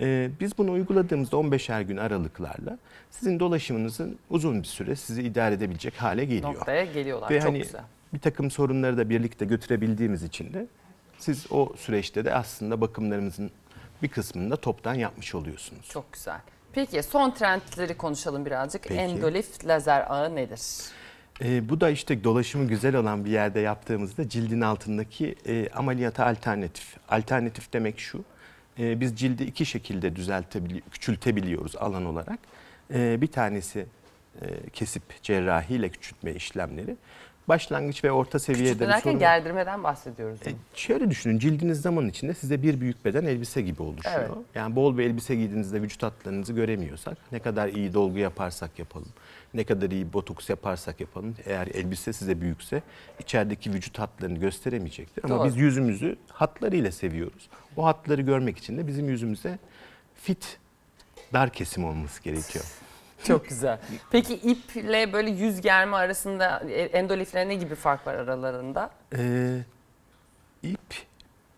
Ee, biz bunu uyguladığımızda 15'er gün aralıklarla sizin dolaşımınızın uzun bir süre sizi idare edebilecek hale geliyor. Noktaya geliyorlar. Ve Çok hani güzel. Bir takım sorunları da birlikte götürebildiğimiz için de siz o süreçte de aslında bakımlarımızın bir kısmını da toptan yapmış oluyorsunuz. Çok güzel. Peki son trendleri konuşalım birazcık. Peki. Endolif lazer ağı nedir? E, bu da işte dolaşımı güzel olan bir yerde yaptığımızda cildin altındaki e, ameliyata alternatif. Alternatif demek şu, e, biz cildi iki şekilde düzeltebiliyoruz, küçültebiliyoruz alan olarak. E, bir tanesi e, kesip cerrahiyle küçültme işlemleri. Başlangıç ve orta seviyede Küçültme bir derken gerdirmeden bahsediyoruz. E, şöyle düşünün cildiniz zaman içinde size bir büyük beden elbise gibi oluşuyor. Evet. Yani bol bir elbise giydiğinizde vücut hatlarınızı göremiyorsak ne kadar iyi dolgu yaparsak yapalım ne kadar iyi botoks yaparsak yapalım eğer elbise size büyükse içerideki vücut hatlarını gösteremeyecektir. Ama Doğru. biz yüzümüzü hatlarıyla seviyoruz. O hatları görmek için de bizim yüzümüze fit dar kesim olması gerekiyor. Çok güzel. Peki iple böyle yüz germe arasında e, endolifle ne gibi fark var aralarında? Ee, ip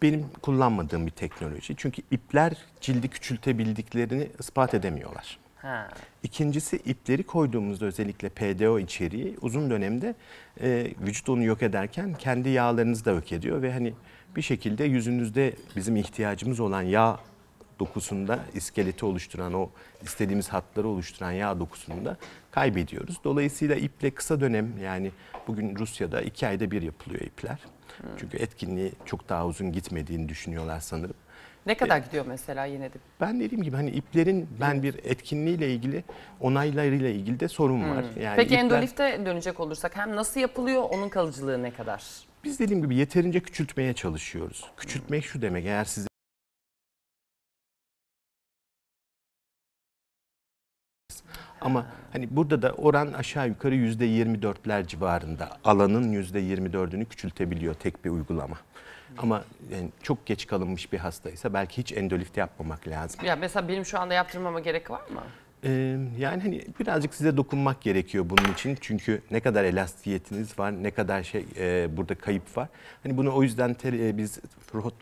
benim kullanmadığım bir teknoloji. Çünkü ipler cildi küçültebildiklerini ispat edemiyorlar. İkincisi ipleri koyduğumuzda özellikle PDO içeriği uzun dönemde e, vücut onu yok ederken kendi yağlarınızı da yok ediyor ve hani bir şekilde yüzünüzde bizim ihtiyacımız olan yağ dokusunda iskeleti oluşturan o istediğimiz hatları oluşturan yağ dokusunda kaybediyoruz. Dolayısıyla iple kısa dönem yani bugün Rusya'da iki ayda bir yapılıyor ipler. Çünkü etkinliği çok daha uzun gitmediğini düşünüyorlar sanırım. Ne kadar e, gidiyor mesela yine de? Ben dediğim gibi hani iplerin ben bir etkinliğiyle ilgili onaylarıyla ilgili de sorun hmm. var. Yani Peki ipler- endolifte dönecek olursak hem nasıl yapılıyor onun kalıcılığı ne kadar? Biz dediğim gibi yeterince küçültmeye çalışıyoruz. Küçültmek şu demek eğer size Ama hani burada da oran aşağı yukarı %24'ler civarında. Alanın %24'ünü küçültebiliyor tek bir uygulama. Ama yani çok geç kalınmış bir hastaysa belki hiç endolifte yapmamak lazım. Ya mesela benim şu anda yaptırmama gerek var mı? Ee, yani hani birazcık size dokunmak gerekiyor bunun için. Çünkü ne kadar elastiyetiniz var, ne kadar şey e, burada kayıp var. Hani bunu o yüzden ter, e, biz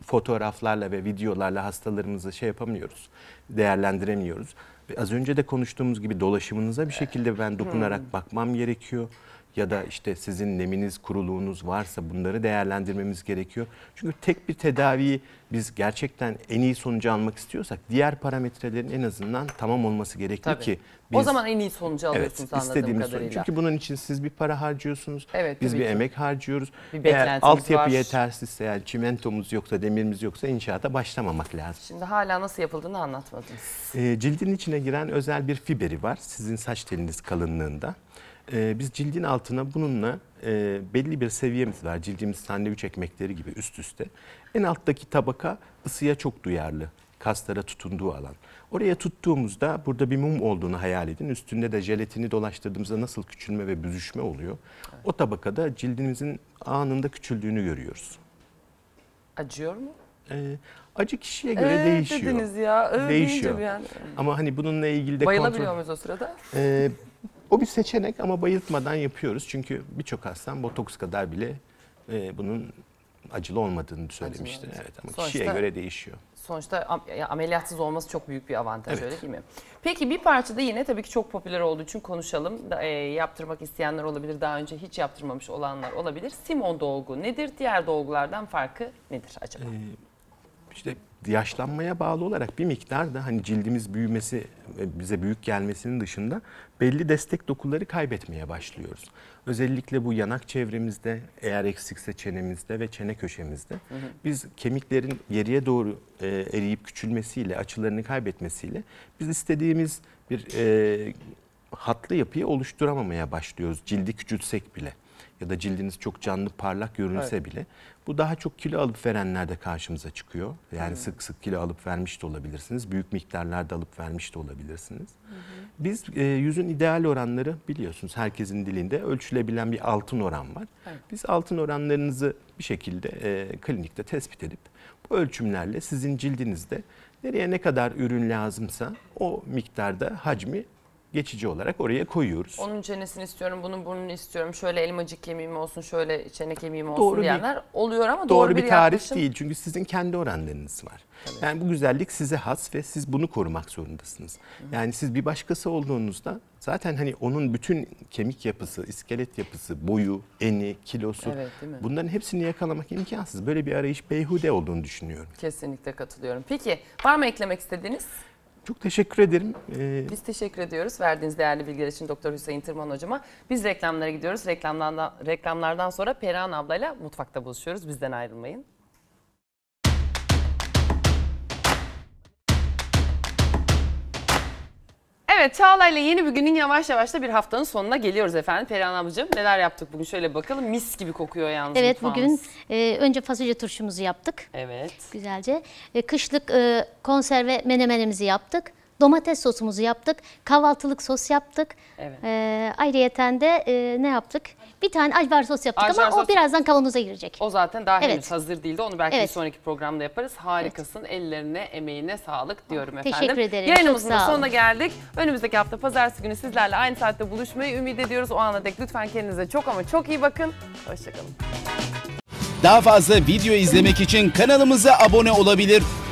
fotoğraflarla ve videolarla hastalarımızı şey yapamıyoruz, değerlendiremiyoruz. az önce de konuştuğumuz gibi dolaşımınıza bir şekilde ben dokunarak hmm. bakmam gerekiyor ya da işte sizin neminiz, kuruluğunuz varsa bunları değerlendirmemiz gerekiyor. Çünkü tek bir tedaviyi biz gerçekten en iyi sonucu almak istiyorsak diğer parametrelerin en azından tamam olması gerekli ki biz, o zaman en iyi sonucu alıyorsunuz evet, anladığım kadarıyla. Sonucu. Çünkü bunun için siz bir para harcıyorsunuz. Evet, biz bir ki. emek harcıyoruz. Bir Eğer altyapı var. yetersizse yani çimentomuz yoksa demirimiz yoksa inşaata başlamamak lazım. Şimdi hala nasıl yapıldığını anlatmadınız. Ee, cildin içine giren özel bir fiberi var. Sizin saç teliniz kalınlığında e, biz cildin altına bununla e, belli bir seviyemiz var. Cildimiz sandviç ekmekleri gibi üst üste. En alttaki tabaka ısıya çok duyarlı. Kaslara tutunduğu alan. Oraya tuttuğumuzda burada bir mum olduğunu hayal edin. Üstünde de jelatini dolaştırdığımızda nasıl küçülme ve büzüşme oluyor. O tabakada cildimizin anında küçüldüğünü görüyoruz. Acıyor mu? Ee, acı kişiye göre ee, değişiyor. Dediniz ya. Öyle değişiyor. Yani. Ama hani bununla ilgili de Bayılabiliyor kontrol... muyuz o sırada? Ee, o bir seçenek ama bayıltmadan yapıyoruz. Çünkü birçok hastam botoks kadar bile e, bunun acılı olmadığını söylemişti. evet ama sonuçta, kişiye göre değişiyor. Sonuçta ameliyatsız olması çok büyük bir avantaj evet. öyle değil mi? Peki bir parça da yine tabii ki çok popüler olduğu için konuşalım. E, yaptırmak isteyenler olabilir, daha önce hiç yaptırmamış olanlar olabilir. Simon dolgu nedir? Diğer dolgulardan farkı nedir acaba? Ee, işte yaşlanmaya bağlı olarak bir miktar da hani cildimiz büyümesi e, bize büyük gelmesinin dışında belli destek dokuları kaybetmeye başlıyoruz. Özellikle bu yanak çevremizde eğer eksikse çenemizde ve çene köşemizde hı hı. biz kemiklerin geriye doğru e, eriyip küçülmesiyle açılarını kaybetmesiyle biz istediğimiz bir e, hatlı yapıyı oluşturamamaya başlıyoruz cildi küçültsek bile ya da cildiniz çok canlı parlak görünse evet. bile bu daha çok kilo alıp verenlerde karşımıza çıkıyor. Yani hmm. sık sık kilo alıp vermiş de olabilirsiniz. Büyük miktarlarda alıp vermiş de olabilirsiniz. Hmm. Biz e, yüzün ideal oranları biliyorsunuz herkesin dilinde ölçülebilen bir altın oran var. Evet. Biz altın oranlarınızı bir şekilde e, klinikte tespit edip bu ölçümlerle sizin cildinizde nereye ne kadar ürün lazımsa o miktarda hacmi geçici olarak oraya koyuyoruz. Onun çenesini istiyorum, bunun burnunu istiyorum. Şöyle elmacık kemiğim olsun, şöyle çene kemiğim olsun doğru diyenler bir, oluyor ama doğru, doğru bir, bir tarif yaklaşım. değil. Çünkü sizin kendi oranlarınız var. Tabii. Yani bu güzellik size has ve siz bunu korumak zorundasınız. Hı. Yani siz bir başkası olduğunuzda zaten hani onun bütün kemik yapısı, iskelet yapısı, boyu, eni, kilosu evet, bunların hepsini yakalamak imkansız. Böyle bir arayış beyhude olduğunu düşünüyorum. Kesinlikle katılıyorum. Peki var mı eklemek istediğiniz? Çok teşekkür ederim. Ee... Biz teşekkür ediyoruz verdiğiniz değerli bilgiler için Doktor Hüseyin Tırman hocama. Biz reklamlara gidiyoruz. Reklamlardan, reklamlardan sonra Perihan ablayla mutfakta buluşuyoruz. Bizden ayrılmayın. Evet Çağla'yla yeni bir günün yavaş yavaş da bir haftanın sonuna geliyoruz efendim. Perihan ablacığım neler yaptık bugün şöyle bakalım. Mis gibi kokuyor yalnız Evet mutfağımız. bugün e, önce fasulye turşumuzu yaptık. Evet. Güzelce. E, kışlık e, konserve menemenimizi yaptık. Domates sosumuzu yaptık. Kahvaltılık sos yaptık. Evet. Ee, ayrıyeten de e, ne yaptık? Bir tane ajvar sos yaptık ajvar ama sos... o birazdan kavanoza girecek. O zaten daha evet. henüz hazır değildi. Onu belki evet. bir sonraki programda yaparız. Harikasın. Evet. Ellerine, emeğine sağlık diyorum oh, efendim. Teşekkür ederim. Yayınımızın sonuna geldik. Önümüzdeki hafta pazartesi günü sizlerle aynı saatte buluşmayı ümit ediyoruz. O ana dek lütfen kendinize çok ama çok iyi bakın. Hoşçakalın. Daha fazla video izlemek için kanalımıza abone olabilir.